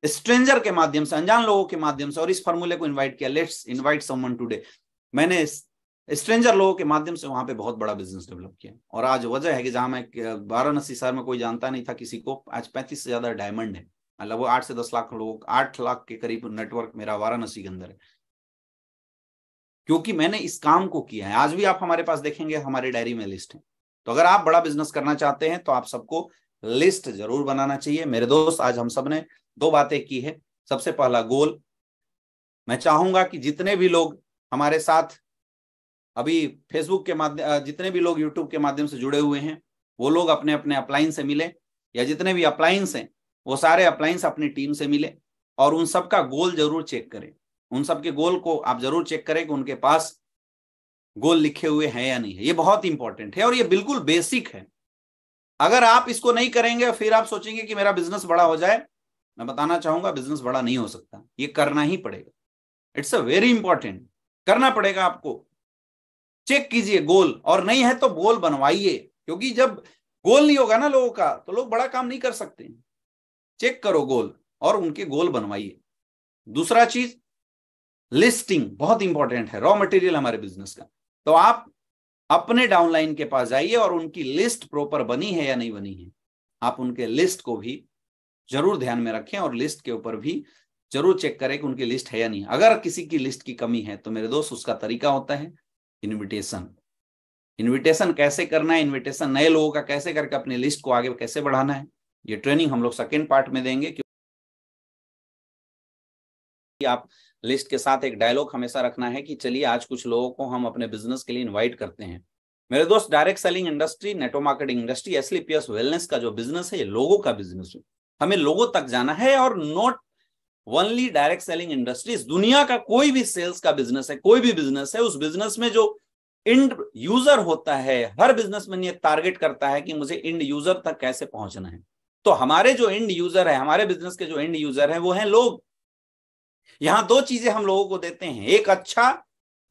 स्ट्रेंजर के माध्यम से अनजान लोगों के माध्यम से और इस फॉर्मूले को इनवाइट किया लेट्स इनवाइट समवन टुडे मैंने स्ट्रेंजर लोगों के माध्यम से वहां पे बहुत बड़ा बिजनेस डेवलप किया और आज वजह है कि जहां मैं वाराणसी शहर में कोई जानता नहीं था किसी को आज पैंतीस से ज्यादा डायमंड है लगभग मतलब आठ से दस लाख लोग आठ लाख के करीब नेटवर्क मेरा वाराणसी के अंदर है क्योंकि मैंने इस काम को किया है आज भी आप हमारे पास देखेंगे हमारे डायरी में लिस्ट है तो अगर आप बड़ा बिजनेस करना चाहते हैं तो आप सबको लिस्ट जरूर बनाना चाहिए मेरे दोस्त आज हम सब ने दो बातें की है सबसे पहला गोल मैं चाहूंगा कि जितने भी लोग हमारे साथ अभी फेसबुक के माध्यम जितने भी लोग यूट्यूब के माध्यम से जुड़े हुए हैं वो लोग अपने अपने अप्लायंस से मिले या जितने भी अप्लाइंस हैं वो सारे अप्लाइंस अपनी टीम से मिले और उन सबका गोल जरूर चेक करें उन सबके गोल को आप जरूर चेक करें कि उनके पास गोल लिखे हुए हैं या नहीं है ये बहुत इंपॉर्टेंट है और ये बिल्कुल बेसिक है अगर आप इसको नहीं करेंगे फिर आप सोचेंगे कि मेरा बिजनेस बड़ा हो जाए मैं बताना चाहूंगा बिजनेस बड़ा नहीं हो सकता ये करना ही पड़ेगा इट्स अ वेरी इंपॉर्टेंट करना पड़ेगा आपको चेक कीजिए गोल और नहीं है तो गोल बनवाइए क्योंकि जब गोल नहीं होगा ना लोगों का तो लोग बड़ा काम नहीं कर सकते चेक करो गोल और उनके गोल बनवाइए दूसरा चीज लिस्टिंग बहुत इंपॉर्टेंट है रॉ मटेरियल हमारे बिजनेस का तो आप अपने डाउनलाइन के पास जाइए और उनकी लिस्ट प्रॉपर बनी है या नहीं बनी है आप उनके लिस्ट को भी जरूर ध्यान में रखें और लिस्ट के ऊपर भी जरूर चेक करें कि उनकी लिस्ट है या नहीं अगर किसी की लिस्ट की कमी है तो मेरे दोस्त उसका तरीका होता है इनविटेशन इनविटेशन कैसे करना है इनविटेशन नए लोगों का कैसे करके अपनी लिस्ट को आगे कैसे बढ़ाना है ये ट्रेनिंग हम लोग सेकेंड पार्ट में देंगे आप लिस्ट के साथ एक डायलॉग हमेशा रखना है कि चलिए आज कुछ लोगों को हम अपने बिजनेस के लिए इनवाइट करते हैं मेरे दोस्त direct selling industry network marketing industry SLPS wellness का जो बिजनेस है ये लोगों का बिजनेस है हमें लोगों तक जाना है और not only direct selling industry दुनिया का कोई भी सेल्स का बिजनेस है कोई भी बिजनेस है उस बिजनेस में जो इंड यूजर होता है हर बिजनेसमैन ये टारगेट करता है कि मुझे इंड यूजर तक कैसे पहुंचना है तो हमारे जो इंड यूजर है हमारे बिजनेस के जो इंड यूजर है वो है लोग यहां दो चीजें हम लोगों को देते हैं एक अच्छा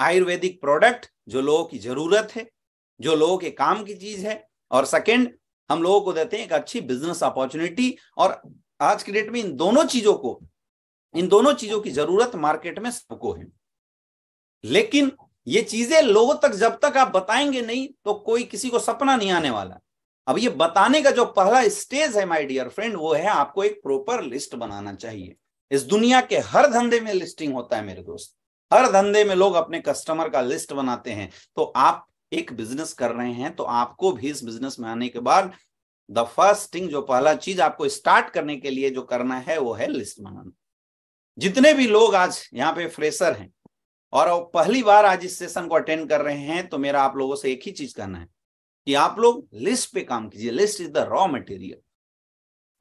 आयुर्वेदिक प्रोडक्ट जो लोगों की जरूरत है जो लोगों के काम की चीज है और सेकेंड हम लोगों को देते हैं एक अच्छी बिजनेस अपॉर्चुनिटी और आज के डेट में इन दोनों चीजों को इन दोनों चीजों की जरूरत मार्केट में सबको है लेकिन ये चीजें लोगों तक जब तक आप बताएंगे नहीं तो कोई किसी को सपना नहीं आने वाला अब ये बताने का जो पहला स्टेज है माय डियर फ्रेंड वो है आपको एक प्रॉपर लिस्ट बनाना चाहिए इस दुनिया के हर धंधे में लिस्टिंग होता है मेरे दोस्त हर धंधे में लोग अपने कस्टमर का लिस्ट बनाते हैं तो आप एक बिजनेस कर रहे हैं तो आपको भी इस बिजनेस में आने के बाद द फर्स्ट थिंग जो पहला चीज आपको स्टार्ट करने के लिए जो करना है वो है लिस्ट बनाना जितने भी लोग आज यहाँ पे फ्रेशर हैं और पहली बार आज इस सेशन को अटेंड कर रहे हैं तो मेरा आप लोगों से एक ही चीज कहना है कि आप लोग लिस्ट पे काम कीजिए list is the raw material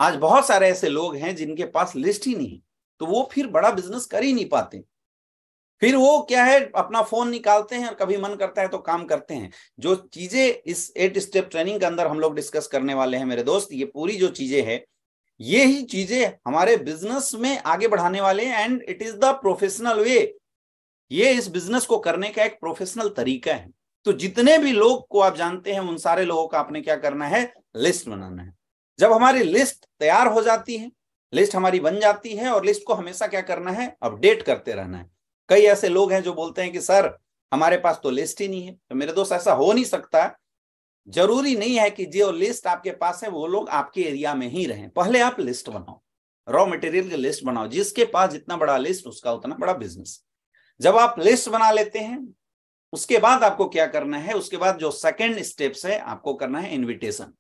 आज बहुत सारे ऐसे लोग हैं जिनके पास लिस्ट ही नहीं है तो वो फिर बड़ा बिजनेस कर ही नहीं पाते फिर वो क्या है अपना फोन निकालते हैं और कभी मन करता है तो काम करते हैं जो चीजें इस एट स्टेप ट्रेनिंग के अंदर हम लोग डिस्कस करने वाले हैं मेरे दोस्त ये पूरी जो चीजें है ये ही चीजें हमारे बिजनेस में आगे बढ़ाने वाले हैं and it is the professional way ये इस बिजनेस को करने का एक प्रोफेशनल तरीका है तो जितने भी लोग को आप जानते हैं उन सारे लोगों का आपने क्या करना है लिस्ट बनाना है जब हमारी लिस्ट तैयार हो जाती है लिस्ट हमारी बन जाती है और लिस्ट को हमेशा क्या करना है अपडेट करते रहना है कई ऐसे लोग हैं जो बोलते हैं कि सर हमारे पास तो लिस्ट ही नहीं है तो मेरे दोस्त ऐसा हो नहीं सकता जरूरी नहीं है कि जो लिस्ट आपके पास है वो लोग आपके एरिया में ही रहें पहले आप लिस्ट बनाओ रॉ मटेरियल की लिस्ट बनाओ जिसके पास जितना बड़ा लिस्ट उसका उतना बड़ा बिजनेस जब आप लिस्ट बना लेते हैं उसके बाद आपको क्या करना है उसके बाद जो सेकेंड स्टेप्स है आपको करना है इन्विटेशन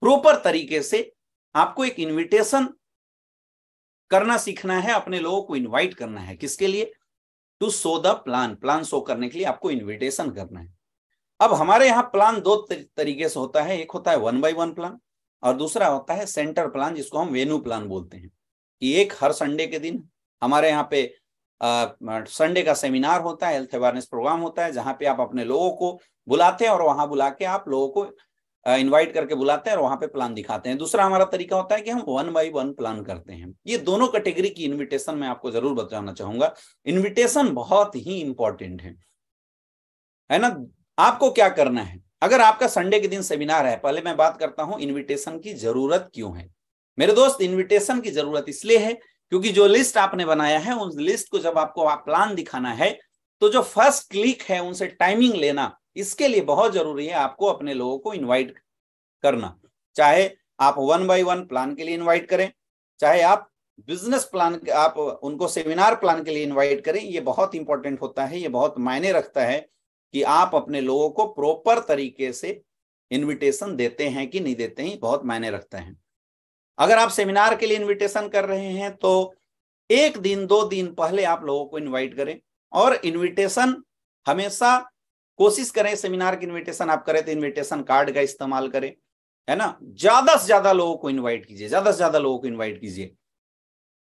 प्रॉपर तरीके से आपको एक इन्विटेशन करना सीखना है अपने लोगों को इनवाइट करना है किसके लिए to show the plan plan show करने के लिए आपको इनविटेशन करना है अब हमारे यहाँ प्लान दो तरीके से होता है एक होता है वन बाई वन प्लान और दूसरा होता है सेंटर प्लान जिसको हम वेन्यू प्लान बोलते हैं कि एक हर संडे के दिन हमारे यहाँ पे संडे का सेमिनार होता है हेल्थ अवेयरनेस प्रोग्राम होता है जहाँ पे आप अपने लोगों को बुलाते हैं और वहां बुला के आप लोगों को इनवाइट करके बुलाते हैं और वहां पे प्लान दिखाते हैं दूसरा हमारा तरीका होता है कि हम वन बाई वन प्लान करते हैं ये दोनों कैटेगरी की इनविटेशन मैं आपको जरूर बताना चाहूंगा इनविटेशन बहुत ही इंपॉर्टेंट है है ना आपको क्या करना है अगर आपका संडे के दिन सेमिनार है पहले मैं बात करता हूं इन्विटेशन की जरूरत क्यों है मेरे दोस्त इन्विटेशन की जरूरत इसलिए है क्योंकि जो लिस्ट आपने बनाया है उस लिस्ट को जब आपको आप प्लान दिखाना है तो जो फर्स्ट क्लिक है उनसे टाइमिंग लेना इसके लिए बहुत जरूरी है आपको अपने लोगों को इनवाइट करना चाहे आप वन बाय वन प्लान के लिए इनवाइट करें चाहे आप बिजनेस प्लान आप उनको सेमिनार प्लान के लिए इनवाइट करें ये बहुत इंपॉर्टेंट होता है ये बहुत मायने रखता है कि आप अपने लोगों को प्रॉपर तरीके से इनविटेशन देते हैं कि नहीं देते हैं बहुत मायने रखता है अगर आप सेमिनार के लिए इनविटेशन कर रहे हैं तो एक दिन दो दिन पहले आप लोगों को इनवाइट करें और इनविटेशन हमेशा कोशिश करें सेमिनार की इनविटेशन आप करें तो इनविटेशन कार्ड का इस्तेमाल करें है ना ज्यादा से ज्यादा लोगों को इनवाइट कीजिए ज्यादा से ज्यादा लोगों को इनवाइट कीजिए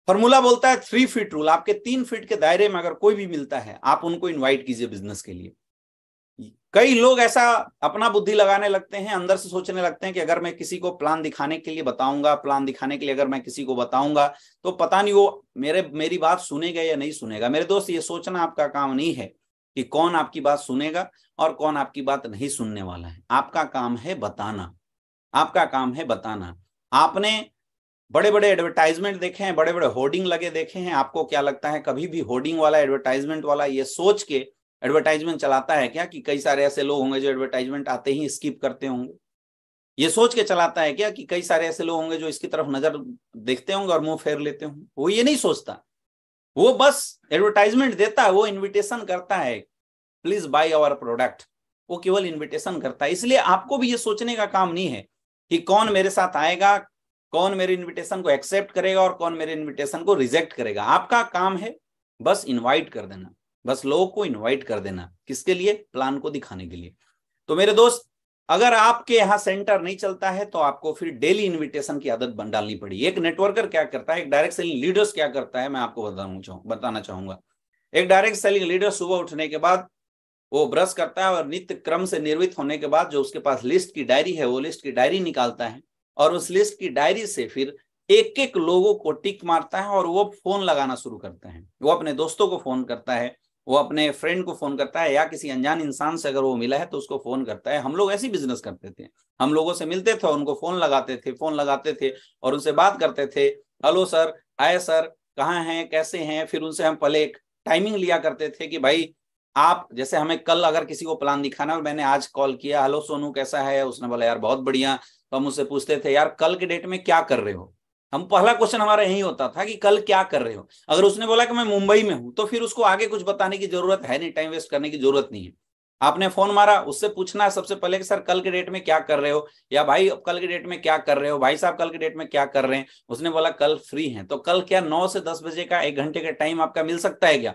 फॉर्मूला बोलता है थ्री फीट रूल आपके तीन फीट के दायरे में अगर कोई भी मिलता है आप उनको इन्वाइट कीजिए बिजनेस के लिए कई लोग ऐसा अपना बुद्धि लगाने लगते हैं अंदर से सोचने लगते हैं कि अगर मैं किसी को प्लान दिखाने के लिए बताऊंगा प्लान दिखाने के लिए अगर मैं किसी को बताऊंगा तो पता नहीं वो मेरे मेरी बात सुनेगा या नहीं सुनेगा मेरे दोस्त ये सोचना आपका काम नहीं है कि कौन आपकी बात सुनेगा और कौन आपकी बात नहीं सुनने वाला है आपका काम है बताना आपका काम है बताना आपने बड़े बड़े एडवर्टाइजमेंट देखे हैं बड़े बड़े होर्डिंग लगे देखे हैं आपको क्या लगता है कभी भी होर्डिंग वाला एडवर्टाइजमेंट वाला ये सोच के एडवर्टाइजमेंट चलाता है क्या कि कई सारे ऐसे लोग होंगे जो एडवर्टाइजमेंट आते ही स्किप करते होंगे ये सोच के चलाता है क्या कि कई सारे ऐसे लोग होंगे जो इसकी तरफ नजर देखते होंगे और मुंह फेर लेते होंगे वो ये नहीं सोचता वो बस एडवर्टाइजमेंट देता है वो इन्विटेशन करता है प्लीज बाय आवर प्रोडक्ट वो केवल इनविटेशन करता है इसलिए आपको भी ये सोचने का काम नहीं है कि कौन मेरे साथ आएगा कौन मेरे इनविटेशन को एक्सेप्ट करेगा और कौन मेरे इनविटेशन को रिजेक्ट करेगा आपका काम है बस इनवाइट कर देना बस लोगों को इनवाइट कर देना किसके लिए प्लान को दिखाने के लिए तो मेरे दोस्त अगर आपके यहाँ सेंटर नहीं चलता है तो आपको फिर डेली इनविटेशन की आदत बन डालनी पड़ी एक नेटवर्कर क्या करता है एक डायरेक्ट सेलिंग लीडर्स क्या करता है मैं आपको बताना चाहूंगा एक डायरेक्ट सेलिंग लीडर सुबह उठने के बाद वो ब्रश करता है और नित्य क्रम से निर्वित होने के बाद जो उसके पास लिस्ट की डायरी है वो लिस्ट की डायरी निकालता है और उस लिस्ट की डायरी से फिर एक एक लोगों को टिक मारता है और वो फोन लगाना शुरू करते हैं वो अपने दोस्तों को फोन करता है वो अपने फ्रेंड को फोन करता है या किसी अनजान इंसान से अगर वो मिला है तो उसको फोन करता है हम लोग ऐसी बिजनेस करते थे हम लोगों से मिलते थे उनको फोन लगाते थे फोन लगाते थे और उनसे बात करते थे हेलो सर आए सर कहाँ हैं कैसे हैं फिर उनसे हम पहले एक टाइमिंग लिया करते थे कि भाई आप जैसे हमें कल अगर किसी को प्लान दिखाना और मैंने आज कॉल किया हेलो सोनू कैसा है उसने बोला यार बहुत बढ़िया तो हम उससे पूछते थे यार कल के डेट में क्या कर रहे हो हम पहला क्वेश्चन हमारा यही होता था कि कल क्या कर रहे हो अगर उसने बोला कि मैं मुंबई में हूं तो फिर उसको आगे कुछ बताने की जरूरत है नहीं टाइम वेस्ट करने की जरूरत नहीं है आपने फोन मारा उससे पूछना है सबसे पहले कि सर कल के डेट में क्या कर रहे हो या भाई कल के डेट में क्या कर रहे हो भाई साहब कल के डेट में क्या कर रहे हैं उसने बोला कल फ्री है तो कल क्या नौ से दस बजे का एक घंटे का टाइम आपका मिल सकता है क्या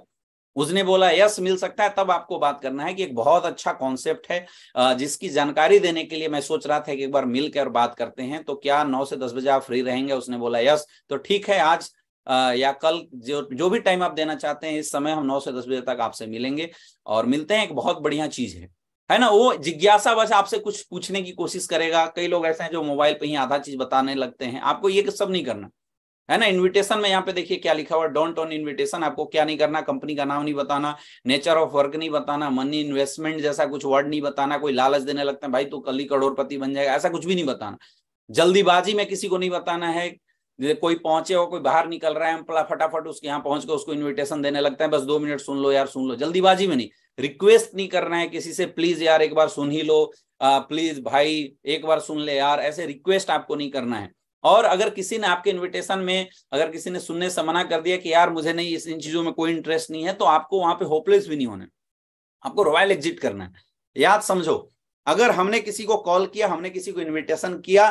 उसने बोला यस मिल सकता है तब आपको बात करना है कि एक बहुत अच्छा कॉन्सेप्ट है जिसकी जानकारी देने के लिए मैं सोच रहा था कि एक बार मिलकर बात करते हैं तो क्या नौ से दस बजे आप फ्री रहेंगे उसने बोला यस तो ठीक है आज या कल जो जो भी टाइम आप देना चाहते हैं इस समय हम नौ से दस बजे तक आपसे मिलेंगे और मिलते हैं एक बहुत बढ़िया चीज है है ना वो जिज्ञासा बस आपसे कुछ पूछने की कोशिश करेगा कई लोग ऐसे हैं जो मोबाइल पे ही आधा चीज बताने लगते हैं आपको ये सब नहीं करना है ना इनविटेशन में यहाँ पे देखिए क्या लिखा हुआ डोंट ऑन इनविटेशन आपको क्या नहीं करना कंपनी का नाम नहीं बताना नेचर ऑफ वर्क नहीं बताना मनी इन्वेस्टमेंट जैसा कुछ वर्ड नहीं बताना कोई लालच देने लगता है भाई तू तो कल ही करोड़पति बन जाएगा ऐसा कुछ भी नहीं बताना जल्दीबाजी में किसी को नहीं बताना है कोई पहुंचे हो कोई बाहर निकल रहा है हम फटाफट उसके यहाँ पहुंच के उसको इन्विटेशन देने लगता है बस दो मिनट सुन लो यार सुन लो जल्दीबाजी में नहीं रिक्वेस्ट नहीं करना है किसी से प्लीज यार एक बार सुन ही लो प्लीज भाई एक बार सुन ले यार ऐसे रिक्वेस्ट आपको नहीं करना है और अगर किसी ने आपके इन्विटेशन में अगर किसी ने सुनने से मना कर दिया कि यार मुझे नहीं इस इन चीजों में कोई इंटरेस्ट नहीं है तो आपको वहां पे होपलेस भी नहीं होना आपको रॉयल एग्जिट करना है याद समझो अगर हमने किसी को कॉल किया हमने किसी को इन्विटेशन किया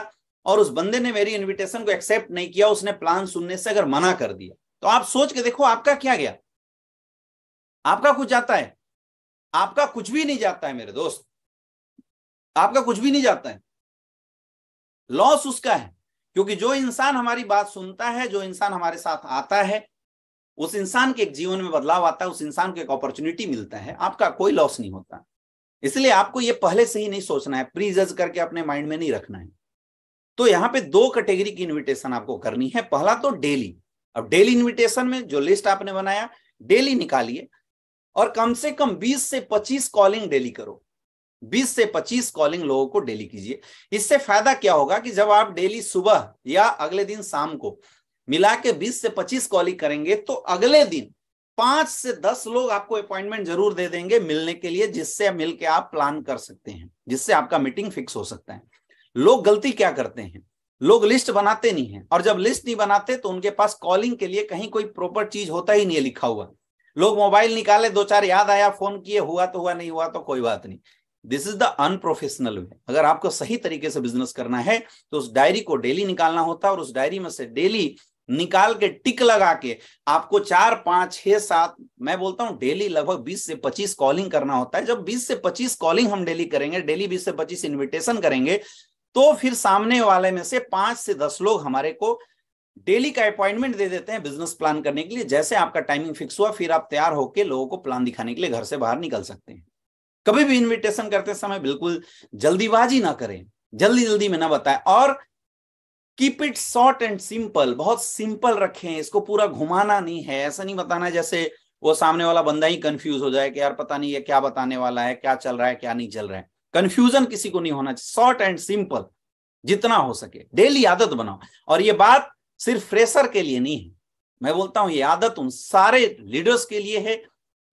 और उस बंदे ने मेरी इन्विटेशन को एक्सेप्ट नहीं किया उसने प्लान सुनने से अगर मना कर दिया तो आप सोच के देखो आपका क्या गया आपका कुछ जाता है आपका कुछ भी नहीं जाता है मेरे दोस्त आपका कुछ भी नहीं जाता है लॉस उसका है क्योंकि जो इंसान हमारी बात सुनता है जो इंसान हमारे साथ आता है उस इंसान के एक जीवन में बदलाव आता है उस इंसान को एक अपॉर्चुनिटी मिलता है आपका कोई लॉस नहीं होता इसलिए आपको यह पहले से ही नहीं सोचना है प्री जज करके अपने माइंड में नहीं रखना है तो यहां पे दो कैटेगरी की इनविटेशन आपको करनी है पहला तो डेली अब डेली इनविटेशन में जो लिस्ट आपने बनाया डेली निकालिए और कम से कम 20 से 25 कॉलिंग डेली करो 20 से 25 कॉलिंग लोगों को डेली कीजिए इससे फायदा क्या होगा कि जब आप डेली सुबह या अगले दिन शाम को मिला के बीस से पच्चीस कॉलिंग करेंगे तो अगले दिन पांच से दस लोग आपको अपॉइंटमेंट जरूर दे देंगे मिलने के लिए जिससे मिल आप प्लान कर सकते हैं जिससे आपका मीटिंग फिक्स हो सकता है लोग गलती क्या करते हैं लोग लिस्ट बनाते नहीं है और जब लिस्ट नहीं बनाते तो उनके पास कॉलिंग के लिए कहीं कोई प्रॉपर चीज होता ही नहीं है लिखा हुआ लोग मोबाइल निकाले दो चार याद आया फोन किए हुआ तो हुआ नहीं हुआ तो कोई बात नहीं this is the unprofessional way अगर आपको सही तरीके से बिजनेस करना है तो उस डायरी को डेली निकालना होता है और उस डायरी में से डेली निकाल के टिक लगा के आपको चार पांच छह सात मैं बोलता हूं डेली लगभग बीस से पच्चीस कॉलिंग करना होता है जब बीस से पच्चीस कॉलिंग हम डेली करेंगे डेली बीस से पच्चीस इन्विटेशन करेंगे तो फिर सामने वाले में से पांच से दस लोग हमारे को डेली का अपॉइंटमेंट दे देते हैं बिजनेस प्लान करने के लिए जैसे आपका टाइमिंग फिक्स हुआ फिर आप तैयार होकर लोगों को प्लान दिखाने के लिए घर से बाहर निकल सकते हैं कभी भी इनविटेशन करते समय बिल्कुल जल्दीबाजी ना करें जल्दी जल्दी में ना बताए और keep it short and simple बहुत सिंपल रखें इसको पूरा घुमाना नहीं है ऐसा नहीं बताना जैसे वो सामने वाला बंदा ही कंफ्यूज हो जाए कि यार पता नहीं ये क्या बताने वाला है क्या चल रहा है क्या नहीं चल रहा है कंफ्यूजन किसी को नहीं होना चाहिए शॉर्ट एंड सिंपल जितना हो सके डेली आदत बनाओ और ये बात सिर्फ फ्रेशर के लिए नहीं है मैं बोलता हूं ये आदत उन सारे लीडर्स के लिए है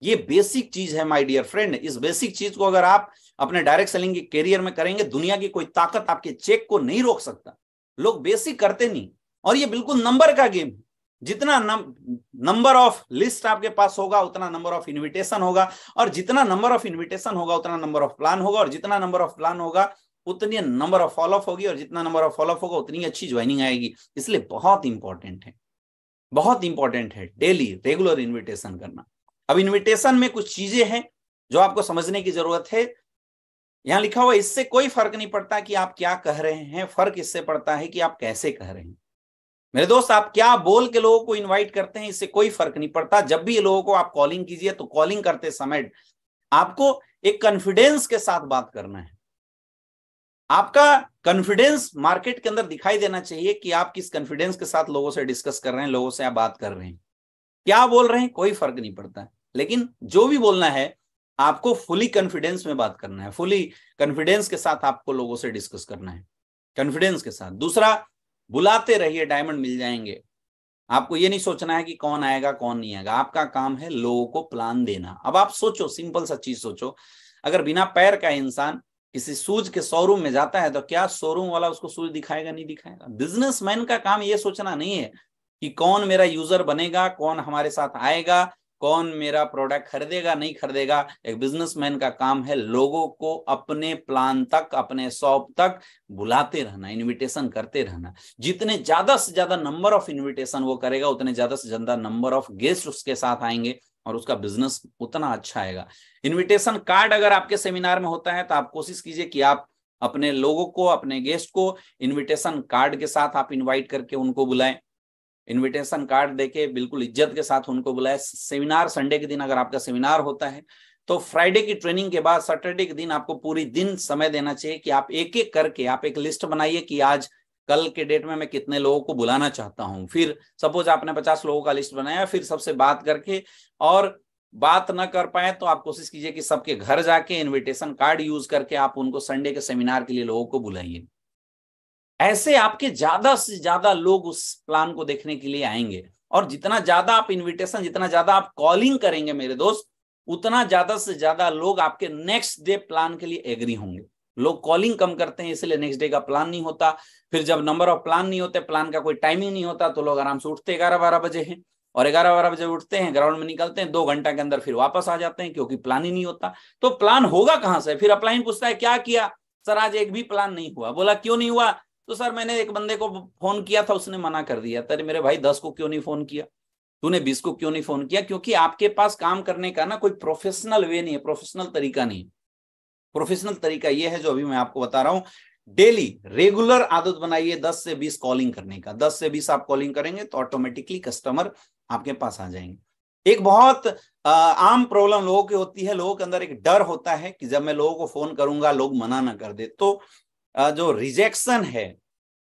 ये बेसिक चीज है माय डियर फ्रेंड इस बेसिक चीज को अगर आप अपने डायरेक्ट सेलिंग के करियर में करेंगे दुनिया की कोई ताकत आपके चेक को नहीं रोक सकता लोग बेसिक करते नहीं और ये बिल्कुल नंबर का गेम है जितना नंबर ऑफ लिस्ट आपके पास होगा उतना नंबर ऑफ इनविटेशन होगा और जितना नंबर ऑफ इनविटेशन होगा उतना नंबर ऑफ प्लान होगा और जितना नंबर ऑफ प्लान होगा उतनी नंबर ऑफ फॉलोअप होगी और जितना नंबर ऑफ फॉलोअप होगा उतनी अच्छी ज्वाइनिंग आएगी इसलिए बहुत इंपॉर्टेंट है बहुत इंपॉर्टेंट है डेली रेगुलर इन्विटेशन करना अब इनविटेशन में कुछ चीजें हैं जो आपको समझने की जरूरत है यहां लिखा हुआ इससे कोई फर्क नहीं पड़ता कि आप क्या कह रहे हैं फर्क इससे पड़ता है कि आप कैसे कह रहे हैं मेरे दोस्त आप क्या बोल के लोगों को इनवाइट करते हैं इससे कोई फर्क नहीं पड़ता जब भी लोगों को आप कॉलिंग कीजिए तो कॉलिंग करते समय आपको एक कॉन्फिडेंस के साथ बात करना है आपका कॉन्फिडेंस मार्केट के अंदर दिखाई देना चाहिए कि आप किस कॉन्फिडेंस के साथ लोगों से डिस्कस कर रहे हैं लोगों से आप बात कर रहे हैं क्या बोल रहे हैं कोई फर्क नहीं पड़ता है लेकिन जो भी बोलना है आपको फुली कॉन्फिडेंस में बात करना है फुली कॉन्फिडेंस के साथ आपको लोगों से डिस्कस करना है कॉन्फिडेंस के साथ दूसरा बुलाते रहिए डायमंड मिल जाएंगे आपको ये नहीं सोचना है कि कौन आएगा कौन नहीं आएगा आपका काम है लोगों को प्लान देना अब आप सोचो सिंपल सा चीज सोचो अगर बिना पैर का इंसान किसी सूज के शोरूम में जाता है तो क्या शोरूम वाला उसको सूज दिखाएगा नहीं दिखाएगा बिजनेसमैन का काम ये सोचना नहीं है कि कौन मेरा यूजर बनेगा कौन हमारे साथ आएगा कौन मेरा प्रोडक्ट खरीदेगा नहीं खरीदेगा एक बिजनेसमैन का काम है लोगों को अपने प्लान तक अपने शॉप तक बुलाते रहना इनविटेशन करते रहना जितने ज्यादा से ज्यादा नंबर ऑफ इनविटेशन वो करेगा उतने ज्यादा से ज्यादा नंबर ऑफ गेस्ट उसके साथ आएंगे और उसका बिजनेस उतना अच्छा आएगा इन्विटेशन कार्ड अगर आपके सेमिनार में होता है तो आप कोशिश कीजिए कि आप अपने लोगों को अपने गेस्ट को इनविटेशन कार्ड के साथ आप इनवाइट करके उनको बुलाएं इनविटेशन कार्ड देके बिल्कुल इज्जत के साथ उनको बुलाए सेमिनार संडे के दिन अगर आपका सेमिनार होता है तो फ्राइडे की ट्रेनिंग के बाद सैटरडे के दिन आपको पूरी दिन समय देना चाहिए कि आप एक एक करके आप एक लिस्ट बनाइए कि आज कल के डेट में मैं कितने लोगों को बुलाना चाहता हूं फिर सपोज आपने पचास लोगों का लिस्ट बनाया फिर सबसे बात करके और बात ना कर पाए तो आप कोशिश कीजिए कि सबके घर जाके इनविटेशन कार्ड यूज करके आप उनको संडे के सेमिनार के लिए लोगों को बुलाइए ऐसे आपके ज्यादा से ज्यादा लोग उस प्लान को देखने के लिए आएंगे और जितना ज्यादा आप इनविटेशन जितना ज्यादा आप कॉलिंग करेंगे मेरे दोस्त उतना ज्यादा से ज्यादा लोग आपके नेक्स्ट डे प्लान के लिए एग्री होंगे लोग कॉलिंग कम करते हैं इसलिए नेक्स्ट डे का प्लान नहीं होता फिर जब नंबर ऑफ प्लान नहीं होते प्लान का कोई टाइमिंग नहीं होता तो लोग आराम से उठते ग्यारह बारह बजे हैं और ग्यारह बारह बजे उठते हैं ग्राउंड में निकलते हैं दो घंटा के अंदर फिर वापस आ जाते हैं क्योंकि प्लान ही नहीं होता तो प्लान होगा कहां से फिर अपलाइन पूछता है क्या किया सर आज एक भी प्लान नहीं हुआ बोला क्यों नहीं हुआ तो सर मैंने एक बंदे को फोन किया था उसने मना कर दिया तेरे मेरे भाई दस को क्यों नहीं फोन किया तूने बीस को क्यों नहीं फोन किया क्योंकि आपके पास काम करने का ना कोई प्रोफेशनल वे नहीं है प्रोफेशनल तरीका नहीं प्रोफेशनल तरीका ये है जो अभी मैं आपको बता रहा हूँ डेली रेगुलर आदत बनाइए दस से बीस कॉलिंग करने का दस से बीस आप कॉलिंग करेंगे तो ऑटोमेटिकली कस्टमर आपके पास आ जाएंगे एक बहुत आम प्रॉब्लम लोगों की होती है लोगों के अंदर एक डर होता है कि जब मैं लोगों को फोन करूंगा लोग मना ना कर दे तो जो रिजेक्शन है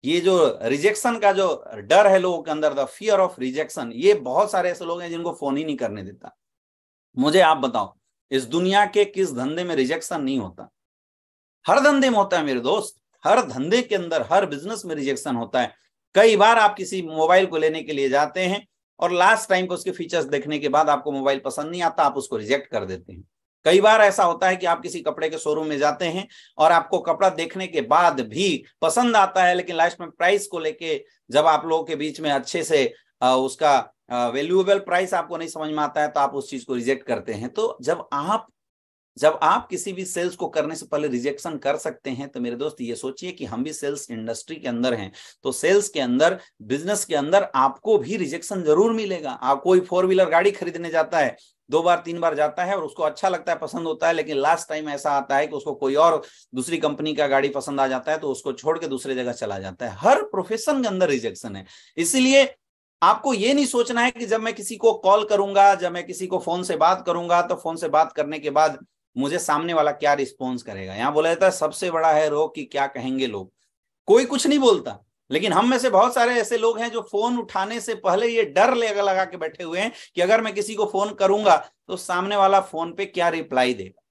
ये जो रिजेक्शन का जो डर है लोगों के अंदर द फियर ऑफ रिजेक्शन ये बहुत सारे ऐसे लोग हैं जिनको फोन ही नहीं करने देता मुझे आप बताओ इस दुनिया के किस धंधे में रिजेक्शन नहीं होता हर धंधे में होता है मेरे दोस्त हर धंधे के अंदर हर बिजनेस में रिजेक्शन होता है कई बार आप किसी मोबाइल को लेने के लिए जाते हैं और लास्ट टाइम पर उसके फीचर्स देखने के बाद आपको मोबाइल पसंद नहीं आता आप उसको रिजेक्ट कर देते हैं कई बार ऐसा होता है कि आप किसी कपड़े के शोरूम में जाते हैं और आपको कपड़ा देखने के बाद भी पसंद आता है लेकिन लास्ट में प्राइस को लेके जब आप लोगों के बीच में अच्छे से उसका वैल्यूएबल प्राइस आपको नहीं समझ में आता है तो आप उस चीज को रिजेक्ट करते हैं तो जब आप जब आप किसी भी सेल्स को करने से पहले रिजेक्शन कर सकते हैं तो मेरे दोस्त ये सोचिए कि हम भी सेल्स इंडस्ट्री के अंदर हैं तो सेल्स के अंदर बिजनेस के अंदर आपको भी रिजेक्शन जरूर मिलेगा आप कोई फोर व्हीलर गाड़ी खरीदने जाता है दो बार तीन बार जाता है और उसको अच्छा लगता है पसंद होता है लेकिन लास्ट टाइम ऐसा आता है कि उसको कोई और दूसरी कंपनी का गाड़ी पसंद आ जाता है तो उसको छोड़ के दूसरे जगह चला जाता है हर प्रोफेशन के अंदर रिजेक्शन है इसीलिए आपको ये नहीं सोचना है कि जब मैं किसी को कॉल करूंगा जब मैं किसी को फोन से बात करूंगा तो फोन से बात करने के बाद मुझे सामने वाला क्या रिस्पॉन्स करेगा यहाँ बोला जाता है सबसे बड़ा है रोग कि क्या कहेंगे लोग कोई कुछ नहीं बोलता लेकिन हम में से बहुत सारे ऐसे लोग हैं जो फोन उठाने से पहले ये डर लगा लगा के बैठे हुए हैं कि अगर मैं किसी को फोन करूंगा तो सामने वाला फोन पे क्या रिप्लाई देगा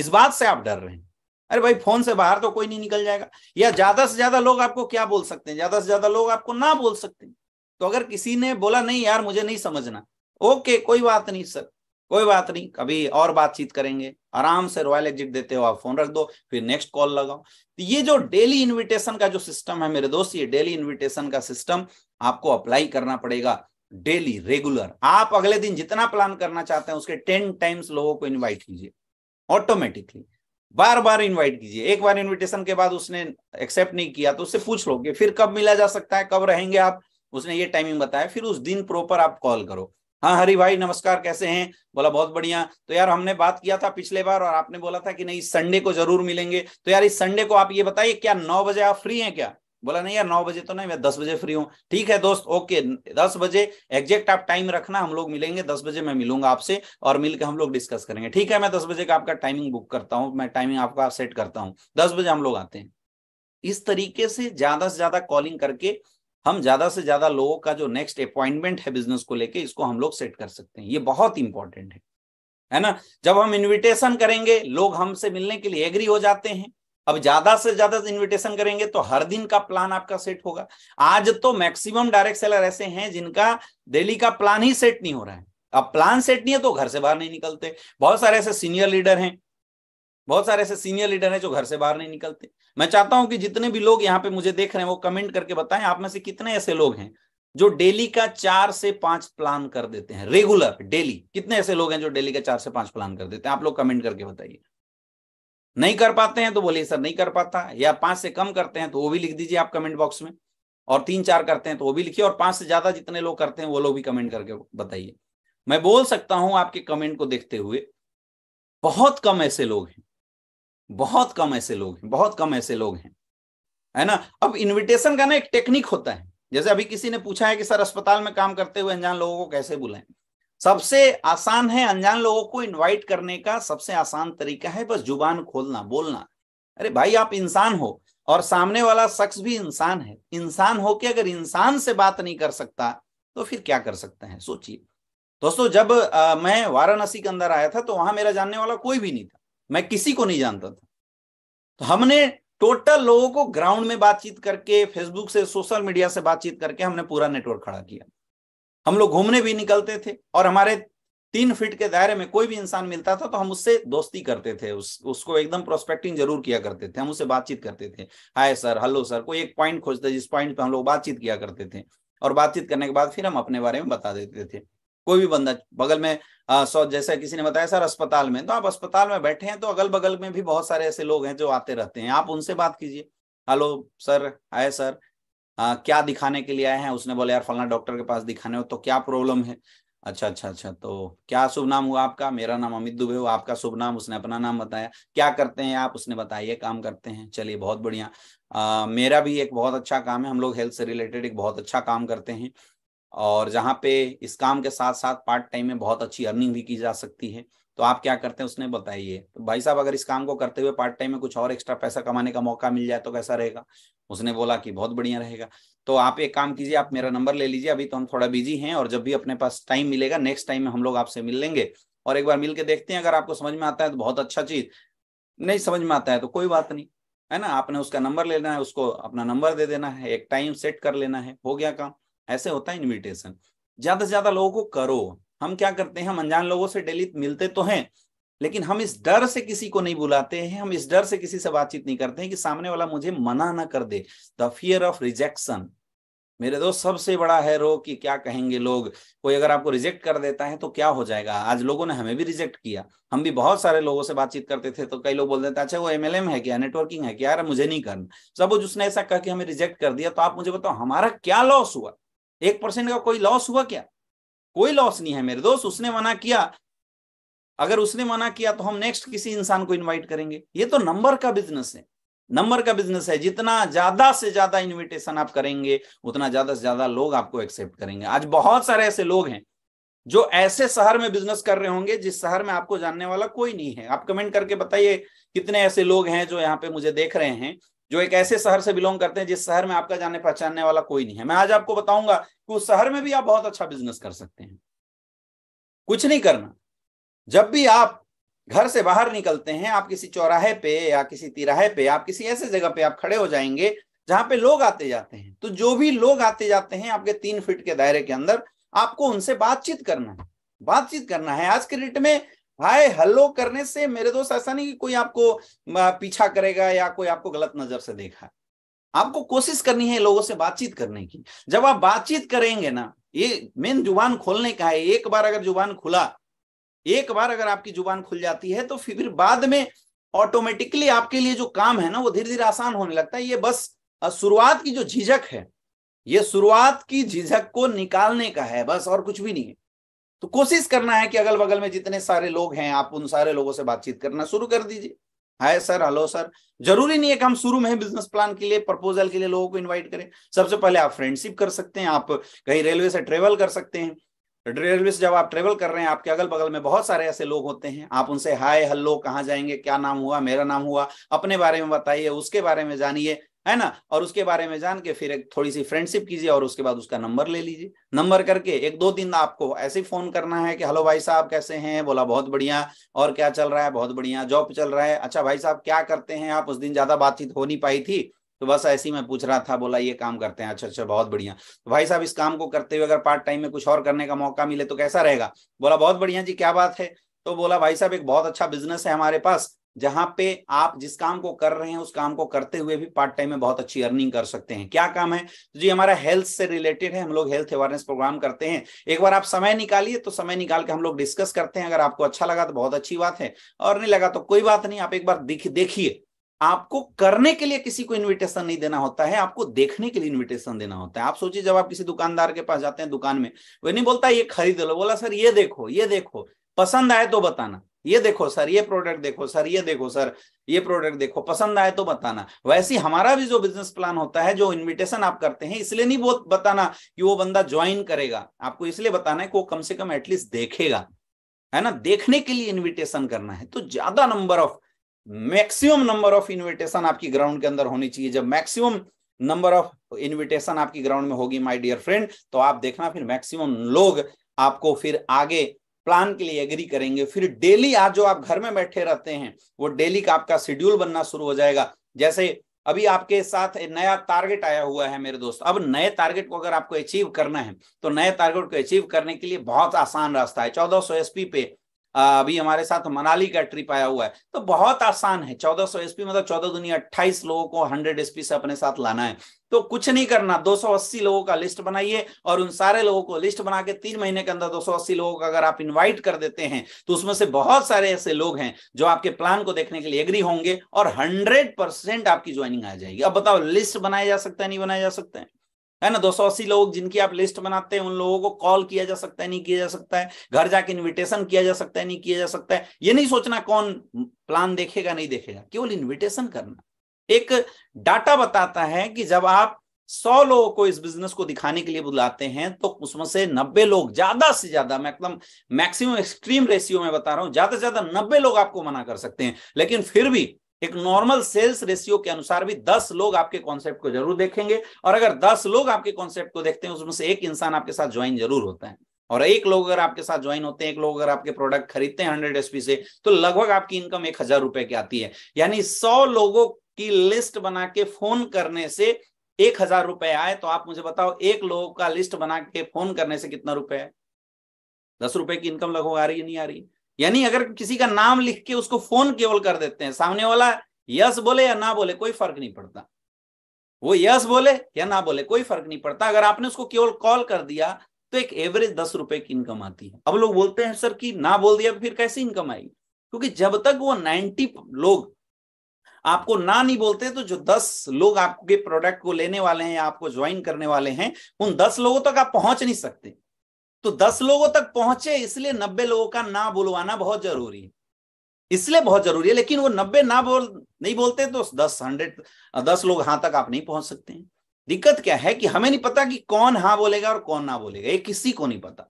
इस बात से आप डर रहे हैं अरे भाई फोन से बाहर तो कोई नहीं निकल जाएगा या ज्यादा से ज्यादा लोग आपको क्या बोल सकते हैं ज्यादा से ज्यादा लोग आपको ना बोल सकते हैं तो अगर किसी ने बोला नहीं यार मुझे नहीं समझना ओके कोई बात नहीं सर कोई बात नहीं कभी और बातचीत करेंगे आराम से रॉयल एग्जिट देते हो आप फोन रख दो फिर नेक्स्ट कॉल लगाओ तो ये जो डेली इनविटेशन का जो सिस्टम है मेरे दोस्त ये डेली इनविटेशन का सिस्टम आपको अप्लाई करना पड़ेगा डेली रेगुलर आप अगले दिन जितना प्लान करना चाहते हैं उसके टेन टाइम्स लोगों को इन्वाइट कीजिए ऑटोमेटिकली बार बार इनवाइट कीजिए एक बार इनविटेशन के बाद उसने एक्सेप्ट नहीं किया तो उससे पूछ लो कि फिर कब मिला जा सकता है कब रहेंगे आप उसने ये टाइमिंग बताया फिर उस दिन प्रॉपर आप कॉल करो हाँ हरी भाई नमस्कार कैसे हैं बोला बहुत बढ़िया तो यार हमने बात किया था पिछले बार और आपने बोला था कि नहीं संडे को जरूर मिलेंगे तो यार इस संडे को आप ये बताइए क्या नौ बजे आप फ्री हैं क्या बोला नहीं यार नौ बजे तो नहीं मैं दस बजे फ्री हूँ ठीक है दोस्त ओके दस बजे एग्जैक्ट आप टाइम रखना हम लोग मिलेंगे दस बजे मैं मिलूंगा आपसे और मिलकर हम लोग डिस्कस करेंगे ठीक है मैं दस बजे का आपका टाइमिंग बुक करता हूँ मैं टाइमिंग आपका सेट करता हूँ दस बजे हम लोग आते हैं इस तरीके से ज्यादा से ज्यादा कॉलिंग करके हम ज्यादा से ज्यादा लोगों का जो नेक्स्ट अपॉइंटमेंट है बिजनेस को लेके इसको हम लोग सेट कर सकते हैं ये बहुत इंपॉर्टेंट है है ना जब हम इनविटेशन करेंगे लोग हमसे मिलने के लिए एग्री हो जाते हैं अब ज्यादा से ज्यादा इनविटेशन करेंगे तो हर दिन का प्लान आपका सेट होगा आज तो मैक्सिमम डायरेक्ट सेलर ऐसे हैं जिनका डेली का प्लान ही सेट नहीं हो रहा है अब प्लान सेट नहीं है तो घर से बाहर नहीं निकलते बहुत सारे ऐसे सीनियर लीडर हैं बहुत सारे ऐसे सीनियर लीडर हैं जो घर से बाहर नहीं निकलते मैं चाहता हूं कि जितने भी लोग यहाँ पे मुझे देख रहे हैं वो कमेंट करके बताएं आप में से कितने ऐसे लोग हैं जो डेली का चार से पांच प्लान कर देते हैं रेगुलर डेली कितने ऐसे लोग हैं जो डेली का चार से पांच प्लान कर देते हैं आप लोग कमेंट करके बताइए नहीं कर पाते हैं तो बोलिए सर नहीं कर पाता या पांच से कम करते हैं तो वो भी लिख दीजिए आप कमेंट बॉक्स में और तीन चार करते हैं तो वो भी लिखिए और पांच से ज्यादा जितने लोग करते हैं वो लोग भी कमेंट करके बताइए मैं बोल सकता हूं आपके कमेंट को देखते हुए बहुत कम ऐसे लोग हैं बहुत कम ऐसे लोग हैं बहुत कम ऐसे लोग हैं है ना अब इनविटेशन का ना एक टेक्निक होता है जैसे अभी किसी ने पूछा है कि सर अस्पताल में काम करते हुए अनजान लोगों को कैसे बुलाएं सबसे आसान है अनजान लोगों को इनवाइट करने का सबसे आसान तरीका है बस जुबान खोलना बोलना अरे भाई आप इंसान हो और सामने वाला शख्स भी इंसान है इंसान हो के अगर इंसान से बात नहीं कर सकता तो फिर क्या कर सकते हैं सोचिए दोस्तों जब आ, मैं वाराणसी के अंदर आया था तो वहां मेरा जानने वाला कोई भी नहीं था मैं किसी को नहीं जानता था तो हमने टोटल लोगों को ग्राउंड में बातचीत करके फेसबुक से सोशल मीडिया से बातचीत करके हमने पूरा नेटवर्क खड़ा किया हम लोग घूमने भी निकलते थे और हमारे तीन फीट के दायरे में कोई भी इंसान मिलता था तो हम उससे दोस्ती करते थे उस उसको एकदम प्रोस्पेक्टिंग जरूर किया करते थे हम उससे बातचीत करते थे हाय सर हेलो सर कोई एक पॉइंट खोजते जिस पॉइंट पे हम लोग बातचीत किया करते थे और बातचीत करने के बाद फिर हम अपने बारे में बता देते थे कोई भी बंदा बगल में हाँ, सो सौ जैसा किसी ने बताया सर अस्पताल में तो आप अस्पताल में बैठे हैं तो अगल बगल में भी बहुत सारे ऐसे लोग हैं जो आते रहते हैं आप उनसे बात कीजिए हेलो सर आए सर आ, हाँ, क्या दिखाने के लिए आए हैं उसने बोला यार फलना डॉक्टर के पास दिखाने हो तो क्या प्रॉब्लम है अच्छा अच्छा अच्छा तो क्या शुभ नाम हुआ आपका मेरा नाम अमित दुबे हुआ आपका शुभ नाम उसने अपना नाम बताया क्या करते हैं आप उसने बताइए काम करते हैं चलिए बहुत बढ़िया मेरा भी एक बहुत अच्छा काम है हम लोग हेल्थ से रिलेटेड एक बहुत अच्छा काम करते हैं और जहाँ पे इस काम के साथ साथ पार्ट टाइम में बहुत अच्छी अर्निंग भी की जा सकती है तो आप क्या करते हैं उसने बताइए तो भाई साहब अगर इस काम को करते हुए पार्ट टाइम में कुछ और एक्स्ट्रा पैसा कमाने का मौका मिल जाए तो कैसा रहेगा उसने बोला कि बहुत बढ़िया रहेगा तो आप एक काम कीजिए आप मेरा नंबर ले लीजिए अभी तो हम थोड़ा बिजी हैं और जब भी अपने पास टाइम मिलेगा नेक्स्ट टाइम में हम लोग आपसे मिल लेंगे और एक बार मिलकर देखते हैं अगर आपको समझ में आता है तो बहुत अच्छा चीज नहीं समझ में आता है तो कोई बात नहीं है ना आपने उसका नंबर लेना है उसको अपना नंबर दे देना है एक टाइम सेट कर लेना है हो गया काम ऐसे होता है इन्विटेशन ज्यादा से ज्यादा लोगों को करो हम क्या करते हैं हम अनजान लोगों से डेली मिलते तो हैं लेकिन हम इस डर से किसी को नहीं बुलाते हैं हम इस डर से किसी से बातचीत नहीं करते हैं कि सामने वाला मुझे मना ना कर दे द फियर ऑफ रिजेक्शन मेरे दोस्त सबसे बड़ा है रो कि क्या कहेंगे लोग कोई अगर आपको रिजेक्ट कर देता है तो क्या हो जाएगा आज लोगों ने हमें भी रिजेक्ट किया हम भी बहुत सारे लोगों से बातचीत करते थे तो कई लोग बोल देते अच्छा वो एमएलएम है क्या नेटवर्किंग है क्या यार मुझे नहीं करना सब उसने ऐसा कहा कि हमें रिजेक्ट कर दिया तो आप मुझे बताओ हमारा क्या लॉस हुआ एक परसेंट का कोई लॉस हुआ क्या कोई लॉस नहीं है मेरे दोस्त उसने मना किया अगर उसने मना किया तो हम नेक्स्ट किसी इंसान को इनवाइट करेंगे ये तो नंबर का बिजनेस है नंबर का बिजनेस है जितना ज्यादा से ज्यादा इनविटेशन आप करेंगे उतना ज्यादा से ज्यादा लोग आपको एक्सेप्ट करेंगे आज बहुत सारे ऐसे लोग हैं जो ऐसे शहर में बिजनेस कर रहे होंगे जिस शहर में आपको जानने वाला कोई नहीं है आप कमेंट करके बताइए कितने ऐसे लोग हैं जो यहाँ पे मुझे देख रहे हैं जो एक ऐसे शहर से बिलोंग करते हैं जिस शहर में आपका जाने पहचानने वाला कोई नहीं है मैं आज आपको बताऊंगा कि उस शहर में भी आप बहुत अच्छा बिजनेस कर सकते हैं कुछ नहीं करना जब भी आप घर से बाहर निकलते हैं आप किसी चौराहे पे या किसी तिराहे पे आप किसी ऐसे जगह पे आप खड़े हो जाएंगे जहां पे लोग आते जाते हैं तो जो भी लोग आते जाते हैं आपके तीन फीट के दायरे के अंदर आपको उनसे बातचीत करना है बातचीत करना है आज के डेट में हाय हेलो करने से मेरे दोस्त ऐसा नहीं कि कोई आपको पीछा करेगा या कोई आपको गलत नजर से देखा आपको कोशिश करनी है लोगों से बातचीत करने की जब आप बातचीत करेंगे ना ये मेन जुबान खोलने का है एक बार अगर जुबान खुला एक बार अगर आपकी जुबान खुल जाती है तो फिर बाद में ऑटोमेटिकली आपके लिए जो काम है ना वो धीरे धीरे आसान होने लगता है ये बस शुरुआत की जो झिझक है ये शुरुआत की झिझक को निकालने का है बस और कुछ भी नहीं है तो कोशिश करना है कि अगल बगल में जितने सारे लोग हैं आप उन सारे लोगों से बातचीत करना शुरू कर दीजिए हाय सर हेलो सर जरूरी नहीं है कि हम शुरू में बिजनेस प्लान के लिए प्रपोजल के लिए लोगों को इनवाइट करें सबसे पहले आप फ्रेंडशिप कर सकते हैं आप कहीं रेलवे से ट्रेवल कर सकते हैं रेलवे से जब आप ट्रेवल कर रहे हैं आपके अगल बगल में बहुत सारे ऐसे लोग होते हैं आप उनसे हाय हेलो कहाँ जाएंगे क्या नाम हुआ मेरा नाम हुआ अपने बारे में बताइए उसके बारे में जानिए है ना और उसके बारे में जान के फिर एक थोड़ी सी फ्रेंडशिप कीजिए और उसके बाद उसका नंबर ले लीजिए नंबर करके एक दो दिन आपको ऐसे ही फोन करना है कि हेलो भाई साहब कैसे हैं बोला बहुत बढ़िया और क्या चल रहा है बहुत बढ़िया जॉब चल रहा है अच्छा भाई साहब क्या करते हैं आप उस दिन ज्यादा बातचीत हो नहीं पाई थी तो बस ऐसे ही मैं पूछ रहा था बोला ये काम करते हैं अच्छा अच्छा बहुत बढ़िया तो भाई साहब इस काम को करते हुए अगर पार्ट टाइम में कुछ और करने का मौका मिले तो कैसा रहेगा बोला बहुत बढ़िया जी क्या बात है तो बोला भाई साहब एक बहुत अच्छा बिजनेस है हमारे पास जहां पे आप जिस काम को कर रहे हैं उस काम को करते हुए भी पार्ट टाइम में बहुत अच्छी अर्निंग कर सकते हैं क्या काम है तो जी हमारा हेल्थ से रिलेटेड है हम लोग हेल्थ अवेयरनेस प्रोग्राम करते हैं एक बार आप समय निकालिए तो समय निकाल के हम लोग डिस्कस करते हैं अगर आपको अच्छा लगा तो बहुत अच्छी बात है और नहीं लगा तो कोई बात नहीं आप एक बार देखिए आपको करने के लिए किसी को इनविटेशन नहीं देना होता है आपको देखने के लिए इनविटेशन देना होता है आप सोचिए जब आप किसी दुकानदार के पास जाते हैं दुकान में वो नहीं बोलता ये खरीद लो बोला सर ये देखो ये देखो पसंद आए तो बताना ये देखो सर ये प्रोडक्ट देखो सर ये देखो सर ये प्रोडक्ट देखो पसंद आए तो बताना वैसे हमारा भी जो बिजनेस प्लान होता है जो इनविटेशन आप करते हैं इसलिए नहीं वो बताना कि वो बंदा ज्वाइन करेगा आपको इसलिए बताना है कि वो कम से कम एटलीस्ट देखेगा है ना देखने के लिए इन्विटेशन करना है तो ज्यादा number of maximum number of invitation आपकी ग्राउंड के अंदर होनी चाहिए जब मैक्सिमम नंबर ऑफ इन्विटेशन आपकी ग्राउंड में होगी माय डियर फ्रेंड तो आप देखना फिर मैक्सिमम लोग आपको फिर आगे प्लान के लिए एग्री करेंगे फिर डेली आज जो आप घर में बैठे रहते हैं वो डेली का आपका शेड्यूल बनना शुरू हो जाएगा जैसे अभी आपके साथ नया टारगेट आया हुआ है मेरे दोस्त अब नए टारगेट को अगर आपको अचीव करना है तो नए टारगेट को अचीव करने के लिए बहुत आसान रास्ता है चौदह सौ एसपी पे अभी हमारे साथ मनाली का ट्रिप आया हुआ है तो बहुत आसान है 1400 एसपी मतलब चौदह दुनिया अट्ठाईस लोगों को 100 एसपी से अपने साथ लाना है तो कुछ नहीं करना 280 लोगों का लिस्ट बनाइए और उन सारे लोगों को लिस्ट बना के तीन महीने के अंदर 280 लोगों का अगर आप इनवाइट कर देते हैं तो उसमें से बहुत सारे ऐसे लोग हैं जो आपके प्लान को देखने के लिए एग्री होंगे और हंड्रेड परसेंट आपकी ज्वाइनिंग आ जाएगी अब बताओ लिस्ट बनाया जा सकता है नहीं बनाया जा सकता है है ना अस्सी लोग जिनकी आप लिस्ट बनाते हैं उन लोगों को कॉल किया जा सकता है नहीं किया जा सकता है घर जाके इन्विटेशन किया जा सकता है नहीं किया जा सकता है ये नहीं सोचना कौन प्लान देखेगा नहीं देखेगा केवल इन्विटेशन करना एक डाटा बताता है कि जब आप सौ लोगों को इस बिजनेस को दिखाने के लिए बुलाते हैं तो उसमें से नब्बे लोग ज्यादा से ज्यादा मैं एकदम मैक्सिमम एक्सट्रीम रेशियो में बता रहा हूं ज्यादा से ज्यादा नब्बे लोग आपको मना कर सकते हैं लेकिन फिर भी एक नॉर्मल सेल्स रेशियो के अनुसार भी दस लोग आपके कॉन्सेप्ट को जरूर देखेंगे और अगर दस लोग आपके कॉन्सेप्ट को देखते हैं उसमें से एक इंसान आपके साथ ज्वाइन जरूर होता है और एक लोग अगर आपके साथ ज्वाइन होते हैं एक लोग अगर आपके प्रोडक्ट खरीदते हैं हंड्रेड एसपी से तो लगभग आपकी इनकम एक हजार रुपए की आती है यानी सौ लोगों की लिस्ट बना के फोन करने से एक हजार रुपए आए तो आप मुझे बताओ एक लोगों का लिस्ट बना के फोन करने से कितना रुपए है दस रुपए की इनकम लगभग आ रही है नहीं आ रही है? यानी अगर किसी का नाम लिख के उसको फोन केवल कर देते हैं सामने वाला यस बोले या ना बोले कोई फर्क नहीं पड़ता वो यस बोले या ना बोले कोई फर्क नहीं पड़ता अगर आपने उसको केवल कॉल कर दिया तो एक एवरेज दस रुपए की इनकम आती है अब लोग बोलते हैं सर कि ना बोल दिया तो फिर कैसी इनकम आएगी क्योंकि जब तक वो नाइन्टी लोग आपको ना नहीं बोलते तो जो दस लोग आपके प्रोडक्ट को लेने वाले हैं आपको ज्वाइन करने वाले हैं उन दस लोगों तक आप पहुंच नहीं सकते तो दस लोगों तक पहुंचे इसलिए नब्बे लोगों का ना बुलवाना बहुत जरूरी है इसलिए बहुत जरूरी है लेकिन वो नब्बे ना बोल नहीं बोलते तो दस हंड्रेड दस लोग हाँ तक आप नहीं पहुंच सकते हैं दिक्कत क्या है कि हमें नहीं पता कि कौन हाँ बोलेगा और कौन ना बोलेगा ये किसी को नहीं पता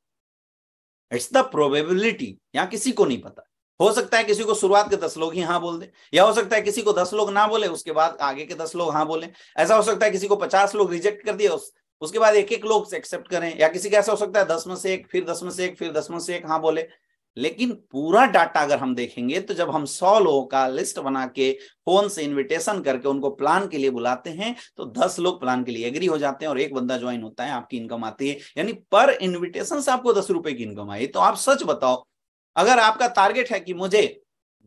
इट्स द प्रोबेबिलिटी यहां किसी को नहीं पता हो सकता है किसी को शुरुआत के दस लोग ही हाँ बोल दे या हो सकता है किसी को दस लोग ना बोले उसके बाद आगे के दस लोग हाँ बोले ऐसा हो सकता है किसी को पचास लोग रिजेक्ट कर दिया उसके बाद एक एक लोग एक्सेप्ट करें या किसी का ऐसा हो सकता है दस में से एक फिर दस में से एक फिर दस में से एक हाँ बोले लेकिन पूरा डाटा अगर हम देखेंगे तो जब हम सौ लोगों का लिस्ट बना के फोन से इनविटेशन करके उनको प्लान के लिए बुलाते हैं तो दस लोग प्लान के लिए एग्री हो जाते हैं और एक बंदा ज्वाइन होता है आपकी इनकम आती है यानी पर इनविटेशन से आपको दस रुपए की इनकम आई तो आप सच बताओ अगर आपका टारगेट है कि मुझे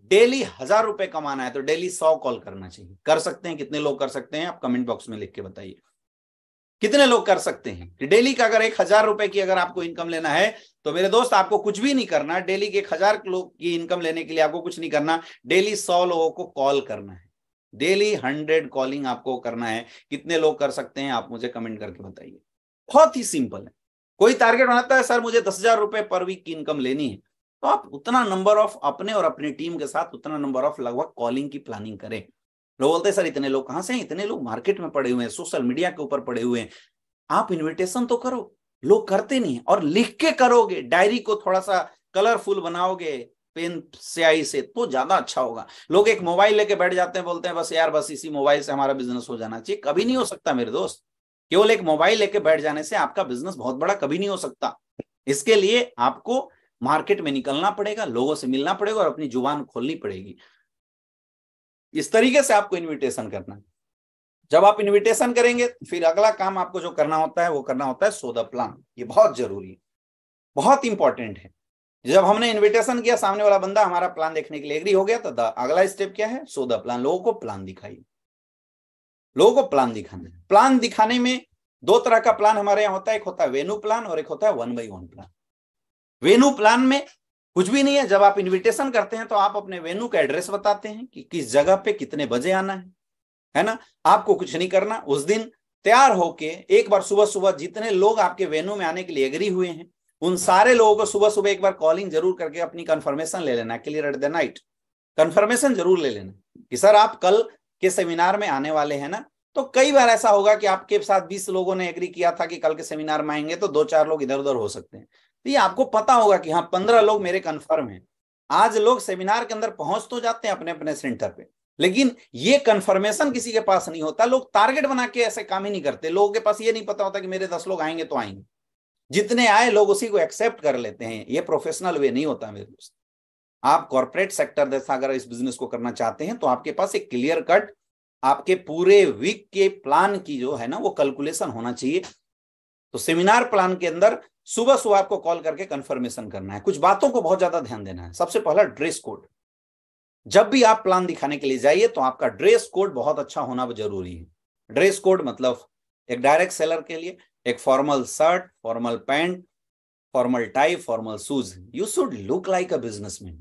डेली हजार रुपए कमाना है तो डेली सौ कॉल करना चाहिए कर सकते हैं कितने लोग कर सकते हैं आप कमेंट बॉक्स में लिख के बताइए कितने लोग कर सकते हैं डेली का अगर एक हजार रुपए की अगर आपको इनकम लेना है तो मेरे दोस्त आपको कुछ भी नहीं करना डेली के एक हजार लोग की इनकम लेने के लिए आपको कुछ नहीं करना डेली सौ लोगों को कॉल करना है डेली हंड्रेड कॉलिंग आपको करना है कितने लोग कर सकते हैं आप मुझे कमेंट करके बताइए बहुत ही सिंपल है कोई टारगेट बनाता है सर मुझे दस हजार रुपए पर वीक की इनकम लेनी है तो आप उतना नंबर ऑफ अपने और अपनी टीम के साथ उतना नंबर ऑफ लगभग कॉलिंग की प्लानिंग करें लोग बोलते हैं सर इतने लोग कहां से हैं इतने लोग मार्केट में पड़े हुए हैं सोशल मीडिया के ऊपर पड़े हुए हैं आप इन्विटेशन तो करो लोग करते नहीं और लिख के करोगे डायरी को थोड़ा सा कलरफुल बनाओगे पेन स्याही से तो ज्यादा अच्छा होगा लोग एक मोबाइल लेके बैठ जाते हैं बोलते हैं बस यार बस इसी मोबाइल से हमारा बिजनेस हो जाना चाहिए कभी नहीं हो सकता मेरे दोस्त केवल एक मोबाइल लेके बैठ जाने से आपका बिजनेस बहुत बड़ा कभी नहीं हो सकता इसके लिए आपको मार्केट में निकलना पड़ेगा लोगों से मिलना पड़ेगा और अपनी जुबान खोलनी पड़ेगी इस तरीके से आपको इन्विटेशन करना है जब आप इन्विटेशन करेंगे फिर अगला काम आपको जो करना होता है वो करना होता है सो द प्लान ये बहुत जरूरी है बहुत इंपॉर्टेंट है जब हमने इन्विटेशन किया सामने वाला बंदा हमारा प्लान देखने के लिए एग्री हो गया तो अगला स्टेप क्या है सो द प्लान लोगों को प्लान दिखाइए लोगों को प्लान दिखाना है प्लान दिखाने में दो तरह का प्लान हमारे यहाँ होता है एक होता है वेनु प्लान और एक होता है one by one plan venue plan में कुछ भी नहीं है जब आप इनविटेशन करते हैं तो आप अपने वेन्यू का एड्रेस बताते हैं कि किस जगह पे कितने बजे आना है है ना आपको कुछ नहीं करना उस दिन तैयार होके एक बार सुबह सुबह जितने लोग आपके वेन्यू में आने के लिए एग्री हुए हैं उन सारे लोगों को सुबह सुबह एक बार कॉलिंग जरूर करके अपनी कंफर्मेशन ले लेना clear at the night confirmation जरूर ले लेना कि सर आप कल के सेमिनार में आने वाले हैं ना तो कई बार ऐसा होगा कि आपके साथ 20 लोगों ने एग्री किया था कि कल के सेमिनार में आएंगे तो दो चार लोग इधर उधर हो सकते हैं तो ये आपको पता होगा कि हाँ पंद्रह लोग मेरे कन्फर्म हैं आज लोग सेमिनार के अंदर पहुंच तो जाते हैं अपने अपने सेंटर पे लेकिन ये कंफर्मेशन किसी के पास नहीं होता लोग टारगेट बना के ऐसे काम ही नहीं करते लोगों के पास ये नहीं पता होता कि मेरे दस लोग आएंगे तो आएंगे जितने आए लोग उसी को एक्सेप्ट कर लेते हैं ये प्रोफेशनल वे नहीं होता मेरे दोस्त आप कॉरपोरेट सेक्टर जैसा अगर इस बिजनेस को करना चाहते हैं तो आपके पास एक क्लियर कट आपके पूरे वीक के प्लान की जो है ना वो कैलकुलेशन होना चाहिए तो सेमिनार प्लान के अंदर सुबह सुबह आपको कॉल करके कंफर्मेशन करना है कुछ बातों को बहुत ज्यादा ध्यान देना है सबसे पहला ड्रेस कोड जब भी आप प्लान दिखाने के लिए जाइए तो आपका ड्रेस कोड बहुत अच्छा होना जरूरी है ड्रेस कोड मतलब एक डायरेक्ट सेलर के लिए एक formal shirt formal pant formal tie formal shoes you should look like a businessman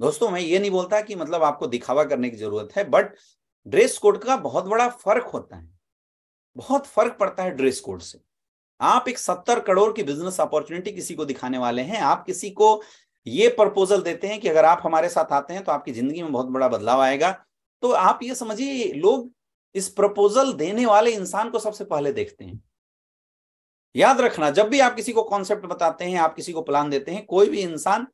दोस्तों मैं ये नहीं बोलता कि मतलब आपको दिखावा करने की जरूरत है बट ड्रेस कोड का बहुत बड़ा फर्क होता है बहुत फर्क पड़ता है ड्रेस कोड से आप एक सत्तर करोड़ की बिजनेस अपॉर्चुनिटी किसी को दिखाने वाले हैं आप किसी को ये प्रपोजल देते हैं कि अगर आप हमारे साथ आते हैं तो आपकी जिंदगी में बहुत बड़ा बदलाव आएगा तो आप ये समझिए लोग इस प्रपोजल देने वाले इंसान को सबसे पहले देखते हैं याद रखना जब भी आप किसी को कॉन्सेप्ट बताते हैं आप किसी को प्लान देते हैं कोई भी इंसान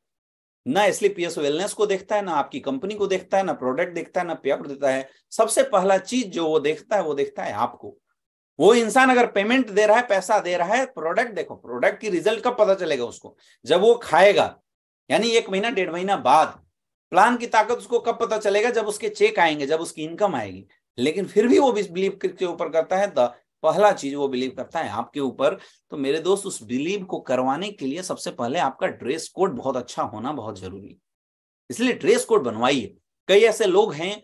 ना इसलिए पीएस वेलनेस को देखता है ना आपकी कंपनी को देखता है ना प्रोडक्ट देखता है ना पेपर देता है सबसे पहला चीज जो वो देखता है वो देखता है आपको वो इंसान अगर पेमेंट दे रहा है पैसा दे रहा है प्रोडक्ट देखो प्रोडक्ट की रिजल्ट कब पता चलेगा उसको जब वो खाएगा यानी एक महीना डेढ़ महीना बाद प्लान की ताकत उसको कब पता चलेगा जब उसके चेक आएंगे जब उसकी इनकम आएगी लेकिन फिर भी वो बिलीव के ऊपर करता है पहला चीज वो बिलीव करता है आपके ऊपर तो मेरे दोस्त उस बिलीव को करवाने के लिए सबसे पहले आपका ड्रेस कोड बहुत अच्छा होना बहुत जरूरी इसलिए ड्रेस कोड बनवाइए कई ऐसे लोग हैं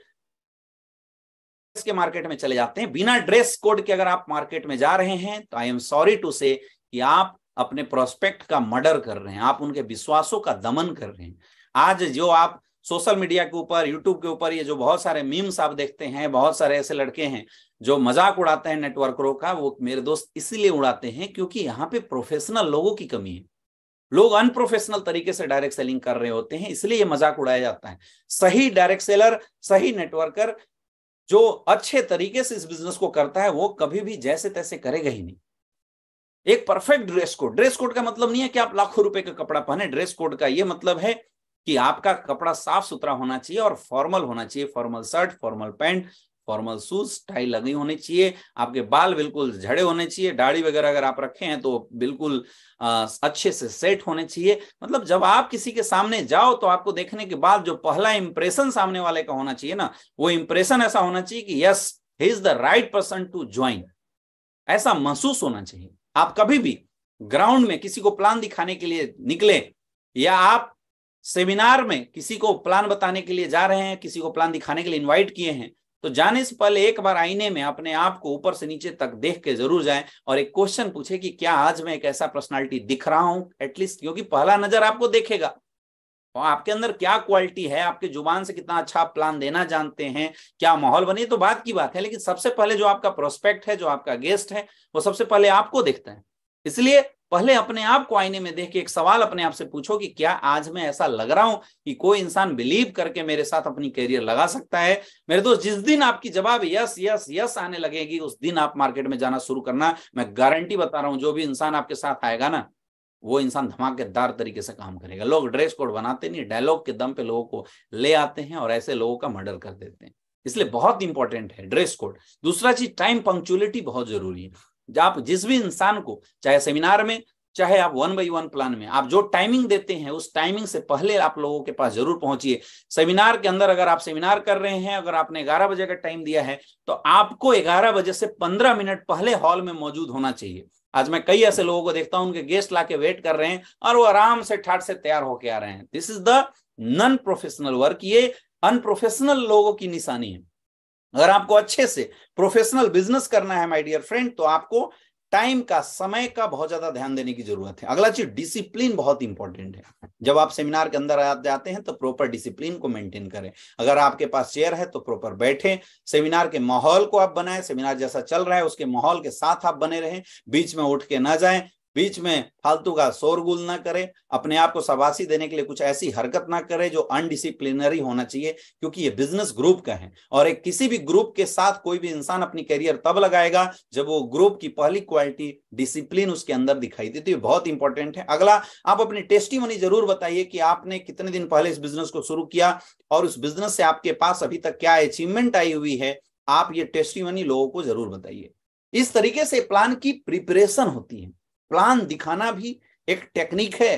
के मार्केट में चले जाते हैं बिना ड्रेस कोड के अगर आप मार्केट में जा रहे हैं तो आई एम सॉरी टू से कि आप अपने प्रोस्पेक्ट का मर्डर कर रहे हैं आप उनके विश्वासों का दमन कर रहे हैं आज जो आप सोशल मीडिया के ऊपर यूट्यूब के ऊपर ये जो बहुत सारे मीम्स आप देखते हैं बहुत सारे ऐसे लड़के हैं जो मजाक उड़ाते हैं नेटवर्करों का वो मेरे दोस्त इसीलिए उड़ाते हैं क्योंकि यहाँ पे प्रोफेशनल लोगों की कमी है लोग अनप्रोफेशनल तरीके से डायरेक्ट सेलिंग कर रहे होते हैं इसलिए ये मजाक उड़ाया जाता है सही डायरेक्ट सेलर सही नेटवर्कर जो अच्छे तरीके से इस बिजनेस को करता है वो कभी भी जैसे तैसे करेगा ही नहीं एक perfect dress code dress code का मतलब नहीं है कि आप लाखों रुपए का कपड़ा पहने ड्रेस कोड का ये मतलब है कि आपका कपड़ा साफ सुथरा होना चाहिए और फॉर्मल होना चाहिए formal shirt formal pant formal shoes tie लगी होनी चाहिए आपके बाल बिल्कुल झड़े होने चाहिए दाढ़ी वगैरह अगर आप रखे हैं तो बिल्कुल आ, अच्छे से सेट होने चाहिए मतलब जब आप किसी के सामने जाओ तो आपको देखने के बाद जो पहला इंप्रेशन सामने वाले का होना चाहिए ना वो इंप्रेशन ऐसा होना चाहिए कि yes he is the right person to join ऐसा महसूस होना चाहिए आप कभी भी ग्राउंड में किसी को प्लान दिखाने के लिए निकले या आप सेमिनार में किसी को प्लान बताने के लिए जा रहे हैं किसी को प्लान दिखाने के लिए इनवाइट किए हैं तो जाने से पहले एक बार आईने में अपने आप को ऊपर से नीचे तक देख के जरूर जाएं और एक क्वेश्चन पूछे कि क्या आज मैं एक ऐसा पर्सनालिटी दिख रहा हूं एटलीस्ट क्योंकि पहला नजर आपको देखेगा और तो आपके अंदर क्या क्वालिटी है आपके जुबान से कितना अच्छा प्लान देना जानते हैं क्या माहौल बने तो बात की बात है लेकिन सबसे पहले जो आपका प्रोस्पेक्ट है जो आपका गेस्ट है वो सबसे पहले आपको देखते हैं इसलिए पहले अपने आप को आईने में देख के एक सवाल अपने आप से पूछो कि क्या आज मैं ऐसा लग रहा हूं कि कोई इंसान बिलीव करके मेरे साथ अपनी कैरियर लगा सकता है मेरे दोस्त जिस दिन आपकी जवाब यस यस यस आने लगेगी उस दिन आप मार्केट में जाना शुरू करना मैं गारंटी बता रहा हूं जो भी इंसान आपके साथ आएगा ना वो इंसान धमाकेदार तरीके से काम करेगा लोग ड्रेस कोड बनाते नहीं डायलॉग के दम पे लोगों को ले आते हैं और ऐसे लोगों का मर्डर कर देते हैं इसलिए बहुत इंपॉर्टेंट है ड्रेस कोड दूसरा चीज टाइम पंक्चुअलिटी बहुत जरूरी है आप जिस भी इंसान को चाहे सेमिनार में चाहे आप वन बाई वन प्लान में आप जो टाइमिंग देते हैं उस टाइमिंग से पहले आप लोगों के पास जरूर पहुंचिए सेमिनार के अंदर अगर आप सेमिनार कर रहे हैं अगर आपने 11 बजे का टाइम दिया है तो आपको 11 बजे से 15 मिनट पहले हॉल में मौजूद होना चाहिए आज मैं कई ऐसे लोगों को देखता हूं उनके गेस्ट लाके वेट कर रहे हैं और वो आराम से ठाट से तैयार होके आ रहे हैं this is the non professional work ये अनप्रोफेशनल लोगों की निशानी है अगर आपको अच्छे से प्रोफेशनल बिजनेस करना है माय डियर फ्रेंड तो आपको टाइम का समय का बहुत ज्यादा ध्यान देने की जरूरत है अगला चीज डिसिप्लिन बहुत इंपॉर्टेंट है जब आप सेमिनार के अंदर जाते हैं तो प्रॉपर डिसिप्लिन को मेंटेन करें अगर आपके पास चेयर है तो प्रॉपर बैठे सेमिनार के माहौल को आप बनाएं सेमिनार जैसा चल रहा है उसके माहौल के साथ आप बने रहें बीच में उठ के ना जाए बीच में फालतू का शोरगुल ना करे अपने आप को सबासी देने के लिए कुछ ऐसी हरकत ना करे जो अनडिसिप्लिनरी होना चाहिए क्योंकि ये बिजनेस ग्रुप का है और एक किसी भी ग्रुप के साथ कोई भी इंसान अपनी करियर तब लगाएगा जब वो ग्रुप की पहली क्वालिटी डिसिप्लिन उसके अंदर दिखाई देती है बहुत इंपॉर्टेंट है अगला आप अपनी टेस्टी मनी जरूर बताइए कि आपने कितने दिन पहले इस बिजनेस को शुरू किया और उस बिजनेस से आपके पास अभी तक क्या अचीवमेंट आई हुई है आप ये टेस्टी मनी लोगों को जरूर बताइए इस तरीके से प्लान की प्रिपरेशन होती है प्लान दिखाना भी एक टेक्निक है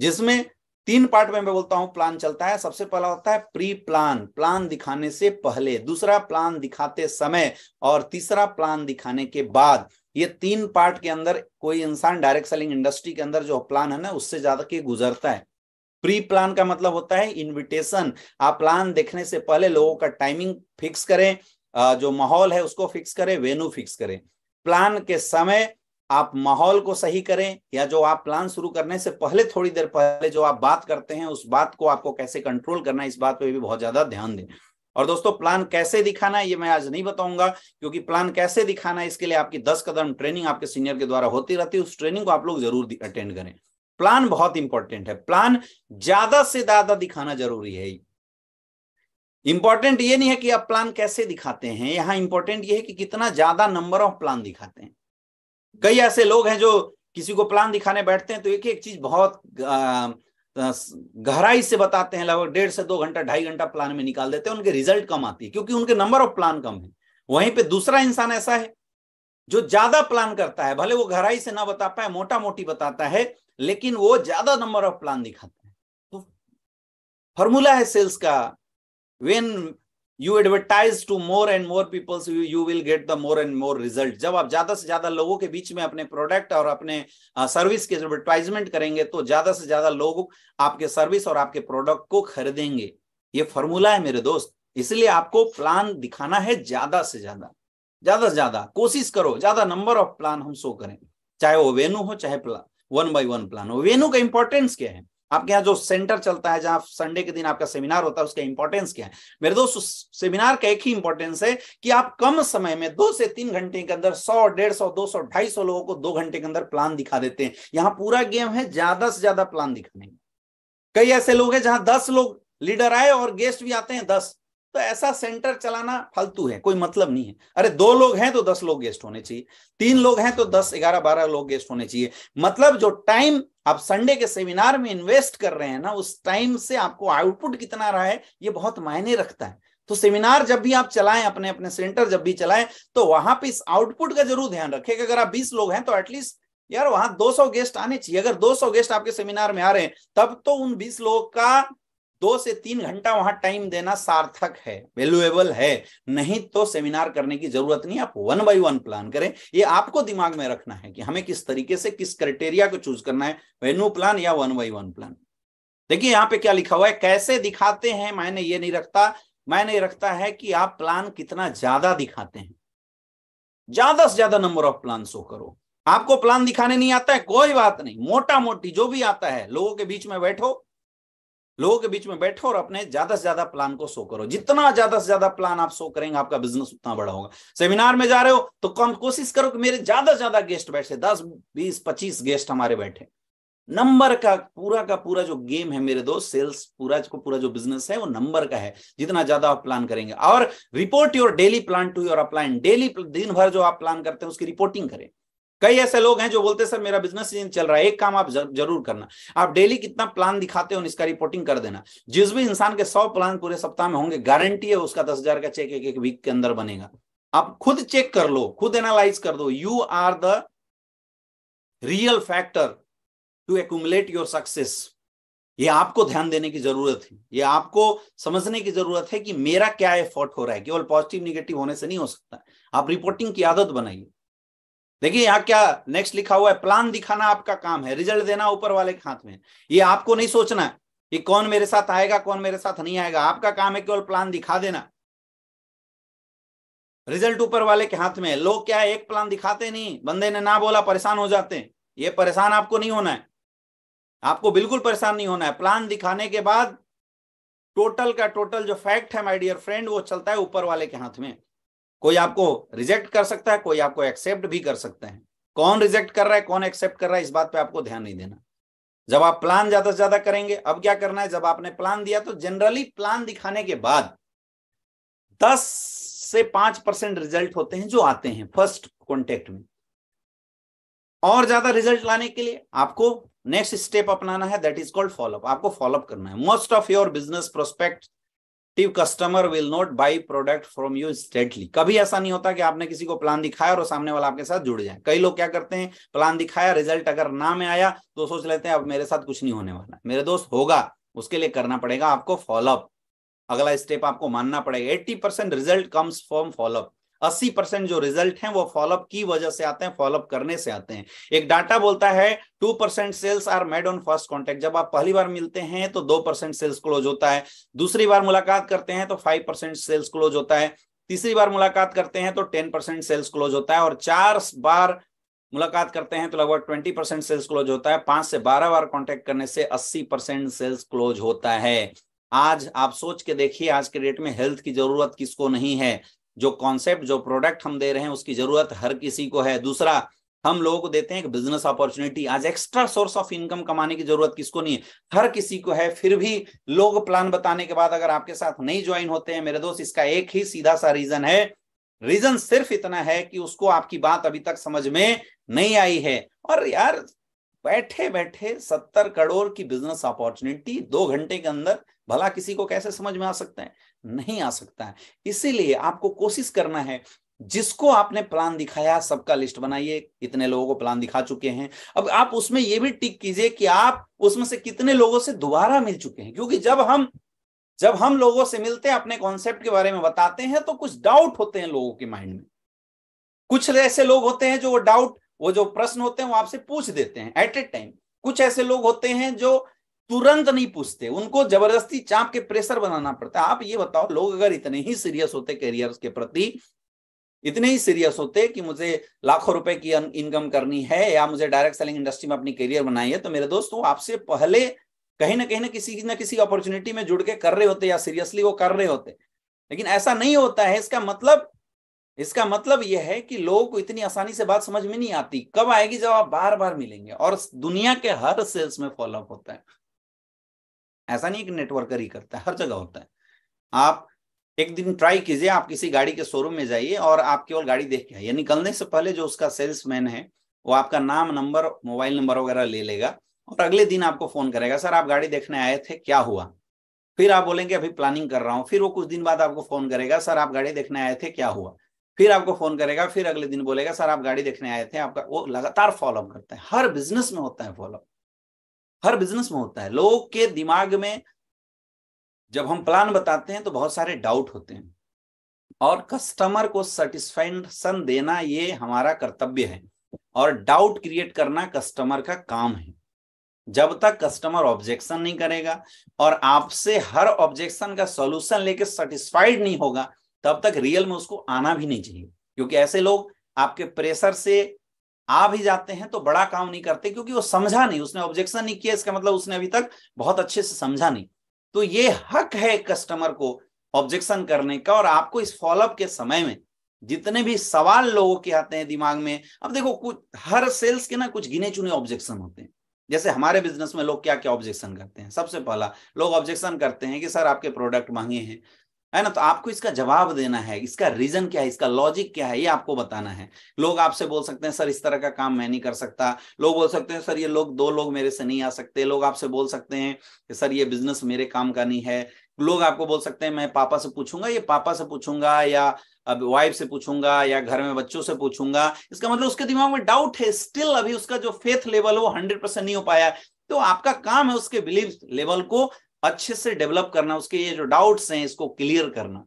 जिसमें तीन पार्ट में मैं बोलता हूं प्लान चलता है सबसे पहला होता है प्री प्लान प्लान दिखाने से पहले दूसरा प्लान दिखाते समय और तीसरा प्लान दिखाने के बाद ये तीन पार्ट के अंदर कोई इंसान डायरेक्ट सेलिंग इंडस्ट्री के अंदर जो प्लान है ना उससे ज्यादा के गुजरता है प्री प्लान का मतलब होता है इनविटेशन आप प्लान देखने से पहले लोगों का टाइमिंग फिक्स करें जो माहौल है उसको फिक्स करें वेन्यू फिक्स करें प्लान के समय आप माहौल को सही करें या जो आप प्लान शुरू करने से पहले थोड़ी देर पहले जो आप बात करते हैं उस बात को आपको कैसे कंट्रोल करना है इस बात पे भी बहुत ज्यादा ध्यान दें और दोस्तों प्लान कैसे दिखाना है ये मैं आज नहीं बताऊंगा क्योंकि प्लान कैसे दिखाना है इसके लिए आपकी दस कदम ट्रेनिंग आपके सीनियर के द्वारा होती रहती है उस ट्रेनिंग को आप लोग जरूर अटेंड करें प्लान बहुत इंपॉर्टेंट है प्लान ज्यादा से ज्यादा दिखाना जरूरी है इंपॉर्टेंट ये नहीं है कि आप प्लान कैसे दिखाते हैं यहां इंपॉर्टेंट ये है कि कितना ज्यादा नंबर ऑफ प्लान दिखाते हैं कई ऐसे लोग हैं जो किसी को प्लान दिखाने बैठते हैं तो एक एक चीज बहुत गहराई से बताते हैं लगभग डेढ़ से दो घंटा ढाई घंटा प्लान में निकाल देते हैं उनके रिजल्ट कम आती है क्योंकि उनके नंबर ऑफ प्लान कम है वहीं पे दूसरा इंसान ऐसा है जो ज्यादा प्लान करता है भले वो गहराई से ना बता पाए मोटा मोटी बताता है लेकिन वो ज्यादा नंबर ऑफ प्लान दिखाता है तो फॉर्मूला है सेल्स का when you advertise to more and more peoples you will get the more and more result जब आप ज्यादा से ज्यादा लोगों के बीच में अपने प्रोडक्ट और अपने सर्विस के एडवर्टाइजमेंट करेंगे तो ज्यादा से ज्यादा लोग आपके सर्विस और आपके प्रोडक्ट को खरीदेंगे ये फॉर्मूला है मेरे दोस्त इसलिए आपको प्लान दिखाना है ज्यादा से ज्यादा ज्यादा से ज्यादा कोशिश करो ज्यादा नंबर ऑफ प्लान हम शो करें चाहे वो वेन्यू हो चाहे plan one by one plan हो वेन्यू का इंपॉर्टेंस क्या है आपके यहाँ जो सेंटर चलता है जहां संडे के दिन आपका सेमिनार होता है उसका इंपॉर्टेंस क्या है मेरे दोस्त सेमिनार का एक ही इंपॉर्टेंस है कि आप कम समय में दो से तीन घंटे के अंदर सौ डेढ़ सौ दो सौ ढाई सौ लोगों को दो घंटे के अंदर प्लान दिखा देते हैं यहाँ पूरा गेम है ज्यादा से ज्यादा प्लान दिखाने का कई ऐसे लोग हैं जहां दस लोग लीडर आए और गेस्ट भी आते हैं दस तो ऐसा सेंटर चलाना फालतू है कोई मतलब नहीं है अरे दो लोग हैं तो दस लोग गेस्ट होने चाहिए तीन लोग हैं तो दस ग्यारह बारह लोग गेस्ट होने चाहिए मतलब जो टाइम आप संडे के सेमिनार में इन्वेस्ट कर रहे हैं ना उस टाइम से आपको आउटपुट कितना रहा है ये बहुत मायने रखता है तो सेमिनार जब भी आप चलाएं अपने अपने सेंटर जब भी चलाएं तो वहां पे इस आउटपुट का जरूर ध्यान रखें कि अगर आप 20 लोग हैं तो एटलीस्ट यार वहां 200 गेस्ट आने चाहिए अगर 200 गेस्ट आपके सेमिनार में आ रहे हैं तब तो उन 20 लोग का दो से तीन घंटा वहां टाइम देना सार्थक है वेल्युएबल है नहीं तो सेमिनार करने की जरूरत नहीं आप वन बाई वन प्लान करें ये आपको दिमाग में रखना है कि हमें किस तरीके से किस क्राइटेरिया को चूज करना है वेन्यू प्लान या वन बाई वन प्लान देखिए यहां पे क्या लिखा हुआ है कैसे दिखाते हैं मैंने ये नहीं रखता मैंने रखता है कि आप प्लान कितना ज्यादा दिखाते हैं ज्यादा से ज्यादा नंबर ऑफ प्लान शो करो आपको प्लान दिखाने नहीं आता है कोई बात नहीं मोटा मोटी जो भी आता है लोगों के बीच में बैठो लोगों के बीच में बैठो और अपने ज्यादा से ज्यादा प्लान को शो करो जितना ज्यादा से ज्यादा प्लान आप शो करेंगे आपका बिजनेस उतना बड़ा होगा सेमिनार में जा रहे हो तो कम कोशिश करो कि मेरे ज्यादा से ज्यादा गेस्ट बैठे दस बीस पच्चीस गेस्ट हमारे बैठे नंबर का पूरा का पूरा जो गेम है मेरे दोस्त सेल्स पूरा को पूरा जो बिजनेस है वो नंबर का है जितना ज्यादा आप प्लान करेंगे और report your daily plan to your upline daily दिन भर जो आप प्लान करते हैं उसकी रिपोर्टिंग करें कई ऐसे लोग हैं जो बोलते सर मेरा बिजनेस चल रहा है एक काम आप जरूर करना आप डेली कितना प्लान दिखाते हो इसका रिपोर्टिंग कर देना जिस भी इंसान के सौ प्लान पूरे सप्ताह में होंगे गारंटी है उसका दस हजार का चेक एक एक वीक के अंदर बनेगा आप खुद चेक कर लो खुद एनालाइज कर दो you are the real factor to accumulate your success ये आपको ध्यान देने की जरूरत है ये आपको समझने की जरूरत है कि मेरा क्या एफर्ट हो रहा है केवल पॉजिटिव निगेटिव होने से नहीं हो सकता आप रिपोर्टिंग की आदत बनाइए देखिए यहाँ क्या नेक्स्ट लिखा हुआ है प्लान दिखाना आपका काम है रिजल्ट देना ऊपर वाले के हाथ में ये आपको नहीं सोचना है कि कौन मेरे साथ आएगा कौन मेरे साथ नहीं आएगा आपका काम है केवल प्लान दिखा देना रिजल्ट ऊपर वाले के हाथ में लोग क्या है एक प्लान दिखाते नहीं बंदे ने ना बोला परेशान हो जाते हैं ये परेशान आपको नहीं होना है आपको बिल्कुल परेशान नहीं होना है प्लान दिखाने के बाद टोटल का टोटल जो फैक्ट है माय डियर फ्रेंड वो चलता है ऊपर वाले के हाथ में कोई आपको रिजेक्ट कर सकता है कोई आपको एक्सेप्ट भी कर सकते हैं कौन रिजेक्ट कर रहा है कौन एक्सेप्ट कर रहा है इस बात पे आपको ध्यान नहीं देना जब आप प्लान ज्यादा से ज्यादा करेंगे अब क्या करना है जब आपने प्लान दिया तो जनरली प्लान दिखाने के बाद दस से पांच परसेंट रिजल्ट होते हैं जो आते हैं फर्स्ट कॉन्टेक्ट में और ज्यादा रिजल्ट लाने के लिए आपको नेक्स्ट स्टेप अपनाना है दैट इज कॉल्ड फॉलोअप आपको फॉलोअप करना है most of your business prospect active customer will not buy product from you stately कभी ऐसा नहीं होता कि आपने किसी को प्लान दिखाया और सामने वाला आपके साथ जुड़ जाए कई लोग क्या करते हैं प्लान दिखाया रिजल्ट अगर ना में आया तो सोच लेते हैं अब मेरे साथ कुछ नहीं होने वाला मेरे दोस्त होगा उसके लिए करना पड़ेगा आपको फॉलोअप अगला स्टेप आपको मानना पड़ेगा eighty percent result comes from follow up अस्सी परसेंट जो रिजल्ट हैं वो फॉलोअप की वजह से आते हैं फॉलोअप करने से आते हैं एक डाटा बोलता है two percent sales are made on first contact जब आप पहली बार मिलते हैं तो दो परसेंट सेल्स क्लोज होता है दूसरी बार मुलाकात करते हैं तो फाइव परसेंट सेल्स क्लोज होता है तीसरी बार मुलाकात करते हैं तो टेन परसेंट सेल्स क्लोज होता है और चार बार मुलाकात करते हैं तो लगभग ट्वेंटी परसेंट सेल्स क्लोज होता है पांच से बारह बार कॉन्टेक्ट करने से अस्सी परसेंट सेल्स क्लोज होता है आज आप सोच के देखिए आज के डेट में हेल्थ की जरूरत किसको नहीं है जो कॉन्सेप्ट जो प्रोडक्ट हम दे रहे हैं उसकी जरूरत हर किसी को है दूसरा हम लोगों को देते हैं एक बिजनेस अपॉर्चुनिटी आज एक्स्ट्रा सोर्स ऑफ इनकम कमाने की जरूरत किसको नहीं है हर किसी को है फिर भी लोग प्लान बताने के बाद अगर आपके साथ नहीं ज्वाइन होते हैं मेरे दोस्त इसका एक ही सीधा सा रीजन है रीजन सिर्फ इतना है कि उसको आपकी बात अभी तक समझ में नहीं आई है और यार बैठे बैठे सत्तर करोड़ की बिजनेस अपॉर्चुनिटी दो घंटे के अंदर भला किसी को कैसे समझ में आ सकते हैं नहीं आ सकता है इसीलिए आपको कोशिश करना है जिसको आपने प्लान दिखाया सबका लिस्ट बनाइए इतने लोगों को प्लान दिखा चुके हैं अब आप उसमें यह भी टिक कीजिए कि आप उसमें से कितने लोगों से दोबारा मिल चुके हैं क्योंकि जब हम जब हम लोगों से मिलते हैं अपने कॉन्सेप्ट के बारे में बताते हैं तो कुछ डाउट होते हैं लोगों के माइंड में कुछ ऐसे लोग होते हैं जो वो डाउट वो जो प्रश्न होते हैं वो आपसे पूछ देते हैं एट ए टाइम कुछ ऐसे लोग होते हैं जो तुरंत नहीं पूछते उनको जबरदस्ती चाप के प्रेशर बनाना पड़ता है आप ये बताओ लोग अगर इतने ही सीरियस होते कैरियर के प्रति इतने ही सीरियस होते कि मुझे लाखों रुपए की इनकम करनी है या मुझे डायरेक्ट सेलिंग इंडस्ट्री में अपनी करियर बनाई है तो मेरे दोस्तों आपसे पहले कहीं ना कहीं ना किसी ना किसी अपॉर्चुनिटी में जुड़ के कर रहे होते या सीरियसली वो कर रहे होते लेकिन ऐसा नहीं होता है इसका मतलब इसका मतलब यह है कि लोगों को इतनी आसानी से बात समझ में नहीं आती कब आएगी जब आप बार बार मिलेंगे और दुनिया के हर सेल्स में फॉलोअप होता है ऐसा नहीं कि नेटवर्कर ही करता है हर जगह होता है आप एक दिन ट्राई कीजिए आप किसी गाड़ी के शोरूम में जाइए और आप केवल गाड़ी देख के आइए निकलने से पहले जो उसका सेल्समैन है वो आपका नाम नंबर मोबाइल नंबर वगैरह ले लेगा और अगले दिन आपको फोन करेगा सर आप गाड़ी देखने आए थे क्या हुआ फिर आप बोलेंगे अभी प्लानिंग कर रहा हूँ फिर वो कुछ दिन बाद आपको फोन करेगा सर आप गाड़ी देखने आए थे क्या हुआ फिर आपको फोन करेगा फिर अगले दिन बोलेगा सर आप गाड़ी देखने आए थे आपका वो लगातार फॉलोअप करता है हर बिजनेस में होता है फॉलोअप हर बिजनेस में होता है लोग के दिमाग में जब हम प्लान बताते हैं तो बहुत सारे डाउट होते हैं और कस्टमर को सेटिस्फेक्शन देना ये हमारा कर्तव्य है और डाउट क्रिएट करना कस्टमर का काम है जब तक कस्टमर ऑब्जेक्शन नहीं करेगा और आपसे हर ऑब्जेक्शन का सोल्यूशन लेके सेटिस्फाइड नहीं होगा तब तक रियल में उसको आना भी नहीं चाहिए क्योंकि ऐसे लोग आपके प्रेशर से आ भी जाते हैं तो बड़ा काम नहीं करते क्योंकि वो समझा नहीं उसने ऑब्जेक्शन नहीं किया इसका मतलब उसने अभी तक बहुत अच्छे से समझा नहीं तो ये हक है कस्टमर को ऑब्जेक्शन करने का और आपको इस फॉलोअप के समय में जितने भी सवाल लोगों के आते हैं दिमाग में अब देखो कुछ हर सेल्स के ना कुछ गिने चुने ऑब्जेक्शन होते हैं जैसे हमारे बिजनेस में लोग क्या क्या ऑब्जेक्शन करते हैं सबसे पहला लोग ऑब्जेक्शन करते हैं कि सर आपके प्रोडक्ट महंगे हैं है ना तो आपको इसका जवाब देना है इसका रीजन क्या है इसका लॉजिक क्या है ये आपको बताना है लोग आपसे बोल सकते हैं सर इस तरह का काम मैं नहीं कर सकता लोग बोल सकते हैं सर ये लोग दो लोग मेरे से नहीं आ सकते लोग आपसे बोल सकते हैं कि सर ये बिजनेस मेरे काम का नहीं है लोग आपको बोल सकते हैं मैं पापा से पूछूंगा ये पापा से पूछूंगा या अब वाइफ से पूछूंगा या घर में बच्चों से पूछूंगा इसका मतलब उसके दिमाग में डाउट है स्टिल अभी उसका जो फेथ लेवल है वो हंड्रेड परसेंट नहीं हो पाया तो आपका काम है उसके बिलीव लेवल को अच्छे से डेवलप करना उसके ये जो डाउट्स हैं इसको क्लियर करना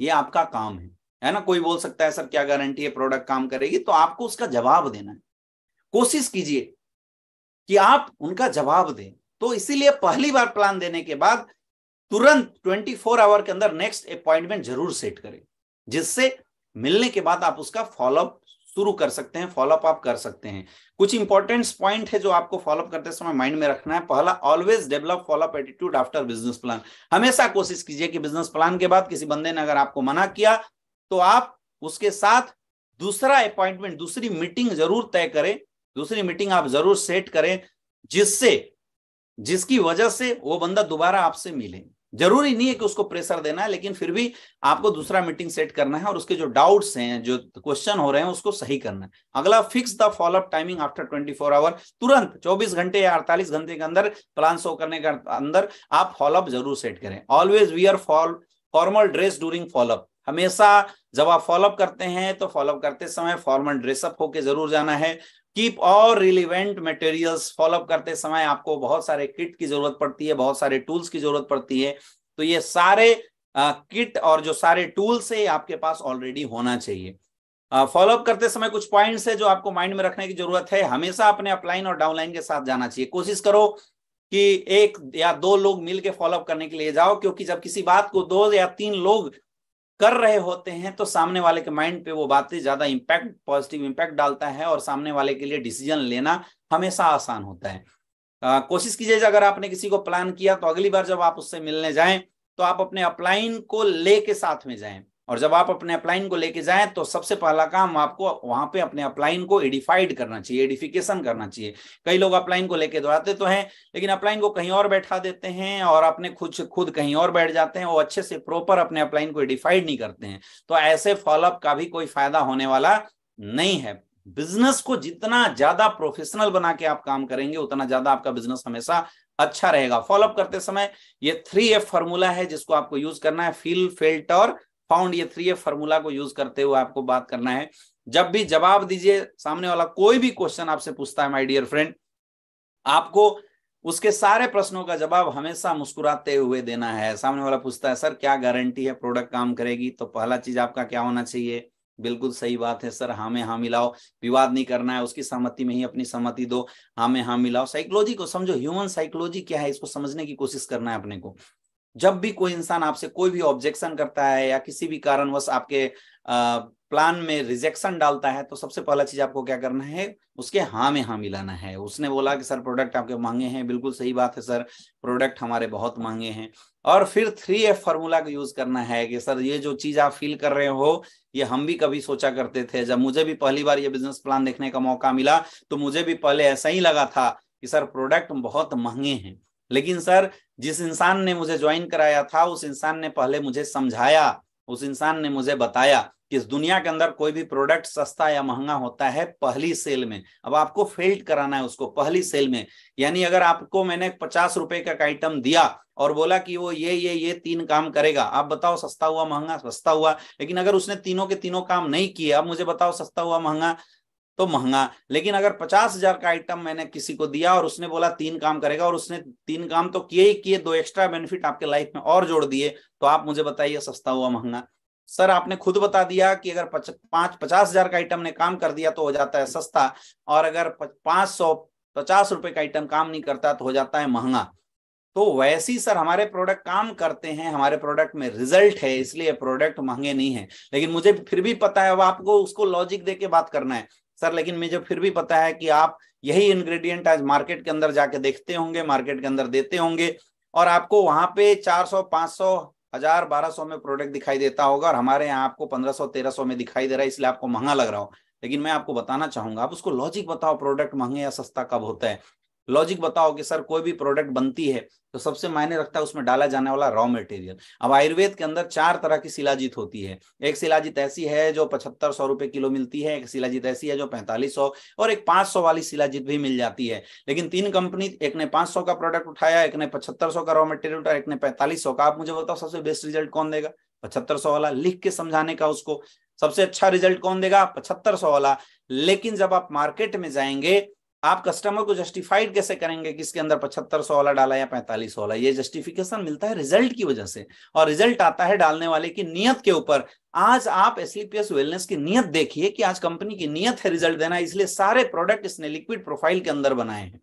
ये आपका काम है है ना कोई बोल सकता है सर क्या गारंटी है प्रोडक्ट काम करेगी तो आपको उसका जवाब देना है कोशिश कीजिए कि आप उनका जवाब दें तो इसीलिए पहली बार प्लान देने के बाद तुरंत 24 आवर के अंदर नेक्स्ट अपॉइंटमेंट जरूर सेट करें जिससे मिलने के बाद आप उसका फॉलोअप शुरू कर सकते हैं फॉलोअप आप कर सकते हैं कुछ इंपॉर्टेंट पॉइंट है जो आपको फॉलोअप करते समय माइंड में रखना है पहला always develop follow up attitude after business plan हमेशा कोशिश कीजिए कि बिजनेस प्लान के बाद किसी बंदे ने अगर आपको मना किया तो आप उसके साथ दूसरा अपॉइंटमेंट दूसरी मीटिंग जरूर तय करें दूसरी मीटिंग आप जरूर सेट करें जिससे जिसकी वजह से वो बंदा दोबारा आपसे मिले जरूरी नहीं है कि उसको प्रेशर देना है लेकिन फिर भी आपको दूसरा मीटिंग सेट करना है और उसके जो डाउट्स हैं जो क्वेश्चन हो रहे हैं उसको सही करना है अगला fix the follow up timing after 24 hour तुरंत 24 घंटे या 48 घंटे के अंदर प्लान शो करने के अंदर आप फॉलोअप जरूर सेट करें always we are full formal dress during follow up हमेशा जब आप फॉलोअप करते हैं तो फॉलोअप करते समय फॉर्मल ड्रेसअप होके जरूर जाना है keep all relevant materials follow up करते समय आपको बहुत सारे किट की जरूरत पड़ती है बहुत सारे टूल्स की जरूरत पड़ती है तो ये सारे किट और जो सारे टूल्स है आपके पास ऑलरेडी होना चाहिए फॉलोअप करते समय कुछ पॉइंट्स है जो आपको माइंड में रखने की जरूरत है हमेशा अपने अपलाइन और डाउनलाइन के साथ जाना चाहिए कोशिश करो कि एक या दो लोग मिलकर फॉलोअप करने के लिए जाओ क्योंकि जब किसी बात को दो या तीन लोग कर रहे होते हैं तो सामने वाले के माइंड पे वो बातें ज्यादा इंपैक्ट पॉजिटिव इंपैक्ट डालता है और सामने वाले के लिए डिसीजन लेना हमेशा आसान होता है आ, कोशिश कीजिए अगर आपने किसी को प्लान किया तो अगली बार जब आप उससे मिलने जाएं तो आप अपने अपलाइन को ले के साथ में जाएं और जब आप अपने अपलाइन को लेके जाए तो सबसे पहला काम आपको वहां पे अपने अपलाइन को एडिफाइड करना चाहिए एडिफिकेशन करना चाहिए कई लोग अपलाइन को लेके दौड़ाते तो हैं लेकिन अपलाइन को कहीं और बैठा देते हैं और अपने खुद खुद कहीं और बैठ जाते हैं वो अच्छे से प्रॉपर अपने अपलाइन को एडिफाइड नहीं करते हैं तो ऐसे फॉलोअप का भी कोई फायदा होने वाला नहीं है बिजनेस को जितना ज्यादा प्रोफेशनल बना के आप काम करेंगे उतना ज्यादा आपका बिजनेस हमेशा अच्छा रहेगा फॉलोअप करते समय ये थ्री एफ फॉर्मूला है जिसको आपको यूज करना है फील फेल्ट और फाउंड ये थ्री एफ फॉर्मूला को यूज करते हुए आपको बात करना है जब भी जवाब दीजिए सामने वाला कोई भी क्वेश्चन आपसे पूछता है माय डियर फ्रेंड आपको उसके सारे प्रश्नों का जवाब हमेशा मुस्कुराते हुए देना है सामने वाला पूछता है सर क्या गारंटी है प्रोडक्ट काम करेगी तो पहला चीज आपका क्या होना चाहिए बिल्कुल सही बात है सर हाँ में हाँ मिलाओ विवाद नहीं करना है उसकी सहमति में ही अपनी सहमति दो हाँ में हाँ मिलाओ साइकोलॉजी को समझो ह्यूमन साइकोलॉजी क्या है इसको समझने की कोशिश करना है अपने को जब भी कोई इंसान आपसे कोई भी ऑब्जेक्शन करता है या किसी भी कारणवश आपके प्लान में रिजेक्शन डालता है तो सबसे पहला चीज आपको क्या करना है उसके हाँ में हाँ मिलाना है उसने बोला कि सर प्रोडक्ट आपके महंगे हैं बिल्कुल सही बात है सर प्रोडक्ट हमारे बहुत महंगे हैं और फिर थ्री एफ फार्मूला का यूज करना है कि सर ये जो चीज आप फील कर रहे हो ये हम भी कभी सोचा करते थे जब मुझे भी पहली बार ये बिजनेस प्लान देखने का मौका मिला तो मुझे भी पहले ऐसा ही लगा था कि सर प्रोडक्ट बहुत महंगे हैं लेकिन सर जिस इंसान ने मुझे ज्वाइन कराया था उस इंसान ने पहले मुझे समझाया उस इंसान ने मुझे बताया कि इस दुनिया के अंदर कोई भी प्रोडक्ट सस्ता या महंगा होता है पहली सेल में अब आपको फेल्ड कराना है उसको पहली सेल में यानी अगर आपको मैंने पचास रुपए का आइटम दिया और बोला कि वो ये ये ये तीन काम करेगा आप बताओ सस्ता हुआ महंगा सस्ता हुआ लेकिन अगर उसने तीनों के तीनों काम नहीं किए अब मुझे बताओ सस्ता हुआ महंगा तो महंगा लेकिन अगर पचास हजार का आइटम मैंने किसी को दिया और उसने बोला तीन काम करेगा और उसने तीन काम तो किए ही किए दो एक्स्ट्रा बेनिफिट आपके लाइफ में और जोड़ दिए तो आप मुझे बताइए सस्ता हुआ महंगा सर आपने खुद बता दिया कि अगर पच, पांच पचास हजार का आइटम ने काम कर दिया तो हो जाता है सस्ता और अगर पांच सौ पचास रुपए का आइटम काम नहीं करता तो हो जाता है महंगा तो वैसे ही सर हमारे प्रोडक्ट काम करते हैं हमारे प्रोडक्ट में रिजल्ट है इसलिए प्रोडक्ट महंगे नहीं है लेकिन मुझे फिर भी पता है अब आपको उसको लॉजिक दे के बात करना है सर लेकिन मुझे फिर भी पता है कि आप यही इंग्रेडिएंट आज मार्केट के अंदर जाके देखते होंगे मार्केट के अंदर देते होंगे और आपको वहां पे 400 500 हजार बारह सौ में प्रोडक्ट दिखाई देता होगा और हमारे यहाँ आपको पंद्रह सौ तेरह सौ में दिखाई दे रहा है इसलिए आपको महंगा लग रहा हो लेकिन मैं आपको बताना चाहूंगा आप उसको लॉजिक बताओ प्रोडक्ट महंगे या सस्ता कब होता है लॉजिक बताओ कि सर कोई भी प्रोडक्ट बनती है तो सबसे मायने रखता है उसमें डाला जाने वाला रॉ मटेरियल अब आयुर्वेद के अंदर चार तरह की शिलाजीत होती है एक शिलाजीत ऐसी है जो पचहत्तर सौ रुपए किलो मिलती है एक शिलाजीत ऐसी है जो पैंतालीस सौ और एक पांच सौ वाली शिलाजीत भी मिल जाती है लेकिन तीन कंपनी एक ने पांच सौ का प्रोडक्ट उठाया एक ने पचहत्तर सौ का रॉ मटेरियल उठाया एक ने पैंतालीस सौ का आप मुझे बताओ सबसे बेस्ट रिजल्ट कौन देगा पचहत्तर सौ वाला लिख के समझाने का उसको सबसे अच्छा रिजल्ट कौन देगा पचहत्तर सौ वाला लेकिन जब आप मार्केट में जाएंगे आप कस्टमर को जस्टिफाइड कैसे करेंगे किसके अंदर पचहत्तर सौ वाला डाला या पैंतालीस सौ वाला ये जस्टिफिकेशन मिलता है रिजल्ट की वजह से और रिजल्ट आता है डालने वाले की नियत के ऊपर आज आप एसलीपीएस वेलनेस की नियत देखिए कि आज कंपनी की नियत है रिजल्ट देना इसलिए सारे प्रोडक्ट इसने लिक्विड प्रोफाइल के अंदर बनाए हैं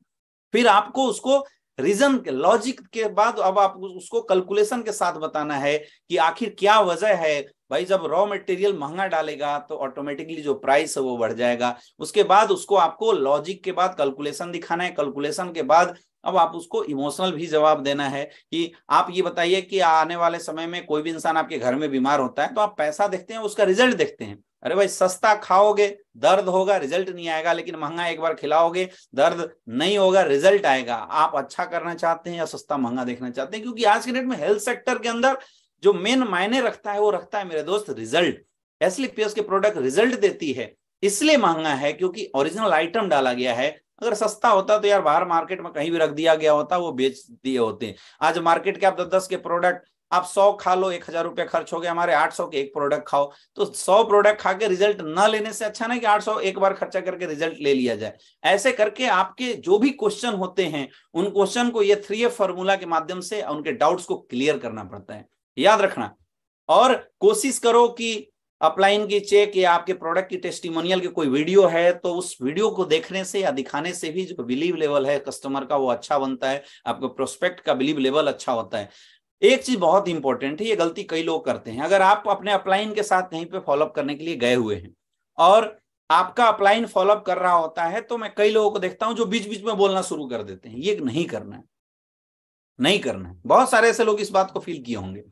फिर आपको उसको रीजन के लॉजिक के बाद अब आप उसको कैलकुलेशन के साथ बताना है कि आखिर क्या वजह है भाई जब रॉ मटेरियल महंगा डालेगा तो ऑटोमेटिकली जो प्राइस है वो बढ़ जाएगा उसके बाद उसको आपको लॉजिक के बाद कैलकुलेशन दिखाना है कैलकुलेशन के बाद अब आप उसको इमोशनल भी जवाब देना है कि आप ये बताइए कि आने वाले समय में कोई भी इंसान आपके घर में बीमार होता है तो आप पैसा देखते हैं उसका रिजल्ट देखते हैं अरे भाई सस्ता खाओगे दर्द होगा रिजल्ट नहीं आएगा लेकिन महंगा एक बार खिलाओगे दर्द नहीं होगा रिजल्ट आएगा आप अच्छा करना चाहते हैं या सस्ता महंगा देखना चाहते हैं क्योंकि आज के डेट में हेल्थ सेक्टर के अंदर जो मेन मायने रखता है वो रखता है मेरे दोस्त रिजल्ट एसली पी के प्रोडक्ट रिजल्ट देती है इसलिए महंगा है क्योंकि ओरिजिनल आइटम डाला गया है अगर सस्ता होता तो यार बाहर मार्केट में कहीं भी रख दिया गया होता वो बेच दिए होते आज मार्केट के आप दस दस के प्रोडक्ट आप सौ खा लो एक हजार रुपया खर्च हो गया हमारे आठ सौ के एक प्रोडक्ट खाओ तो सौ प्रोडक्ट खा के रिजल्ट न लेने से अच्छा ना कि आठ सौ एक बार खर्चा करके रिजल्ट ले लिया जाए ऐसे करके आपके जो भी क्वेश्चन होते हैं उन क्वेश्चन को ये थ्री ए फॉर्मूला के माध्यम से उनके डाउट्स को क्लियर करना पड़ता है याद रखना और कोशिश करो कि अपलाइन की चेक या आपके प्रोडक्ट की टेस्टिमोनियल की कोई वीडियो है तो उस वीडियो को देखने से या दिखाने से भी जो बिलीव लेवल है कस्टमर का वो अच्छा बनता है आपके प्रोस्पेक्ट का बिलीव लेवल अच्छा होता है एक चीज बहुत इंपॉर्टेंट है ये गलती कई लोग करते हैं अगर आप अपने अपलाइन के साथ कहीं पे फॉलोअप करने के लिए गए हुए हैं और आपका अपलाइन फॉलोअप कर रहा होता है तो मैं कई लोगों को देखता हूं जो बीच बीच में बोलना शुरू कर देते हैं ये नहीं करना है नहीं करना है बहुत सारे ऐसे लोग इस बात को फील किए होंगे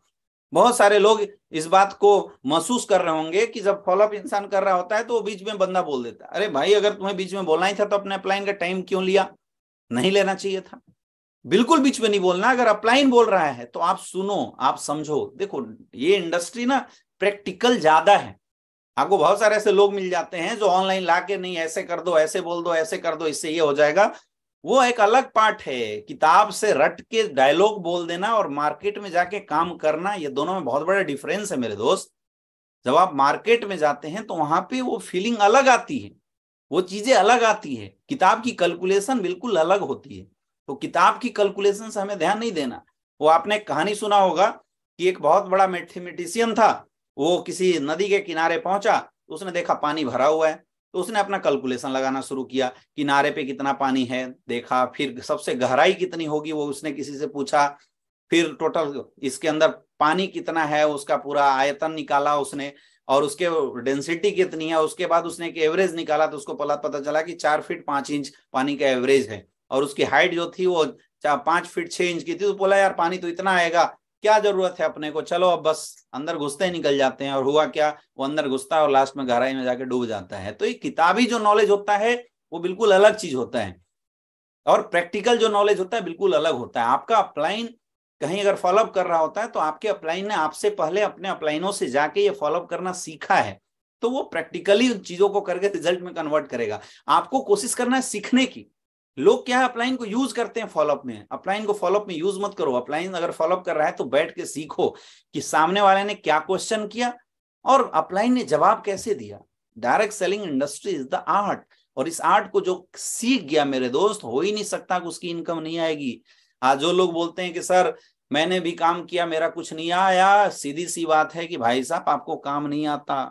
बहुत सारे लोग इस बात को महसूस कर रहे होंगे कि जब फॉलोअप इंसान कर रहा होता है तो वो बीच में बंदा बोल देता है अरे भाई अगर तुम्हें बीच में बोलना ही था तो अपने अपलाइन का टाइम क्यों लिया नहीं लेना चाहिए था बिल्कुल बीच में नहीं बोलना अगर अपलाइन बोल रहा है तो आप सुनो आप समझो देखो ये इंडस्ट्री ना प्रैक्टिकल ज्यादा है आपको बहुत सारे ऐसे लोग मिल जाते हैं जो ऑनलाइन ला के नहीं ऐसे कर दो ऐसे बोल दो ऐसे कर दो इससे ये हो जाएगा वो एक अलग पार्ट है किताब से रट के डायलॉग बोल देना और मार्केट में जाके काम करना ये दोनों में बहुत बड़ा डिफरेंस है मेरे दोस्त जब आप मार्केट में जाते हैं तो वहां पे वो फीलिंग अलग आती है वो चीजें अलग आती है किताब की कैलकुलेशन बिल्कुल अलग होती है तो किताब की कैलकुलेशन से हमें ध्यान नहीं देना वो आपने कहानी सुना होगा कि एक बहुत बड़ा मैथमेटिशियन था वो किसी नदी के किनारे पहुंचा तो उसने देखा पानी भरा हुआ है तो उसने अपना कैलकुलेशन लगाना शुरू किया किनारे पे कितना पानी है देखा फिर सबसे गहराई कितनी होगी वो उसने किसी से पूछा फिर टोटल इसके अंदर पानी कितना है उसका पूरा आयतन निकाला उसने और उसके डेंसिटी कितनी है उसके बाद उसने एक एवरेज निकाला तो उसको पता चला कि चार फीट पांच इंच पानी का एवरेज है और उसकी हाइट जो थी वो पांच फीट छह इंच की थी तो बोला यार पानी तो इतना आएगा क्या जरूरत है अपने को चलो अब बस अंदर घुसते ही निकल जाते हैं और हुआ क्या वो अंदर घुसता है और लास्ट में गहराई में जाके डूब जाता है तो ये किताबी जो नॉलेज होता है वो बिल्कुल अलग चीज होता है और प्रैक्टिकल जो नॉलेज होता है बिल्कुल अलग होता है आपका अपलाइन कहीं अगर फॉलोअप कर रहा होता है तो आपके अपलाइन ने आपसे पहले अपने अपलाइनों से जाके ये फॉलोअप करना सीखा है तो वो प्रैक्टिकली उन चीजों को करके रिजल्ट में कन्वर्ट करेगा आपको कोशिश करना है सीखने की लोग क्या है अपलाइन को यूज करते हैं फॉलोअप में अपलाइन को फॉलोअप में यूज मत करो अपलाइन अगर फॉलोअप कर रहा है तो बैठ के सीखो कि सामने वाले ने क्या क्वेश्चन किया और अपलाइन ने जवाब कैसे दिया direct selling industry is the art और इस आर्ट को जो सीख गया मेरे दोस्त हो ही नहीं सकता कि उसकी इनकम नहीं आएगी आज जो लोग बोलते हैं कि सर मैंने भी काम किया मेरा कुछ नहीं आया सीधी सी बात है कि भाई साहब आपको काम नहीं आता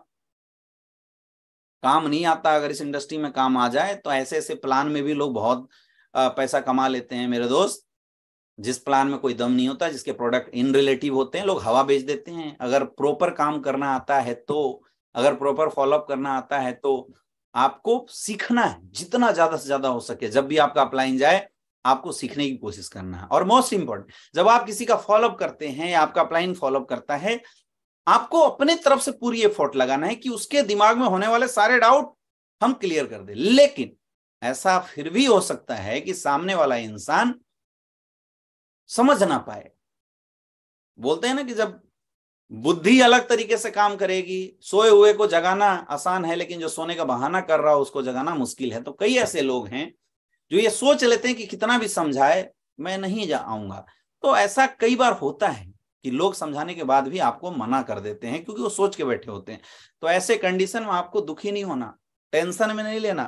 काम नहीं आता अगर इस इंडस्ट्री में काम आ जाए तो ऐसे ऐसे प्लान में भी लोग बहुत पैसा कमा लेते हैं मेरे दोस्त जिस प्लान में कोई दम नहीं होता जिसके प्रोडक्ट इन रिलेटिव होते हैं लोग हवा बेच देते हैं अगर प्रॉपर काम करना आता है तो अगर प्रॉपर फॉलोअप करना आता है तो आपको सीखना है जितना ज्यादा से ज्यादा हो सके जब भी आपका अप्लाइन जाए आपको सीखने की कोशिश करना है और मोस्ट इंपॉर्टेंट जब आप किसी का फॉलोअप करते हैं या आपका अप्लाइन फॉलोअप करता है आपको अपने तरफ से पूरी एफर्ट लगाना है कि उसके दिमाग में होने वाले सारे डाउट हम क्लियर कर दें लेकिन ऐसा फिर भी हो सकता है कि सामने वाला इंसान समझ ना पाए बोलते हैं ना कि जब बुद्धि अलग तरीके से काम करेगी सोए हुए को जगाना आसान है लेकिन जो सोने का बहाना कर रहा हो उसको जगाना मुश्किल है तो कई ऐसे लोग हैं जो ये सोच लेते हैं कि कितना भी समझाए मैं नहीं जाऊंगा तो ऐसा कई बार होता है कि लोग समझाने के बाद भी आपको मना कर देते हैं क्योंकि वो सोच के बैठे होते हैं तो ऐसे कंडीशन में आपको दुखी नहीं होना टेंशन में नहीं लेना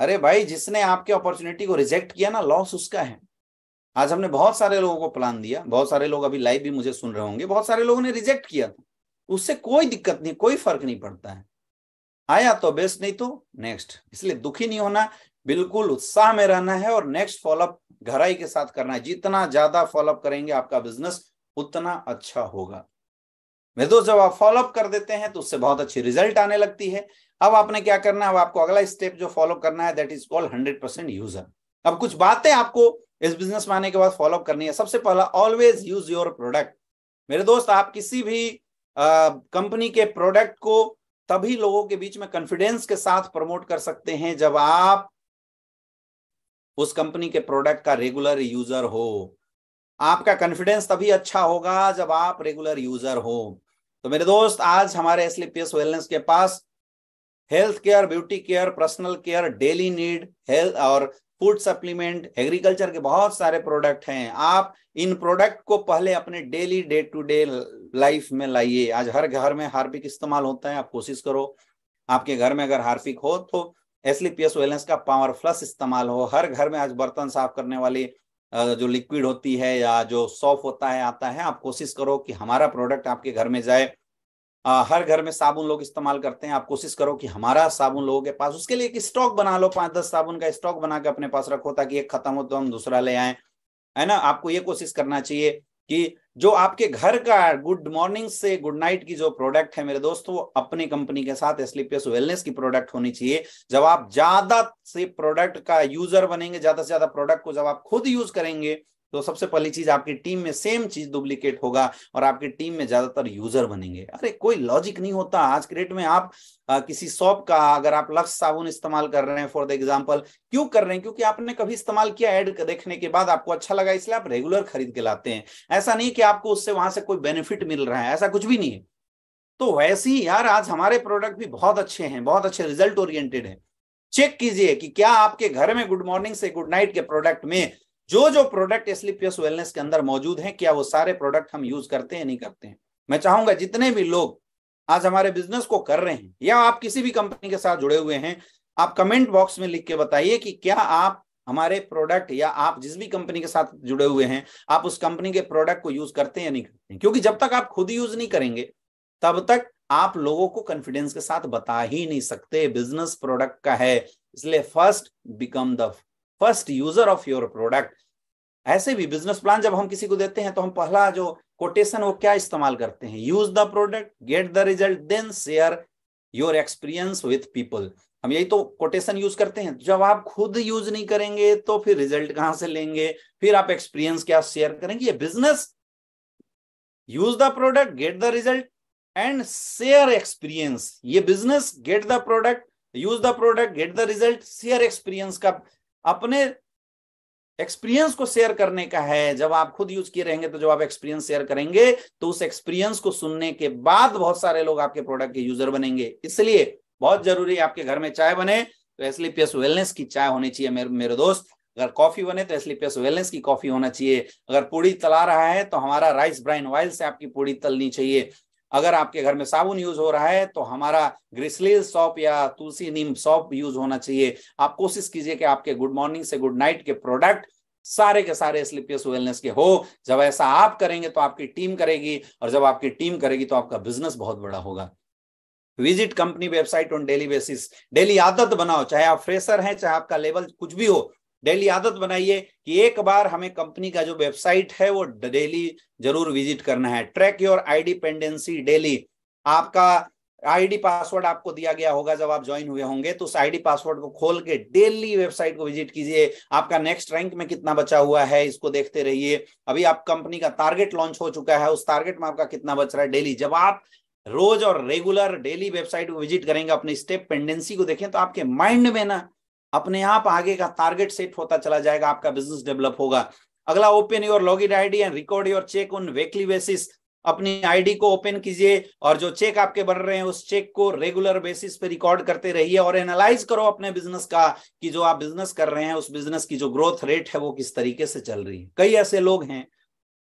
अरे भाई जिसने आपके अपॉर्चुनिटी को रिजेक्ट किया ना लॉस उसका है आज हमने बहुत सारे लोगों को प्लान दिया बहुत सारे लोग अभी लाइव भी मुझे सुन रहे होंगे बहुत सारे लोगों ने रिजेक्ट किया था उससे कोई दिक्कत नहीं कोई फर्क नहीं पड़ता है आया तो बेस्ट नहीं तो नेक्स्ट इसलिए दुखी नहीं होना बिल्कुल उत्साह में रहना है और नेक्स्ट फॉलोअप घराई के साथ करना है जितना ज्यादा फॉलोअप करेंगे आपका बिजनेस उतना अच्छा होगा मेरे दोस्त तो जब आप फॉलोअप कर देते हैं तो उससे बहुत अच्छी रिजल्ट आने लगती है अब आपने क्या करना है अब आपको अगला स्टेप जो फॉलो करना है that is called hundred percent user अब कुछ बातें आपको इस बिजनेस में आने के बाद फॉलोअप करनी है सबसे पहला ऑलवेज यूज योर प्रोडक्ट मेरे दोस्त आप किसी भी कंपनी के प्रोडक्ट को तभी लोगों के बीच में कॉन्फिडेंस के साथ प्रमोट कर सकते हैं जब आप उस कंपनी के प्रोडक्ट का रेगुलर यूजर हो आपका कॉन्फिडेंस तभी अच्छा होगा जब आप रेगुलर यूजर हो तो मेरे दोस्त आज हमारे एसलीपीएस वेलनेस के पास health care beauty care personal care daily need health और फूड सप्लीमेंट एग्रीकल्चर के बहुत सारे प्रोडक्ट हैं आप इन प्रोडक्ट को पहले अपने daily day to day life में लाइए आज हर घर में हार्पिक इस्तेमाल होता है आप कोशिश करो आपके घर में अगर हार्पिक हो तो एस वेलनेस का पावर फ्लस इस्तेमाल हो हर घर में आज बर्तन साफ करने वाली जो लिक्विड होती है या जो सॉफ होता है आता है आप कोशिश करो कि हमारा प्रोडक्ट आपके घर में जाए आ, हर घर में साबुन लोग इस्तेमाल करते हैं आप कोशिश करो कि हमारा साबुन लोगों के पास उसके लिए एक स्टॉक बना लो पांच दस साबुन का स्टॉक बना के अपने पास रखो ताकि एक खत्म हो तो हम दूसरा ले आए है ना आपको ये कोशिश करना चाहिए कि जो आपके घर का गुड मॉर्निंग से गुड नाइट की जो प्रोडक्ट है मेरे दोस्तों वो अपनी कंपनी के साथ स्लीपियस वेलनेस की प्रोडक्ट होनी चाहिए जब आप ज्यादा से प्रोडक्ट का यूजर बनेंगे ज्यादा से ज्यादा प्रोडक्ट को जब आप खुद यूज करेंगे तो सबसे पहली चीज आपकी टीम में सेम चीज डुप्लीकेट होगा और आपकी टीम में ज्यादातर यूजर बनेंगे अरे कोई लॉजिक नहीं होता आज के डेट में आप आ, किसी शॉप का अगर आप लक्स साबुन इस्तेमाल कर रहे हैं फॉर द एग्जाम्पल क्यों कर रहे हैं क्योंकि आपने कभी इस्तेमाल किया एड देखने के बाद आपको अच्छा लगा इसलिए आप रेगुलर खरीद के लाते हैं ऐसा नहीं कि आपको उससे वहां से कोई बेनिफिट मिल रहा है ऐसा कुछ भी नहीं है तो वैसे ही यार आज हमारे प्रोडक्ट भी बहुत अच्छे हैं बहुत अच्छे रिजल्ट ओरिएंटेड है चेक कीजिए कि क्या आपके घर में गुड मॉर्निंग से गुड नाइट के प्रोडक्ट में जो जो प्रोडक्ट एसलीपियस वेलनेस के अंदर मौजूद हैं क्या वो सारे प्रोडक्ट हम यूज करते हैं नहीं करते हैं मैं चाहूंगा जितने भी लोग आज हमारे बिजनेस को कर रहे हैं या आप किसी भी कंपनी के साथ जुड़े हुए हैं आप कमेंट बॉक्स में लिख के बताइए कि क्या आप हमारे प्रोडक्ट या आप जिस भी कंपनी के साथ जुड़े हुए हैं आप उस कंपनी के प्रोडक्ट को यूज करते हैं या नहीं करते हैं क्योंकि जब तक आप खुद यूज नहीं करेंगे तब तक आप लोगों को कॉन्फिडेंस के साथ बता ही नहीं सकते बिजनेस प्रोडक्ट का है इसलिए first become the first user of your product ऐसे भी बिजनेस प्लान जब हम किसी को देते हैं तो हम पहला जो कोटेशन वो क्या इस्तेमाल करते हैं use the product get the result then share your experience with people हम यही तो कोटेशन यूज करते हैं जब आप खुद यूज नहीं करेंगे तो फिर रिजल्ट कहां से लेंगे फिर आप एक्सपीरियंस क्या शेयर करेंगे ये business use the product get the result and share experience ये business get the product use the product get the result share experience का अपने एक्सपीरियंस को शेयर करने का है जब आप खुद यूज किए रहेंगे तो जब आप एक्सपीरियंस शेयर करेंगे तो उस एक्सपीरियंस को सुनने के बाद बहुत सारे लोग आपके प्रोडक्ट के यूजर बनेंगे इसलिए बहुत जरूरी है आपके घर में चाय बने तो एसलीपीएस वेलनेस की चाय होनी चाहिए मेरे मेरे दोस्त अगर कॉफी बने तो एसलीपीएस वेलनेस की कॉफी होना चाहिए अगर पूड़ी तला रहा है तो हमारा राइस ब्राइन ऑयल से आपकी पूड़ी तलनी चाहिए अगर आपके घर में साबुन यूज हो रहा है तो हमारा ग्रिसलिल सॉप या तुलसी नीम सॉप यूज होना चाहिए आप कोशिश कीजिए कि आपके गुड मॉर्निंग से गुड नाइट के प्रोडक्ट सारे के सारे स्लिपियस वेलनेस के हो जब ऐसा आप करेंगे तो आपकी टीम करेगी और जब आपकी टीम करेगी तो आपका बिजनेस बहुत बड़ा होगा visit company website on daily basis daily आदत बनाओ चाहे आप फ्रेशर हैं चाहे आपका लेवल कुछ भी हो डेली आदत बनाइए कि एक बार हमें कंपनी का जो वेबसाइट है वो डेली जरूर विजिट करना है track your ID pendency daily आपका आईडी पासवर्ड आपको दिया गया होगा जब आप ज्वाइन हुए होंगे तो उस आईडी पासवर्ड को खोल के डेली वेबसाइट को विजिट कीजिए आपका नेक्स्ट रैंक में कितना बचा हुआ है इसको देखते रहिए अभी आप कंपनी का टारगेट लॉन्च हो चुका है उस टारगेट में आपका कितना बच रहा है डेली जब आप रोज और रेगुलर डेली वेबसाइट को विजिट करेंगे अपने स्टेप पेंडेंसी को देखें तो आपके माइंड में ना अपने आप आगे का टारगेट सेट होता चला जाएगा आपका बिजनेस डेवलप होगा अगला open your log I D and record your check on weekly basis अपनी आईडी को ओपन कीजिए और जो चेक आपके बढ़ रहे हैं उस चेक को रेगुलर बेसिस पे रिकॉर्ड करते रहिए और एनालाइज करो अपने बिजनेस का कि जो आप बिजनेस कर रहे हैं उस बिजनेस की जो ग्रोथ रेट है वो किस तरीके से चल रही है कई ऐसे लोग हैं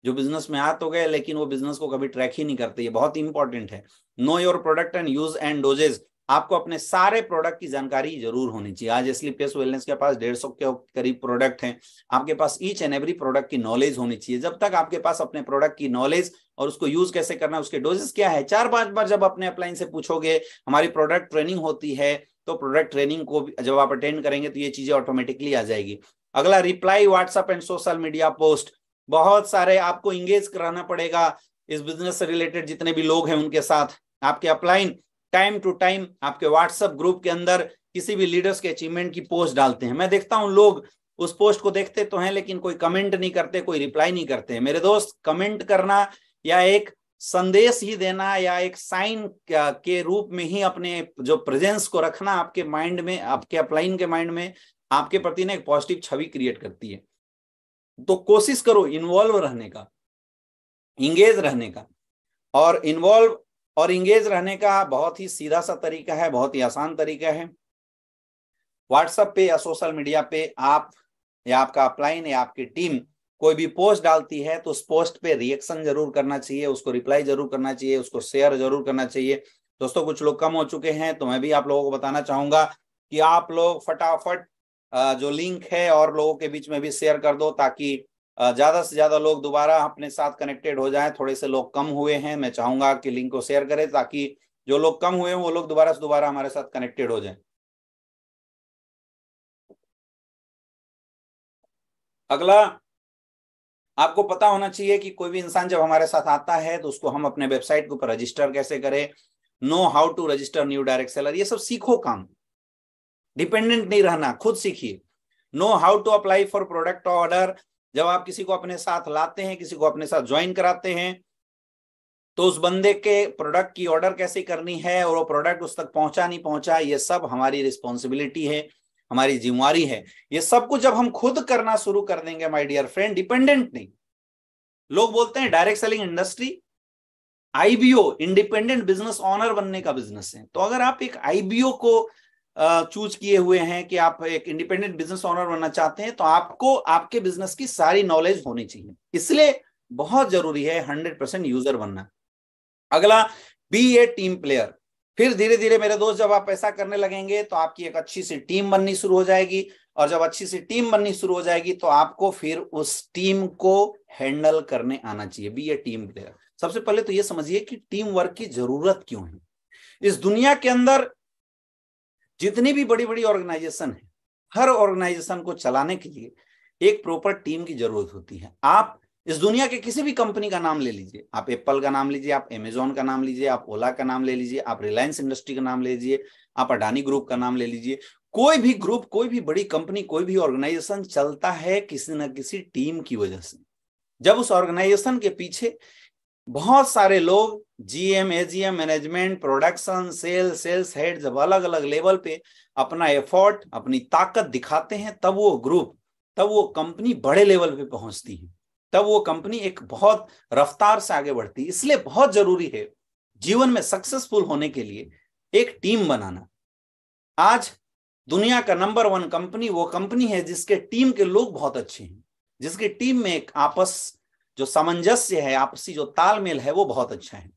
जो बिजनेस में आ तो गए लेकिन वो बिजनेस को कभी ट्रैक ही नहीं करते ये बहुत इंपॉर्टेंट है know your product and use and dosages आपको अपने सारे प्रोडक्ट की जानकारी जरूर होनी चाहिए आज पेस वेलनेस के पास डेढ़ सौ के करीब प्रोडक्ट हैं आपके पास ईच एंड एवरी प्रोडक्ट की नॉलेज होनी चाहिए जब तक आपके पास अपने प्रोडक्ट की नॉलेज और उसको यूज कैसे करना है उसके डोजेस क्या है चार पांच बार जब अपने अपलाइन से पूछोगे हमारी प्रोडक्ट ट्रेनिंग होती है तो प्रोडक्ट ट्रेनिंग को जब आप अटेंड करेंगे तो ये चीजें ऑटोमेटिकली आ जाएगी अगला reply WhatsApp and social media post बहुत सारे आपको इंगेज कराना पड़ेगा इस बिजनेस से रिलेटेड जितने भी लोग हैं उनके साथ आपके अपलाइन टाइम टू टाइम आपके व्हाट्सएप ग्रुप के अंदर किसी भी लीडर्स के अचीवमेंट की पोस्ट डालते हैं मैं देखता हूँ लोग उस पोस्ट को देखते तो हैं लेकिन कोई कमेंट नहीं करते कोई रिप्लाई नहीं करते मेरे दोस्त कमेंट करना या एक संदेश ही देना या एक साइन के रूप में ही अपने जो प्रेजेंस को रखना आपके माइंड में आपके अपलाइन के माइंड में आपके प्रति ना एक पॉजिटिव छवि क्रिएट करती है तो कोशिश करो इन्वॉल्व रहने का इंगेज रहने का और इन्वॉल्व और इंगेज रहने का बहुत ही सीधा सा तरीका है बहुत ही आसान तरीका है व्हाट्सएप पे या सोशल मीडिया पे आप या आपका अपलाइन या आपकी टीम कोई भी पोस्ट डालती है तो उस पोस्ट पे रिएक्शन जरूर करना चाहिए उसको रिप्लाई जरूर करना चाहिए उसको शेयर जरूर करना चाहिए दोस्तों कुछ लोग कम हो चुके हैं तो मैं भी आप लोगों को बताना चाहूंगा कि आप लोग फटाफट जो लिंक है और लोगों के बीच में भी शेयर कर दो ताकि ज़्यादा से ज़्यादा लोग दोबारा अपने साथ कनेक्टेड हो जाएं थोड़े से लोग कम हुए हैं मैं चाहूंगा कि लिंक को शेयर करें ताकि जो लोग कम हुए हैं वो लोग दोबारा से दोबारा हमारे साथ कनेक्टेड हो जाएं अगला आपको पता होना चाहिए कि कोई भी इंसान जब हमारे साथ आता है तो उसको हम अपने वेबसाइट के ऊपर रजिस्टर कैसे करें know how to register new direct seller ये सब सीखो काम डिपेंडेंट नहीं रहना खुद सीखिए know how to apply for product order जब आप किसी को अपने साथ लाते हैं किसी को अपने साथ ज्वाइन कराते हैं तो उस बंदे के प्रोडक्ट की ऑर्डर कैसे करनी है और वो प्रोडक्ट उस तक पहुंचा नहीं पहुंचा ये सब हमारी रिस्पॉन्सिबिलिटी है हमारी जिम्मेवारी है ये सब कुछ जब हम खुद करना शुरू कर देंगे माय डियर फ्रेंड डिपेंडेंट नहीं लोग बोलते हैं direct selling industry IBO independent business owner बनने का बिजनेस है तो अगर आप एक आईबीओ को चूज किए हुए हैं कि आप एक इंडिपेंडेंट बिजनेस ओनर बनना चाहते हैं तो आपको आपके बिजनेस की सारी नॉलेज होनी चाहिए इसलिए बहुत जरूरी है हंड्रेड परसेंट यूजर बनना अगला बी ए टीम प्लेयर फिर धीरे धीरे मेरे दोस्त जब आप ऐसा करने लगेंगे तो आपकी एक अच्छी सी टीम बननी शुरू हो जाएगी और जब अच्छी सी टीम बननी शुरू हो जाएगी तो आपको फिर उस टीम को हैंडल करने आना चाहिए बी ए टीम प्लेयर सबसे पहले तो यह समझिए कि टीम वर्क की जरूरत क्यों है इस दुनिया के अंदर जितनी भी बड़ी बड़ी ऑर्गेनाइजेशन है हर ऑर्गेनाइजेशन को चलाने के लिए एक प्रॉपर टीम की जरूरत होती है आप इस दुनिया के किसी भी कंपनी का नाम ले लीजिए आप एप्पल का नाम लीजिए आप एमेजोन का नाम लीजिए आप ओला का नाम ले लीजिए आप रिलायंस इंडस्ट्री का नाम ले लीजिए आप अडानी ग्रुप का नाम ले लीजिए कोई भी ग्रुप कोई भी बड़ी कंपनी कोई भी ऑर्गेनाइजेशन चलता है किसी ना किसी टीम की वजह से जब उस ऑर्गेनाइजेशन के पीछे बहुत सारे लोग GM AGM management production sale sales head जब अलग अलग लेवल पे अपना एफर्ट अपनी ताकत दिखाते हैं तब वो ग्रुप तब वो कंपनी बड़े लेवल पे पहुंचती है तब वो कंपनी एक बहुत रफ्तार से आगे बढ़ती है इसलिए बहुत जरूरी है जीवन में सक्सेसफुल होने के लिए एक टीम बनाना आज दुनिया का नंबर वन कंपनी वो कंपनी है जिसके टीम के लोग बहुत अच्छे हैं जिसकी टीम में एक आपस जो सामंजस्य है आपसी जो तालमेल है वो बहुत अच्छा है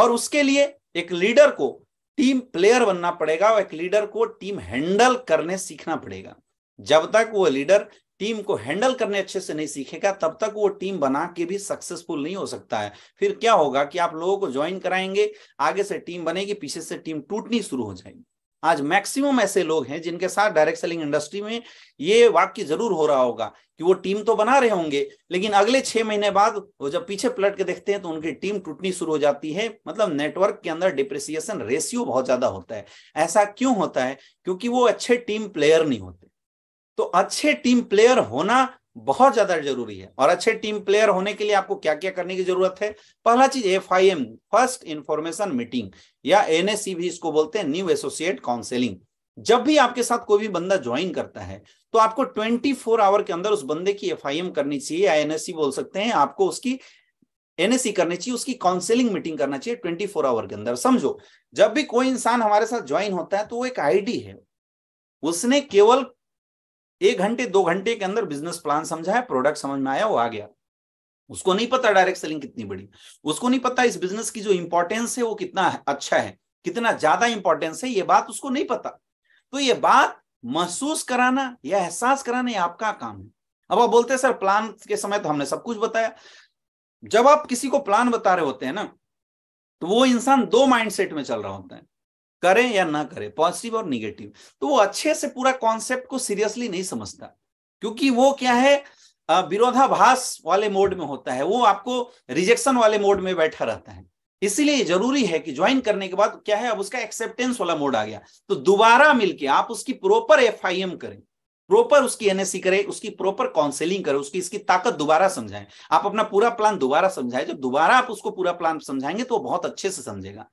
और उसके लिए एक लीडर को टीम प्लेयर बनना पड़ेगा और एक लीडर को टीम हैंडल करने सीखना पड़ेगा जब तक वो लीडर टीम को हैंडल करने अच्छे से नहीं सीखेगा तब तक वो टीम बना के भी सक्सेसफुल नहीं हो सकता है फिर क्या होगा कि आप लोगों को ज्वाइन कराएंगे आगे से टीम बनेगी पीछे से टीम टूटनी शुरू हो जाएगी आज मैक्सिमम ऐसे लोग हैं जिनके साथ डायरेक्ट सेलिंग इंडस्ट्री में ये वाक्य जरूर हो रहा होगा कि वो टीम तो बना रहे होंगे लेकिन अगले छह महीने बाद वो जब पीछे पलट के देखते हैं तो उनकी टीम टूटनी शुरू हो जाती है मतलब नेटवर्क के अंदर डिप्रिसिएशन रेशियो बहुत ज्यादा होता है ऐसा क्यों होता है क्योंकि वो अच्छे टीम प्लेयर नहीं होते तो अच्छे टीम प्लेयर होना बहुत ज्यादा जरूरी है और अच्छे टीम प्लेयर होने के लिए आपको क्या क्या करने की जरूरत है पहला चीज F I M first information meeting या एन भी इसको बोलते हैं न्यू एसोसिएट काउंसिलिंग जब भी आपके साथ कोई भी बंदा ज्वाइन करता है तो आपको 24 आवर के अंदर उस बंदे की एफ करनी चाहिए या एनएससी बोल सकते हैं आपको उसकी एनएससी करनी चाहिए उसकी काउंसिलिंग मीटिंग करना चाहिए फोर आवर के अंदर समझो जब भी कोई इंसान हमारे साथ ज्वाइन होता है तो वो एक आईडी है उसने केवल एक घंटे दो घंटे के अंदर बिजनेस प्लान समझाया प्रोडक्ट समझ में आया वो आ गया उसको नहीं पता डायरेक्ट सेलिंग कितनी बड़ी उसको नहीं पता इस बिजनेस की जो इंपॉर्टेंस है वो कितना अच्छा है कितना ज्यादा इंपॉर्टेंस है ये बात उसको नहीं पता तो ये बात महसूस कराना या एहसास कराना ये आपका काम है अब आप बोलते हैं सर प्लान के समय तो हमने सब कुछ बताया जब आप किसी को प्लान बता रहे होते हैं ना तो वो इंसान दो माइंडसेट में चल रहा होता है करें या ना करें पॉजिटिव और निगेटिव तो वो अच्छे से पूरा कॉन्सेप्ट को सीरियसली नहीं समझता क्योंकि वो क्या है विरोधाभास वाले मोड में होता है वो आपको रिजेक्शन वाले मोड में बैठा रहता है इसीलिए जरूरी है कि ज्वाइन करने के बाद क्या है अब उसका एक्सेप्टेंस वाला मोड आ गया तो दोबारा मिलके आप उसकी प्रॉपर एफ करें प्रॉपर उसकी एनएससी करें उसकी प्रॉपर काउंसलिंग करें उसकी इसकी ताकत दोबारा समझाएं आप अपना पूरा प्लान दोबारा समझाएं जब दोबारा आप उसको पूरा प्लान समझाएंगे तो वो बहुत अच्छे से समझेगा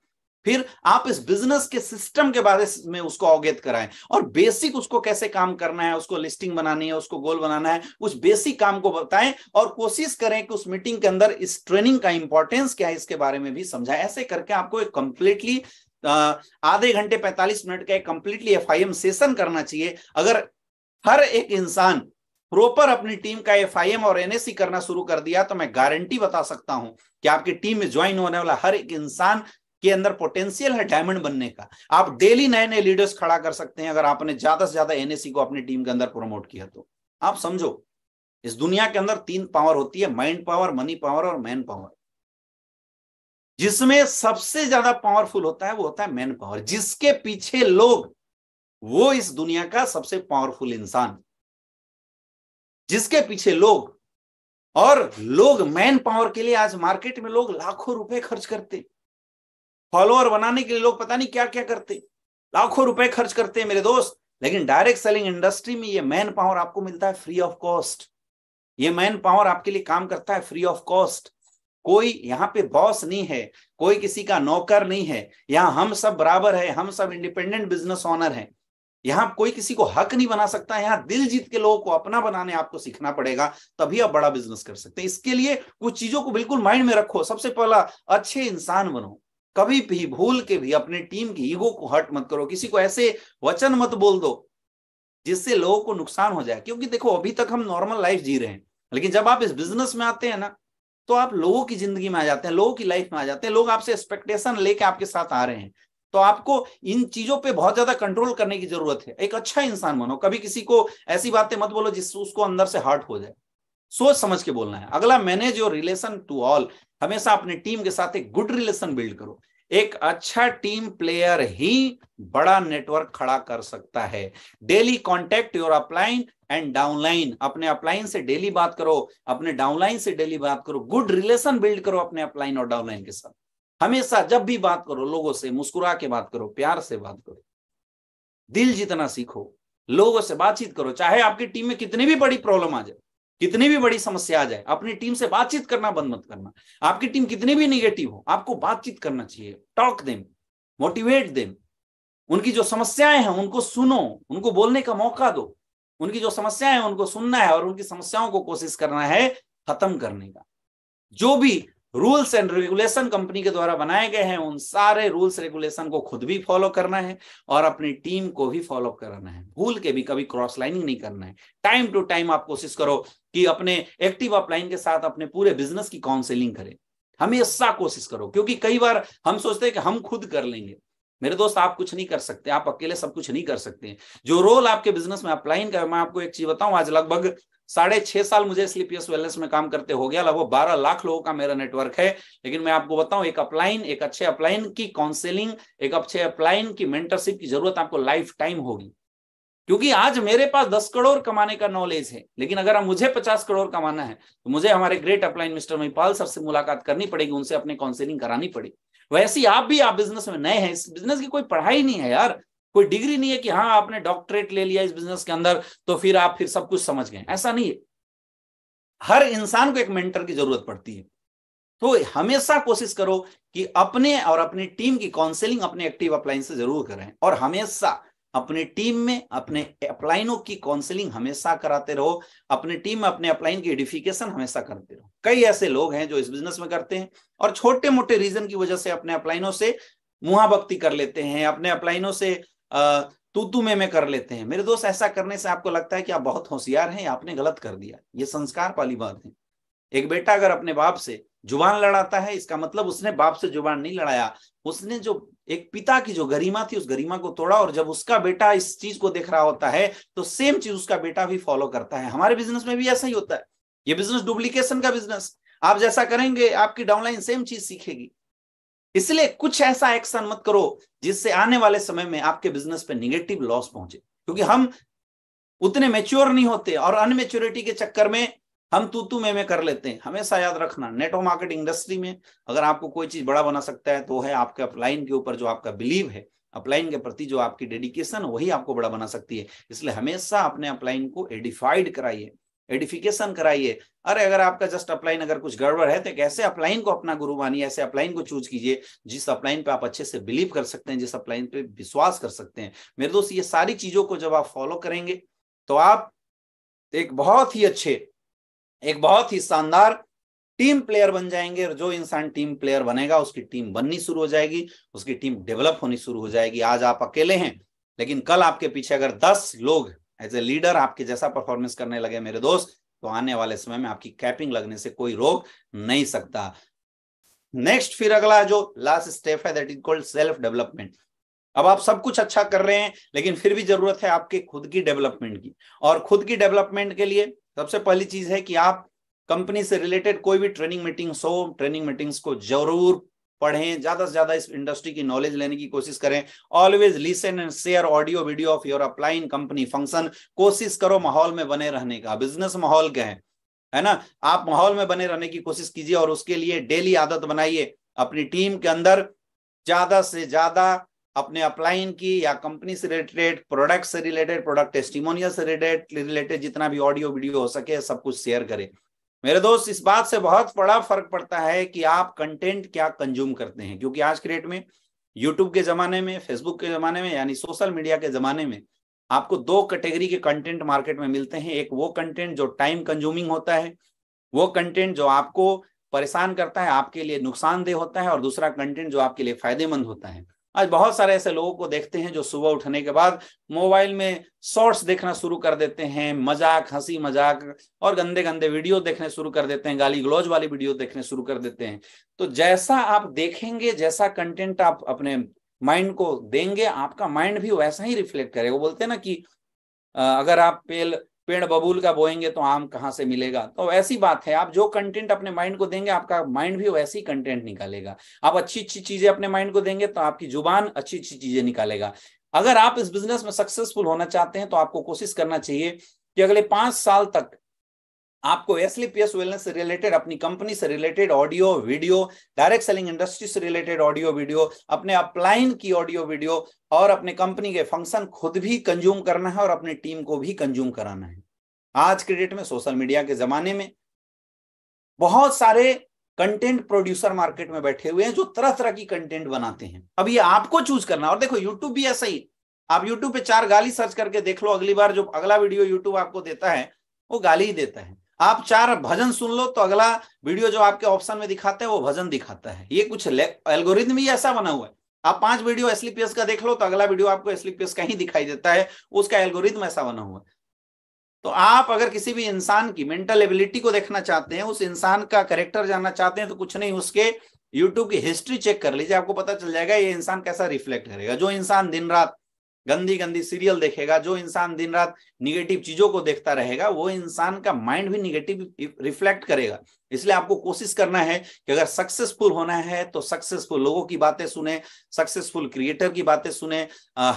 फिर आप इस बिजनेस के सिस्टम के बारे में उसको अवगत कराएं और बेसिक उसको कैसे काम करना है उसको लिस्टिंग बनानी है उसको गोल बनाना है उस बेसिक काम को बताएं और कोशिश करें कि उस मीटिंग के अंदर इस ट्रेनिंग का इंपॉर्टेंस क्या है इसके बारे में भी समझाएं ऐसे करके आपको एक कंप्लीटली आधे घंटे पैंतालीस मिनट का एक कंप्लीटली एफ सेशन करना चाहिए अगर हर एक इंसान प्रॉपर अपनी टीम का एफ और एनएससी करना शुरू कर दिया तो मैं गारंटी बता सकता हूं कि आपकी टीम में ज्वाइन होने वाला हर एक इंसान के अंदर पोटेंशियल है डायमंड बनने का आप डेली नए नए लीडर्स खड़ा कर सकते हैं अगर आपने ज्यादा से ज्यादा एनएससी को अपनी टीम के अंदर प्रमोट किया तो आप समझो इस दुनिया के अंदर तीन पावर होती है माइंड पावर मनी पावर और मैन पावर जिसमें सबसे ज्यादा पावरफुल होता है वो होता है मैन पावर जिसके पीछे लोग वो इस दुनिया का सबसे पावरफुल इंसान जिसके पीछे लोग और लोग मैन पावर के लिए आज मार्केट में लोग लाखों रुपए खर्च करते फॉलोअर बनाने के लिए लोग पता नहीं क्या क्या करते लाखों रुपए खर्च करते हैं मेरे दोस्त लेकिन डायरेक्ट सेलिंग इंडस्ट्री में ये मैन पावर आपको मिलता है फ्री ऑफ कॉस्ट ये मैन पावर आपके लिए काम करता है फ्री ऑफ कॉस्ट कोई यहाँ पे बॉस नहीं है कोई किसी का नौकर नहीं है यहाँ हम सब बराबर है हम सब इंडिपेंडेंट बिजनेस ऑनर हैं यहाँ कोई किसी को हक नहीं बना सकता यहाँ दिल जीत के लोगों को अपना बनाने आपको सीखना पड़ेगा तभी आप बड़ा बिजनेस कर सकते हैं इसके लिए कुछ चीजों को बिल्कुल माइंड में रखो सबसे पहला अच्छे इंसान बनो कभी भी भूल के भी अपने टीम की ईगो को हर्ट मत करो किसी को ऐसे वचन मत बोल दो जिससे लोगों को नुकसान हो जाए क्योंकि देखो अभी तक हम नॉर्मल लाइफ जी रहे हैं लेकिन जब आप इस बिजनेस में आते हैं ना तो आप लोगों की जिंदगी में आ जाते हैं लोगों की लाइफ में आ जाते हैं लोग आपसे एक्सपेक्टेशन लेके आपके साथ आ रहे हैं तो आपको इन चीजों पे बहुत ज्यादा कंट्रोल करने की जरूरत है एक अच्छा इंसान बनो कभी किसी को ऐसी बातें मत बोलो जिससे उसको अंदर से हर्ट हो जाए सोच समझ के बोलना है अगला manage your relation to all हमेशा अपने टीम के साथ एक गुड रिलेशन बिल्ड करो एक अच्छा टीम प्लेयर ही बड़ा नेटवर्क खड़ा कर सकता है daily contact your upline and downline अपने अपलाइन से डेली बात करो अपने डाउनलाइन से डेली बात करो गुड रिलेशन बिल्ड करो अपने अपलाइन और डाउनलाइन के साथ हमेशा जब भी बात करो लोगों से मुस्कुरा के बात करो प्यार से बात करो दिल जितना सीखो लोगों से बातचीत करो चाहे आपकी टीम में कितनी भी बड़ी प्रॉब्लम आ जाए कितनी भी बड़ी समस्या आ जाए अपनी टीम से बातचीत करना बंद मत करना आपकी टीम कितनी भी निगेटिव हो आपको बातचीत करना चाहिए टॉक देम मोटिवेट देम उनकी जो समस्याएं हैं उनको सुनो उनको बोलने का मौका दो उनकी जो समस्याएं हैं उनको सुनना है और उनकी समस्याओं को कोशिश करना है खत्म करने का जो भी रूल्स एंड रेगुलेशन कंपनी के द्वारा बनाए गए हैं उन सारे रूल्स रेगुलेशन को खुद भी फॉलो करना है और अपनी टीम को भी फॉलो कराना है भूल के भी कभी क्रॉस लाइनिंग नहीं करना है टाइम टू टाइम आप कोशिश करो कि अपने एक्टिव अपलाइन के साथ अपने पूरे बिजनेस की काउंसिलिंग करें हमेशा कोशिश करो क्योंकि कई बार हम सोचते हैं कि हम खुद कर लेंगे मेरे दोस्त आप कुछ नहीं कर सकते आप अकेले सब कुछ नहीं कर सकते जो रोल आपके बिजनेस में अपलाइन का मैं आपको एक चीज बताऊं आज लगभग साढ़े छह साल मुझे स्लीपियस वेलनेस में काम करते हो गया लगभग बारह लाख लोगों का मेरा नेटवर्क है लेकिन मैं आपको बताऊं एक अपलाइन एक अच्छे अपलाइन की काउंसिलिंग एक अच्छे अपलाइन की मेंटरशिप की जरूरत आपको लाइफ टाइम होगी क्योंकि आज मेरे पास दस करोड़ कमाने का नॉलेज है लेकिन अगर मुझे पचास करोड़ कमाना है तो मुझे हमारे great upline mister Mahipal sir से मुलाकात करनी पड़ेगी उनसे अपने काउंसिलिंग करानी पड़ेगी वैसे आप भी आप बिजनेस में नए हैं इस बिजनेस की कोई पढ़ाई नहीं है यार कोई डिग्री नहीं है कि हाँ आपने डॉक्टरेट ले लिया इस बिजनेस के अंदर तो फिर आप फिर सब कुछ समझ गए ऐसा नहीं है हर इंसान को एक मेंटर की जरूरत पड़ती है तो हमेशा कोशिश करो कि अपने और अपनी टीम की काउंसिलिंग अपने एक्टिव अप्लाइंस से जरूर करें और हमेशा अपने टीम में अपने अपलाइनों की काउंसलिंग हमेशा कराते रहो अपने टीम में अपने अपलाइन की एडिफिकेशन हमेशा करते रहो कई ऐसे लोग हैं जो इस बिजनेस में करते हैं और छोटे मोटे रीजन की वजह से अपने अपलाइनों से मुहाभक्ति कर लेते हैं अपने अपलाइनों से तू तू में में कर लेते हैं मेरे दोस्त ऐसा करने से आपको लगता है कि आप बहुत होशियार हैं आपने गलत कर दिया ये संस्कार वाली बात है एक बेटा अगर अपने बाप से जुबान लड़ाता है इसका मतलब उसने बाप से जुबान नहीं लड़ाया उसने जो एक पिता की जो गरिमा थी उस गरिमा को तोड़ा और जब उसका बेटा इस चीज को देख रहा होता है तो सेम चीज उसका बेटा भी फॉलो करता है हमारे बिजनेस में भी ऐसा ही होता है ये बिजनेस डुप्लीकेशन का बिजनेस आप जैसा करेंगे आपकी डाउनलाइन सेम चीज सीखेगी इसलिए कुछ ऐसा एक्शन मत करो जिससे आने वाले समय में आपके बिजनेस पे निगेटिव लॉस पहुंचे क्योंकि हम उतने मेच्योर नहीं होते और अनमेच्योरिटी के चक्कर में हम तू तू में, में कर लेते हैं हमेशा याद रखना नेटवर्क मार्केट इंडस्ट्री में अगर आपको कोई चीज बड़ा बना सकता है तो है आपके अपलाइन के ऊपर जो आपका बिलीव है अपलाइन के प्रति जो आपकी डेडिकेशन वही आपको बड़ा बना सकती है इसलिए हमेशा अपने अपलाइन को एडिफाइड कराइए एडिफिकेशन कराइए अरे अगर आपका जस्ट अपलाइन अगर कुछ गड़बड़ है तो एक ऐसे अपलाइन को अपना गुरु मानिए ऐसे अपलाइन को चूज कीजिए जिस अपलाइन पे आप अच्छे से बिलीव कर सकते हैं जिस अपलाइन पे विश्वास कर सकते हैं मेरे दोस्त ये सारी चीजों को जब आप फॉलो करेंगे तो आप एक बहुत ही अच्छे एक बहुत ही शानदार टीम प्लेयर बन जाएंगे और जो इंसान टीम प्लेयर बनेगा उसकी टीम बननी शुरू हो जाएगी उसकी टीम डेवलप होनी शुरू हो जाएगी आज आप अकेले हैं लेकिन कल आपके पीछे अगर दस लोग एज ए लीडर आपके जैसा परफॉर्मेंस करने लगे मेरे दोस्त तो आने वाले समय में आपकी कैपिंग लगने से कोई रोक नहीं सकता नेक्स्ट फिर अगला जो लास्ट स्टेप है that is called self development अब आप सब कुछ अच्छा कर रहे हैं लेकिन फिर भी जरूरत है आपके खुद की डेवलपमेंट की और खुद की डेवलपमेंट के लिए सबसे पहली चीज है कि आप कंपनी से रिलेटेड कोई भी ट्रेनिंग मीटिंग्स हो ट्रेनिंग मीटिंग्स को जरूर पढ़ें ज्यादा से ज्यादा इस इंडस्ट्री की नॉलेज लेने की कोशिश करें always listen and share audio video of your applying company function कोशिश करो माहौल में बने रहने का बिजनेस माहौल के हैं है ना आप माहौल में बने रहने की कोशिश कीजिए और उसके लिए डेली आदत बनाइए अपनी टीम के अंदर ज्यादा से ज्यादा अपने अपलाइन की या कंपनी से रिलेटेड प्रोडक्ट से रिलेटेड प्रोडक्ट टेस्टिमोनियल से रिलेटेड रिलेटेड जितना भी ऑडियो वीडियो हो सके सब कुछ शेयर करें मेरे दोस्त इस बात से बहुत बड़ा फर्क पड़ता है कि आप कंटेंट क्या कंज्यूम करते हैं क्योंकि आज के डेट में यूट्यूब के जमाने में फेसबुक के जमाने में यानी सोशल मीडिया के जमाने में आपको दो कैटेगरी के कंटेंट मार्केट में मिलते हैं एक वो कंटेंट जो टाइम कंज्यूमिंग होता है वो कंटेंट जो आपको परेशान करता है आपके लिए नुकसानदेह होता है और दूसरा कंटेंट जो आपके लिए फायदेमंद होता है आज बहुत सारे ऐसे लोगों को देखते हैं जो सुबह उठने के बाद मोबाइल में शॉर्ट्स देखना शुरू कर देते हैं मजाक हंसी मजाक और गंदे गंदे वीडियो देखने शुरू कर देते हैं गाली ग्लोज वाली वीडियो देखने शुरू कर देते हैं तो जैसा आप देखेंगे जैसा कंटेंट आप अपने माइंड को देंगे आपका माइंड भी वैसा ही रिफ्लेक्ट करेगा वो बोलते हैं ना कि अगर आप पेल पेड़ बबूल का बोएंगे तो आम कहाँ से मिलेगा तो ऐसी बात है आप जो कंटेंट अपने माइंड को देंगे आपका माइंड भी वैसी कंटेंट निकालेगा आप अच्छी अच्छी चीजें अपने माइंड को देंगे तो आपकी जुबान अच्छी अच्छी चीजें निकालेगा अगर आप इस बिजनेस में सक्सेसफुल होना चाहते हैं तो आपको कोशिश करना चाहिए कि अगले पांच साल तक आपको एसलीपीएस वेलनेस से रिलेटेड अपनी कंपनी से related audio video direct selling industry से रिलेटेड ऑडियो वीडियो अपने अपलाइन की ऑडियो वीडियो और अपने कंपनी के फंक्शन खुद भी कंज्यूम करना है और अपनी टीम को भी कंज्यूम कराना है आज के डेट में सोशल मीडिया के जमाने में बहुत सारे कंटेंट प्रोड्यूसर मार्केट में बैठे हुए हैं जो तरह तरह की कंटेंट बनाते हैं अब ये आपको चूज करना और देखो यूट्यूब भी ऐसा ही आप यूट्यूब पे चार गाली सर्च करके देख लो अगली बार जो अगला वीडियो यूट्यूब आपको देता है वो गाली ही देता है आप चार भजन सुन लो तो अगला वीडियो जो आपके ऑप्शन में दिखाता है वो भजन दिखाता है ये कुछ एल्गोरिदम ही ऐसा बना हुआ है आप पांच वीडियो एसलीपीएस का देख लो तो अगला वीडियो आपको एसलीपीएस का ही दिखाई देता है उसका एल्गोरिदम ऐसा बना हुआ है तो आप अगर किसी भी इंसान की मेंटल एबिलिटी को देखना चाहते हैं उस इंसान का करेक्टर जानना चाहते हैं तो कुछ नहीं उसके यूट्यूब की हिस्ट्री चेक कर लीजिए आपको पता चल जाएगा ये इंसान कैसा रिफ्लेक्ट करेगा जो इंसान दिन रात गंदी गंदी सीरियल देखेगा जो इंसान दिन रात निगेटिव चीजों को देखता रहेगा वो इंसान का माइंड भी निगेटिव रिफ्लेक्ट करेगा इसलिए आपको कोशिश करना है कि अगर सक्सेसफुल होना है तो सक्सेसफुल लोगों की बातें सुने सक्सेसफुल क्रिएटर की बातें सुने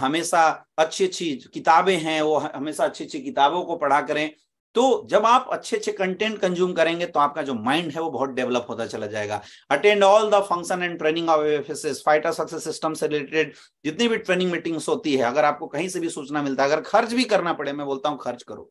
हमेशा अच्छी अच्छी किताबें हैं वो हमेशा अच्छी अच्छी किताबों को पढ़ा करें तो जब आप अच्छे अच्छे कंटेंट कंज्यूम करेंगे तो आपका जो माइंड है वो बहुत डेवलप होता चला जाएगा attend all the function and training of fighter success system से रिलेटेड जितनी भी ट्रेनिंग मीटिंग्स होती है अगर आपको कहीं से भी सूचना मिलता है अगर खर्च भी करना पड़े मैं बोलता हूँ खर्च करो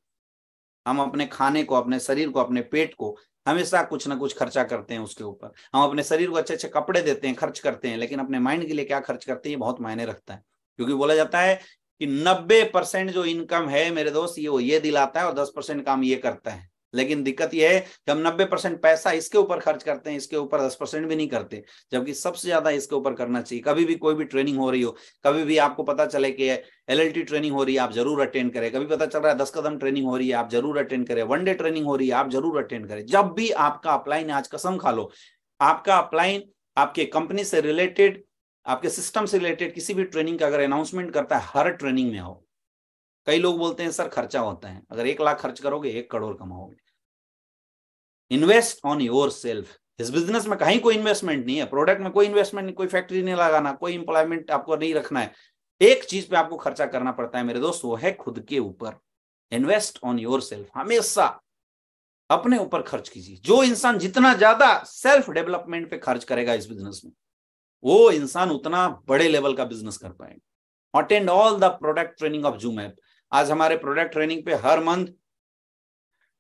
हम अपने खाने को अपने शरीर को अपने पेट को हमेशा कुछ ना कुछ खर्चा करते हैं उसके ऊपर हम अपने शरीर को अच्छे अच्छे कपड़े देते हैं खर्च करते हैं लेकिन अपने माइंड के लिए क्या खर्च करते हैं ये बहुत मायने रखता है क्योंकि बोला जाता है कि 90 परसेंट जो इनकम है मेरे दोस्त ये वो ये दिलाता है और 10 परसेंट काम ये करता है लेकिन दिक्कत यह है कि हम 90 परसेंट पैसा इसके ऊपर खर्च करते हैं इसके ऊपर 10 परसेंट भी नहीं करते जबकि सबसे ज्यादा इसके ऊपर करना चाहिए कभी भी कोई भी ट्रेनिंग हो रही हो कभी भी आपको पता चले कि एल ट्रेनिंग हो रही है आप जरूर अटेंड करें कभी पता चल रहा है दस कदम ट्रेनिंग हो रही है आप जरूर अटेंड करें वन डे ट्रेनिंग हो रही है आप जरूर अटेंड करें जब भी आपका अपलाइन आज कसम खा लो आपका अपलाइन आपके कंपनी से रिलेटेड आपके सिस्टम से रिलेटेड किसी भी ट्रेनिंग का अगर अनाउंसमेंट करता है हर ट्रेनिंग में हो कई लोग बोलते हैं सर खर्चा होता है अगर एक लाख खर्च करोगे एक करोड़ कमाओगे इन्वेस्ट ऑन योर सेल्फ इस बिजनेस में कहीं कोई इन्वेस्टमेंट नहीं है प्रोडक्ट में कोई इन्वेस्टमेंट नहीं कोई फैक्ट्री नहीं लगाना कोई इंप्लॉयमेंट आपको नहीं रखना है एक चीज पे आपको खर्चा करना पड़ता है मेरे दोस्त वो है खुद के ऊपर इन्वेस्ट ऑन योर सेल्फ हमेशा अपने ऊपर खर्च कीजिए जो इंसान जितना ज्यादा सेल्फ डेवलपमेंट पे खर्च करेगा इस बिजनेस में वो इंसान उतना बड़े लेवल का बिजनेस कर पाएगा attend all the product training of Zoom app आज हमारे प्रोडक्ट ट्रेनिंग पे हर मंथ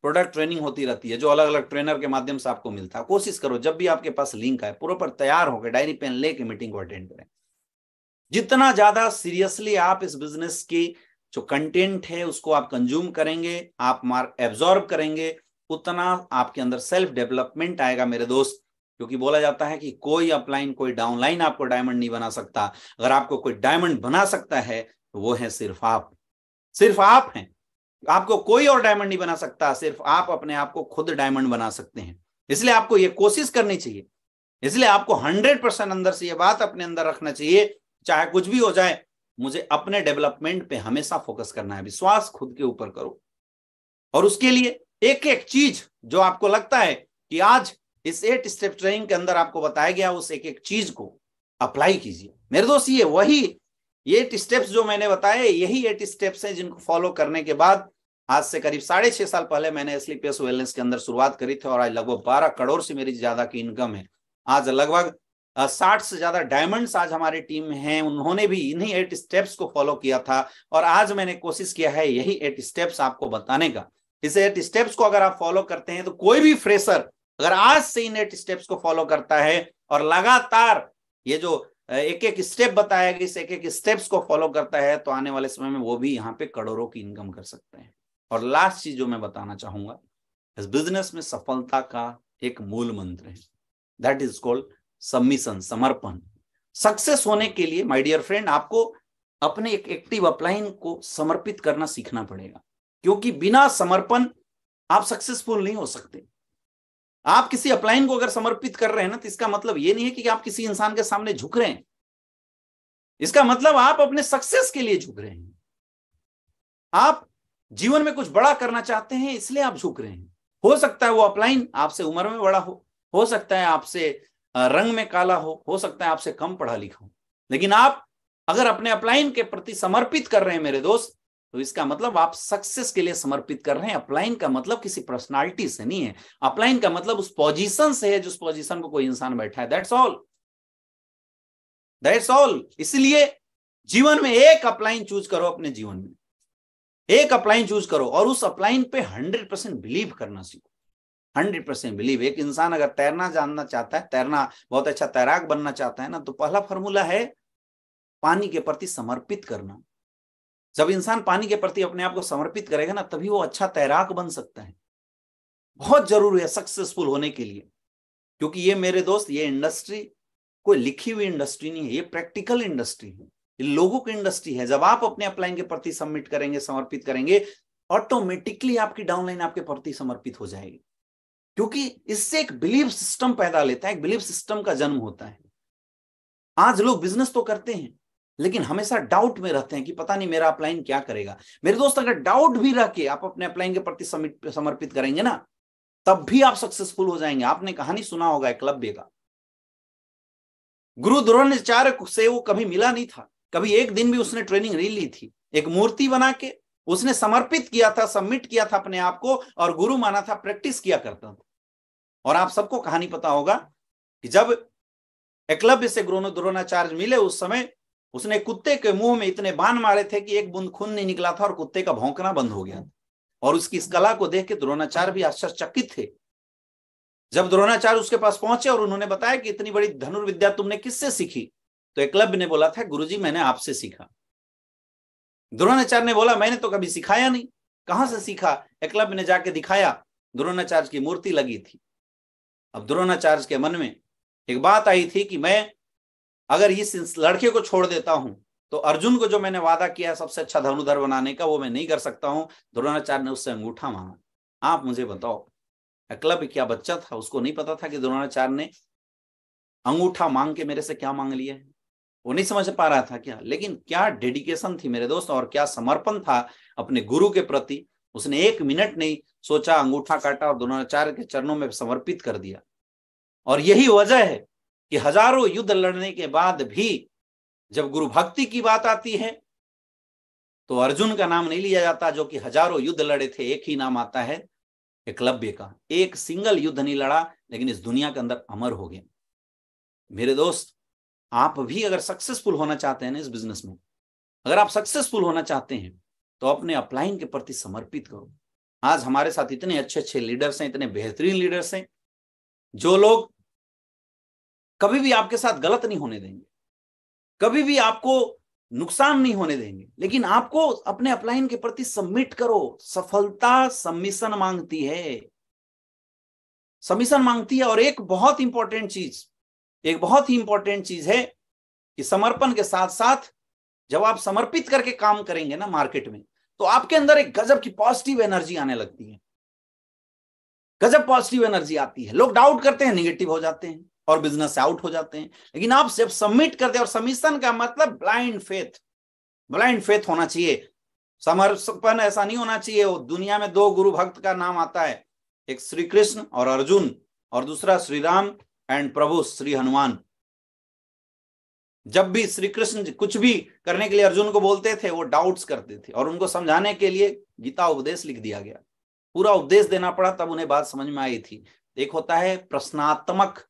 प्रोडक्ट ट्रेनिंग होती रहती है जो अलग अलग ट्रेनर के माध्यम से आपको मिलता है कोशिश करो जब भी आपके पास लिंक आए पूरा पर तैयार होकर डायरी पेन लेके मीटिंग को अटेंड करें जितना ज्यादा सीरियसली आप इस बिजनेस की जो कंटेंट है उसको आप कंज्यूम करेंगे आप मार्क एब्जॉर्ब करेंगे उतना आपके अंदर सेल्फ डेवलपमेंट आएगा मेरे दोस्त क्योंकि बोला जाता है कि कोई अपलाइन कोई डाउनलाइन आपको डायमंड नहीं बना सकता अगर आपको कोई डायमंड बना सकता है तो वो है सिर्फ आप सिर्फ आप हैं आपको कोई और डायमंड नहीं बना सकता सिर्फ आप अपने आप को खुद डायमंड बना सकते हैं इसलिए आपको ये कोशिश करनी चाहिए इसलिए आपको हंड्रेड परसेंट अंदर से ये बात अपने अंदर रखना चाहिए चाहे कुछ भी हो जाए मुझे अपने डेवलपमेंट पे हमेशा फोकस करना है विश्वास खुद के ऊपर करो और उसके लिए एक एक चीज जो आपको लगता है कि आज इस एट स्टेप ट्रेनिंग के अंदर आपको बताया गया उस एक एक चीज को अप्लाई कीजिए मेरे दोस्त ये वही एट स्टेप्स जो मैंने बताए यही एट स्टेप्स हैं जिनको फॉलो करने के बाद आज से करीब साढ़े छह साल पहले मैंने स्लीपियस वेलनेस के अंदर शुरुआत करी थी और आज लगभग बारह करोड़ से मेरी ज्यादा की इनकम है आज लगभग साठ से ज्यादा डायमंड्स आज हमारी टीम में हैं उन्होंने भी इन्हीं एट स्टेप्स को फॉलो किया था और आज मैंने कोशिश किया है यही एट स्टेप्स आपको बताने का इस एट स्टेप्स को अगर आप फॉलो करते हैं तो कोई भी फ्रेशर अगर आज से इन एट स्टेप्स को फॉलो करता है और लगातार ये जो एक एक स्टेप बताया कि इस एक एक स्टेप्स को फॉलो करता है तो आने वाले समय में वो भी यहाँ पे करोड़ों की इनकम कर सकते हैं और लास्ट चीज जो मैं बताना चाहूंगा इस बिजनेस में सफलता का एक मूल मंत्र है दैट इज कॉल्ड सबमिशन समर्पण सक्सेस होने के लिए माय डियर फ्रेंड आपको अपने एक एक्टिव अपलाइन को समर्पित करना सीखना पड़ेगा क्योंकि बिना समर्पण आप सक्सेसफुल नहीं हो सकते आप किसी अपलाइन को अगर समर्पित कर रहे हैं ना तो इसका मतलब ये नहीं है कि आप किसी इंसान के सामने झुक रहे हैं इसका मतलब आप अपने सक्सेस के लिए झुक रहे हैं आप जीवन में कुछ बड़ा करना चाहते हैं इसलिए आप झुक रहे हैं हो सकता है वो अपलाइन आपसे उम्र में बड़ा हो हो सकता है आपसे रंग में काला हो हो सकता है आपसे कम पढ़ा लिखा हो लेकिन आप अगर अपने अपलाइन के प्रति समर्पित कर रहे हैं मेरे दोस्त तो इसका मतलब आप सक्सेस के लिए समर्पित कर रहे हैं अपलाइन का मतलब किसी पर्सनालिटी से नहीं है अपलाइन का मतलब उस पोजीशन से है जिस पोजीशन को कोई इंसान बैठा है दैट्स ऑल दैट्स ऑल इसलिए जीवन में एक अपलाइन चूज करो अपने जीवन में एक अपलाइन चूज करो और उस अपलाइन पे हंड्रेड परसेंट बिलीव करना सीखो हंड्रेड परसेंट बिलीव एक इंसान अगर तैरना जानना चाहता है तैरना बहुत अच्छा तैराक बनना चाहता है ना तो पहला फॉर्मूला है पानी के प्रति समर्पित करना जब इंसान पानी के प्रति अपने आप को समर्पित करेगा ना तभी वो अच्छा तैराक बन सकता है बहुत जरूरी है सक्सेसफुल होने के लिए क्योंकि ये मेरे दोस्त ये इंडस्ट्री कोई लिखी हुई इंडस्ट्री नहीं है ये प्रैक्टिकल इंडस्ट्री है ये लोगों की इंडस्ट्री है जब आप अपने अपलाइन के प्रति सबमिट करेंगे समर्पित करेंगे ऑटोमेटिकली आपकी डाउनलाइन आपके प्रति समर्पित हो जाएगी क्योंकि इससे एक बिलीफ सिस्टम पैदा लेता है एक बिलीफ सिस्टम का जन्म होता है आज लोग बिजनेस तो करते हैं लेकिन हमेशा डाउट में रहते हैं कि पता नहीं मेरा अपलाइन क्या करेगा मेरे दोस्त अगर डाउट भी रह के आप अपने अपलाइन के प्रति समर्पित करेंगे ना तब भी आप सक्सेसफुल हो जाएंगे आपने कहानी सुना होगा लव्य का गुरु द्रोणाचार्य से वो कभी मिला नहीं था कभी एक दिन भी उसने ट्रेनिंग नहीं ली थी एक मूर्ति बना के उसने समर्पित किया था सबमिट किया था अपने आप को और गुरु माना था प्रैक्टिस किया करता था और आप सबको कहानी पता होगा कि जब एकलव्य से गुरु द्रोणाचार्य मिले उस समय उसने कुत्ते के मुंह में इतने बांध मारे थे कि एक बूंद खून नहीं निकला था और कुत्ते का भौंकना बंद हो गया और उसकी इस कला को देख के द्रोणाचार्य भी आश्चर्यचकित थे जब द्रोणाचार्य उसके पास पहुंचे और उन्होंने बताया कि इतनी बड़ी धनुर्विद्या तुमने किससे सीखी तो एकलव्य ने बोला था जी मैंने आपसे सीखा द्रोणाचार्य ने बोला मैंने तो कभी सिखाया नहीं कहां से सीखा एकलव्य ने जाके दिखाया द्रोणाचार्य की मूर्ति लगी थी अब द्रोणाचार्य के मन में एक बात आई थी कि मैं अगर इस लड़के को छोड़ देता हूं तो अर्जुन को जो मैंने वादा किया सबसे अच्छा धनुधर बनाने का वो मैं नहीं कर सकता हूं द्रोणाचार्य ने उससे अंगूठा मांगा आप मुझे बताओ अकलब क्या बच्चा था उसको नहीं पता था कि द्रोणाचार्य ने अंगूठा मांग के मेरे से क्या मांग लिया है वो नहीं समझ पा रहा था क्या लेकिन क्या डेडिकेशन थी मेरे दोस्त और क्या समर्पण था अपने गुरु के प्रति उसने एक मिनट नहीं सोचा अंगूठा काटा और द्रोणाचार्य के चरणों में समर्पित कर दिया और यही वजह है कि हजारों युद्ध लड़ने के बाद भी जब गुरु भक्ति की बात आती है तो अर्जुन का नाम नहीं लिया जाता जो कि हजारों युद्ध लड़े थे एक ही नाम आता है एकलव्य का एक सिंगल युद्ध नहीं लड़ा लेकिन इस दुनिया के अंदर अमर हो गया मेरे दोस्त आप भी अगर सक्सेसफुल होना चाहते हैं ना इस बिजनेस में अगर आप सक्सेसफुल होना चाहते हैं तो अपने अपलाइन के प्रति समर्पित करो आज हमारे साथ इतने अच्छे अच्छे लीडर्स हैं इतने बेहतरीन लीडर्स हैं जो लोग कभी भी आपके साथ गलत नहीं होने देंगे कभी भी आपको नुकसान नहीं होने देंगे लेकिन आपको अपने अपलाइन के प्रति सबमिट करो सफलता सबमिशन मांगती है सबमिशन मांगती है और एक बहुत इंपॉर्टेंट चीज एक बहुत ही इंपॉर्टेंट चीज है कि समर्पण के साथ साथ जब आप समर्पित करके काम करेंगे ना मार्केट में तो आपके अंदर एक गजब की पॉजिटिव एनर्जी आने लगती है गजब पॉजिटिव एनर्जी आती है लोग डाउट करते हैं निगेटिव हो जाते हैं और बिजनेस आउट हो जाते हैं लेकिन आप सिर्फ सबमिट करते हैं और सबमिशन का मतलब ब्लाइंड फेथ ब्लाइंड फेथ होना चाहिए समर्पण ऐसा नहीं होना चाहिए दुनिया में दो गुरु भक्त का नाम आता है एक श्री कृष्ण और अर्जुन और दूसरा श्री राम एंड प्रभु श्री हनुमान जब भी श्री कृष्ण कुछ भी करने के लिए अर्जुन को बोलते थे वो डाउट्स करते थे और उनको समझाने के लिए गीता उपदेश लिख दिया गया पूरा उपदेश देना पड़ा तब उन्हें बात समझ में आई थी एक होता है प्रश्नात्मक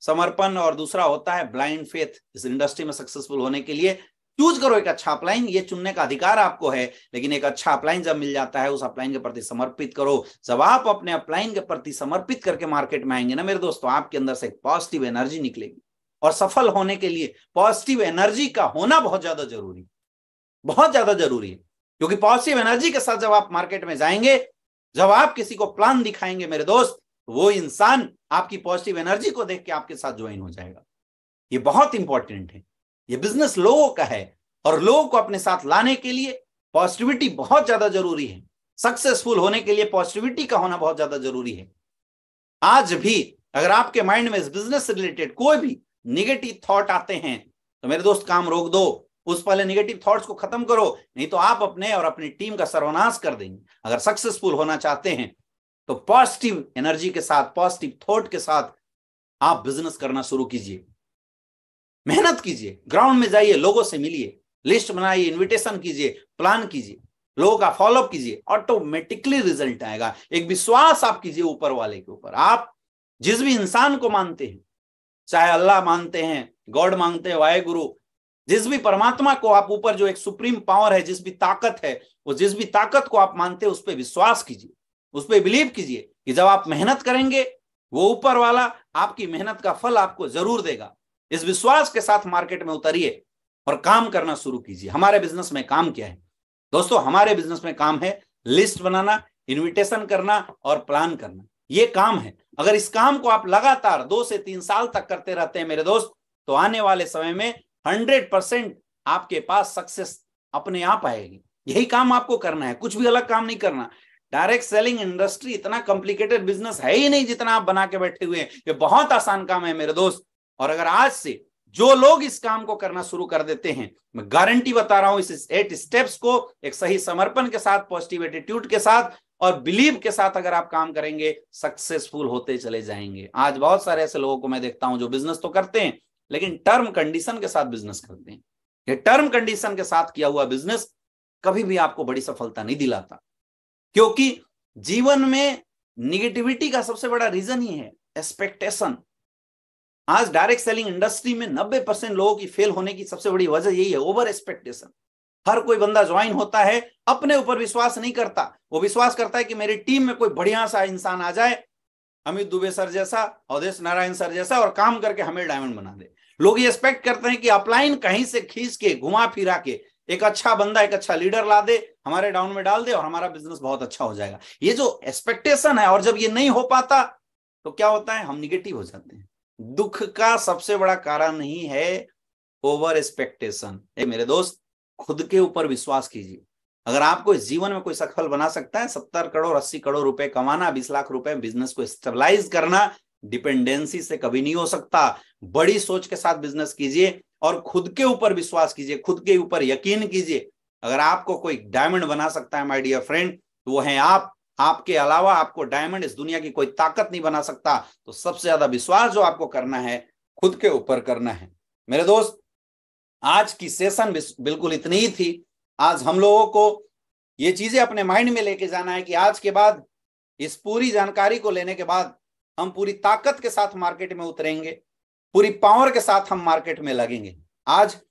समर्पण और दूसरा होता है ब्लाइंड फेथ इस इंडस्ट्री में सक्सेसफुल होने के लिए चूज करो एक अच्छा अपलाइन ये चुनने का अधिकार आपको है लेकिन एक अच्छा अपलाइन जब मिल जाता है उस अपलाइन के प्रति समर्पित करो जब आप अपने अपलाइन के प्रति समर्पित करके मार्केट में आएंगे ना मेरे दोस्तों आपके अंदर से एक पॉजिटिव एनर्जी निकलेगी और सफल होने के लिए पॉजिटिव एनर्जी का होना बहुत ज्यादा जरूरी बहुत ज्यादा जरूरी है क्योंकि पॉजिटिव एनर्जी के साथ जब आप मार्केट में जाएंगे जब आप किसी को प्लान दिखाएंगे मेरे दोस्त वो इंसान आपकी पॉजिटिव एनर्जी को देख के आपके साथ ज्वाइन हो जाएगा ये बहुत इंपॉर्टेंट है ये बिजनेस लोगों का है और लोगों को अपने साथ लाने के लिए पॉजिटिविटी बहुत ज्यादा जरूरी है सक्सेसफुल होने के लिए पॉजिटिविटी का होना बहुत ज्यादा जरूरी है आज भी अगर आपके माइंड में इस बिजनेस से रिलेटेड कोई भी निगेटिव थॉट आते हैं तो मेरे दोस्त काम रोक दो उस पहले निगेटिव थॉट्स को खत्म करो नहीं तो आप अपने और अपनी टीम का सर्वनाश कर देंगे अगर सक्सेसफुल होना चाहते हैं तो पॉजिटिव एनर्जी के साथ पॉजिटिव थॉट के साथ आप बिजनेस करना शुरू कीजिए मेहनत कीजिए ग्राउंड में जाइए लोगों से मिलिए लिस्ट बनाइए इनविटेशन कीजिए प्लान कीजिए लोगों का फॉलोअप कीजिए ऑटोमेटिकली रिजल्ट आएगा एक विश्वास आप कीजिए ऊपर वाले के ऊपर आप जिस भी इंसान को मानते हैं चाहे अल्लाह मानते हैं गॉड मानते हैं वाहे गुरु जिस भी परमात्मा को आप ऊपर जो एक सुप्रीम पावर है जिस भी ताकत है वो जिस भी ताकत को आप मानते हैं उस पर विश्वास कीजिए उस पर बिलीव कीजिए कि जब आप मेहनत करेंगे वो ऊपर वाला आपकी मेहनत का फल आपको जरूर देगा इस विश्वास के साथ मार्केट में उतरिए और काम करना शुरू कीजिए हमारे बिजनेस में काम क्या है दोस्तों हमारे बिजनेस में काम है लिस्ट बनाना इनविटेशन करना और प्लान करना ये काम है अगर इस काम को आप लगातार दो से तीन साल तक करते रहते हैं मेरे दोस्त तो आने वाले समय में हंड्रेड परसेंट आपके पास सक्सेस अपने आप आएगी यही काम आपको करना है कुछ भी अलग काम नहीं करना डायरेक्ट सेलिंग इंडस्ट्री इतना कॉम्प्लिकेटेड बिजनेस है ही नहीं जितना आप बना के बैठे हुए हैं ये बहुत आसान काम है मेरे दोस्त और अगर आज से जो लोग इस काम को करना शुरू कर देते हैं मैं गारंटी बता रहा हूं इस एट स्टेप्स को एक सही समर्पण के साथ पॉजिटिव एटीट्यूड के साथ और बिलीव के साथ अगर आप काम करेंगे सक्सेसफुल होते चले जाएंगे आज बहुत सारे ऐसे लोगों को मैं देखता हूं जो बिजनेस तो करते हैं लेकिन टर्म कंडीशन के साथ बिजनेस करते हैं ये टर्म कंडीशन के साथ किया हुआ बिजनेस कभी भी आपको बड़ी सफलता नहीं दिलाता क्योंकि जीवन में निगेटिविटी का सबसे बड़ा रीजन ही है एक्सपेक्टेशन आज डायरेक्ट सेलिंग इंडस्ट्री में 90 परसेंट लोगों की फेल होने की सबसे बड़ी वजह यही है ओवर एक्सपेक्टेशन हर कोई बंदा ज्वाइन होता है अपने ऊपर विश्वास नहीं करता वो विश्वास करता है कि मेरी टीम में कोई बढ़िया सा इंसान आ जाए अमित दुबे सर जैसा अवधेश नारायण सर जैसा और काम करके हमें डायमंड बना दे लोग ये एक्सपेक्ट करते हैं कि अपलाइन कहीं से खींच के घुमा फिरा के एक अच्छा बंदा एक अच्छा लीडर ला दे हमारे डाउन में डाल दे और हमारा बिजनेस बहुत अच्छा हो जाएगा ये जो एक्सपेक्टेशन है और जब ये नहीं हो पाता तो क्या होता है हम निगेटिव हो जाते हैं दुख का सबसे बड़ा कारण ही है ओवर एक्सपेक्टेशन मेरे दोस्त खुद के ऊपर विश्वास कीजिए अगर आपको इस जीवन में कोई सफल बना सकता है सत्तर करोड़ अस्सी करोड़ रुपए कमाना बीस लाख रुपए बिजनेस को स्टेबलाइज करना डिपेंडेंसी से कभी नहीं हो सकता बड़ी सोच के साथ बिजनेस कीजिए और खुद के ऊपर विश्वास कीजिए खुद के ऊपर यकीन कीजिए अगर आपको कोई डायमंड बना सकता है माय डियर फ्रेंड तो वो है आप आपके अलावा आपको डायमंड इस दुनिया की कोई ताकत नहीं बना सकता तो सबसे ज्यादा विश्वास जो आपको करना है खुद के ऊपर करना है मेरे दोस्त आज की सेशन बिल्कुल इतनी ही थी आज हम लोगों को ये चीजें अपने माइंड में लेके जाना है कि आज के बाद इस पूरी जानकारी को लेने के बाद हम पूरी ताकत के साथ मार्केट में उतरेंगे पूरी पावर के साथ हम मार्केट में लगेंगे आज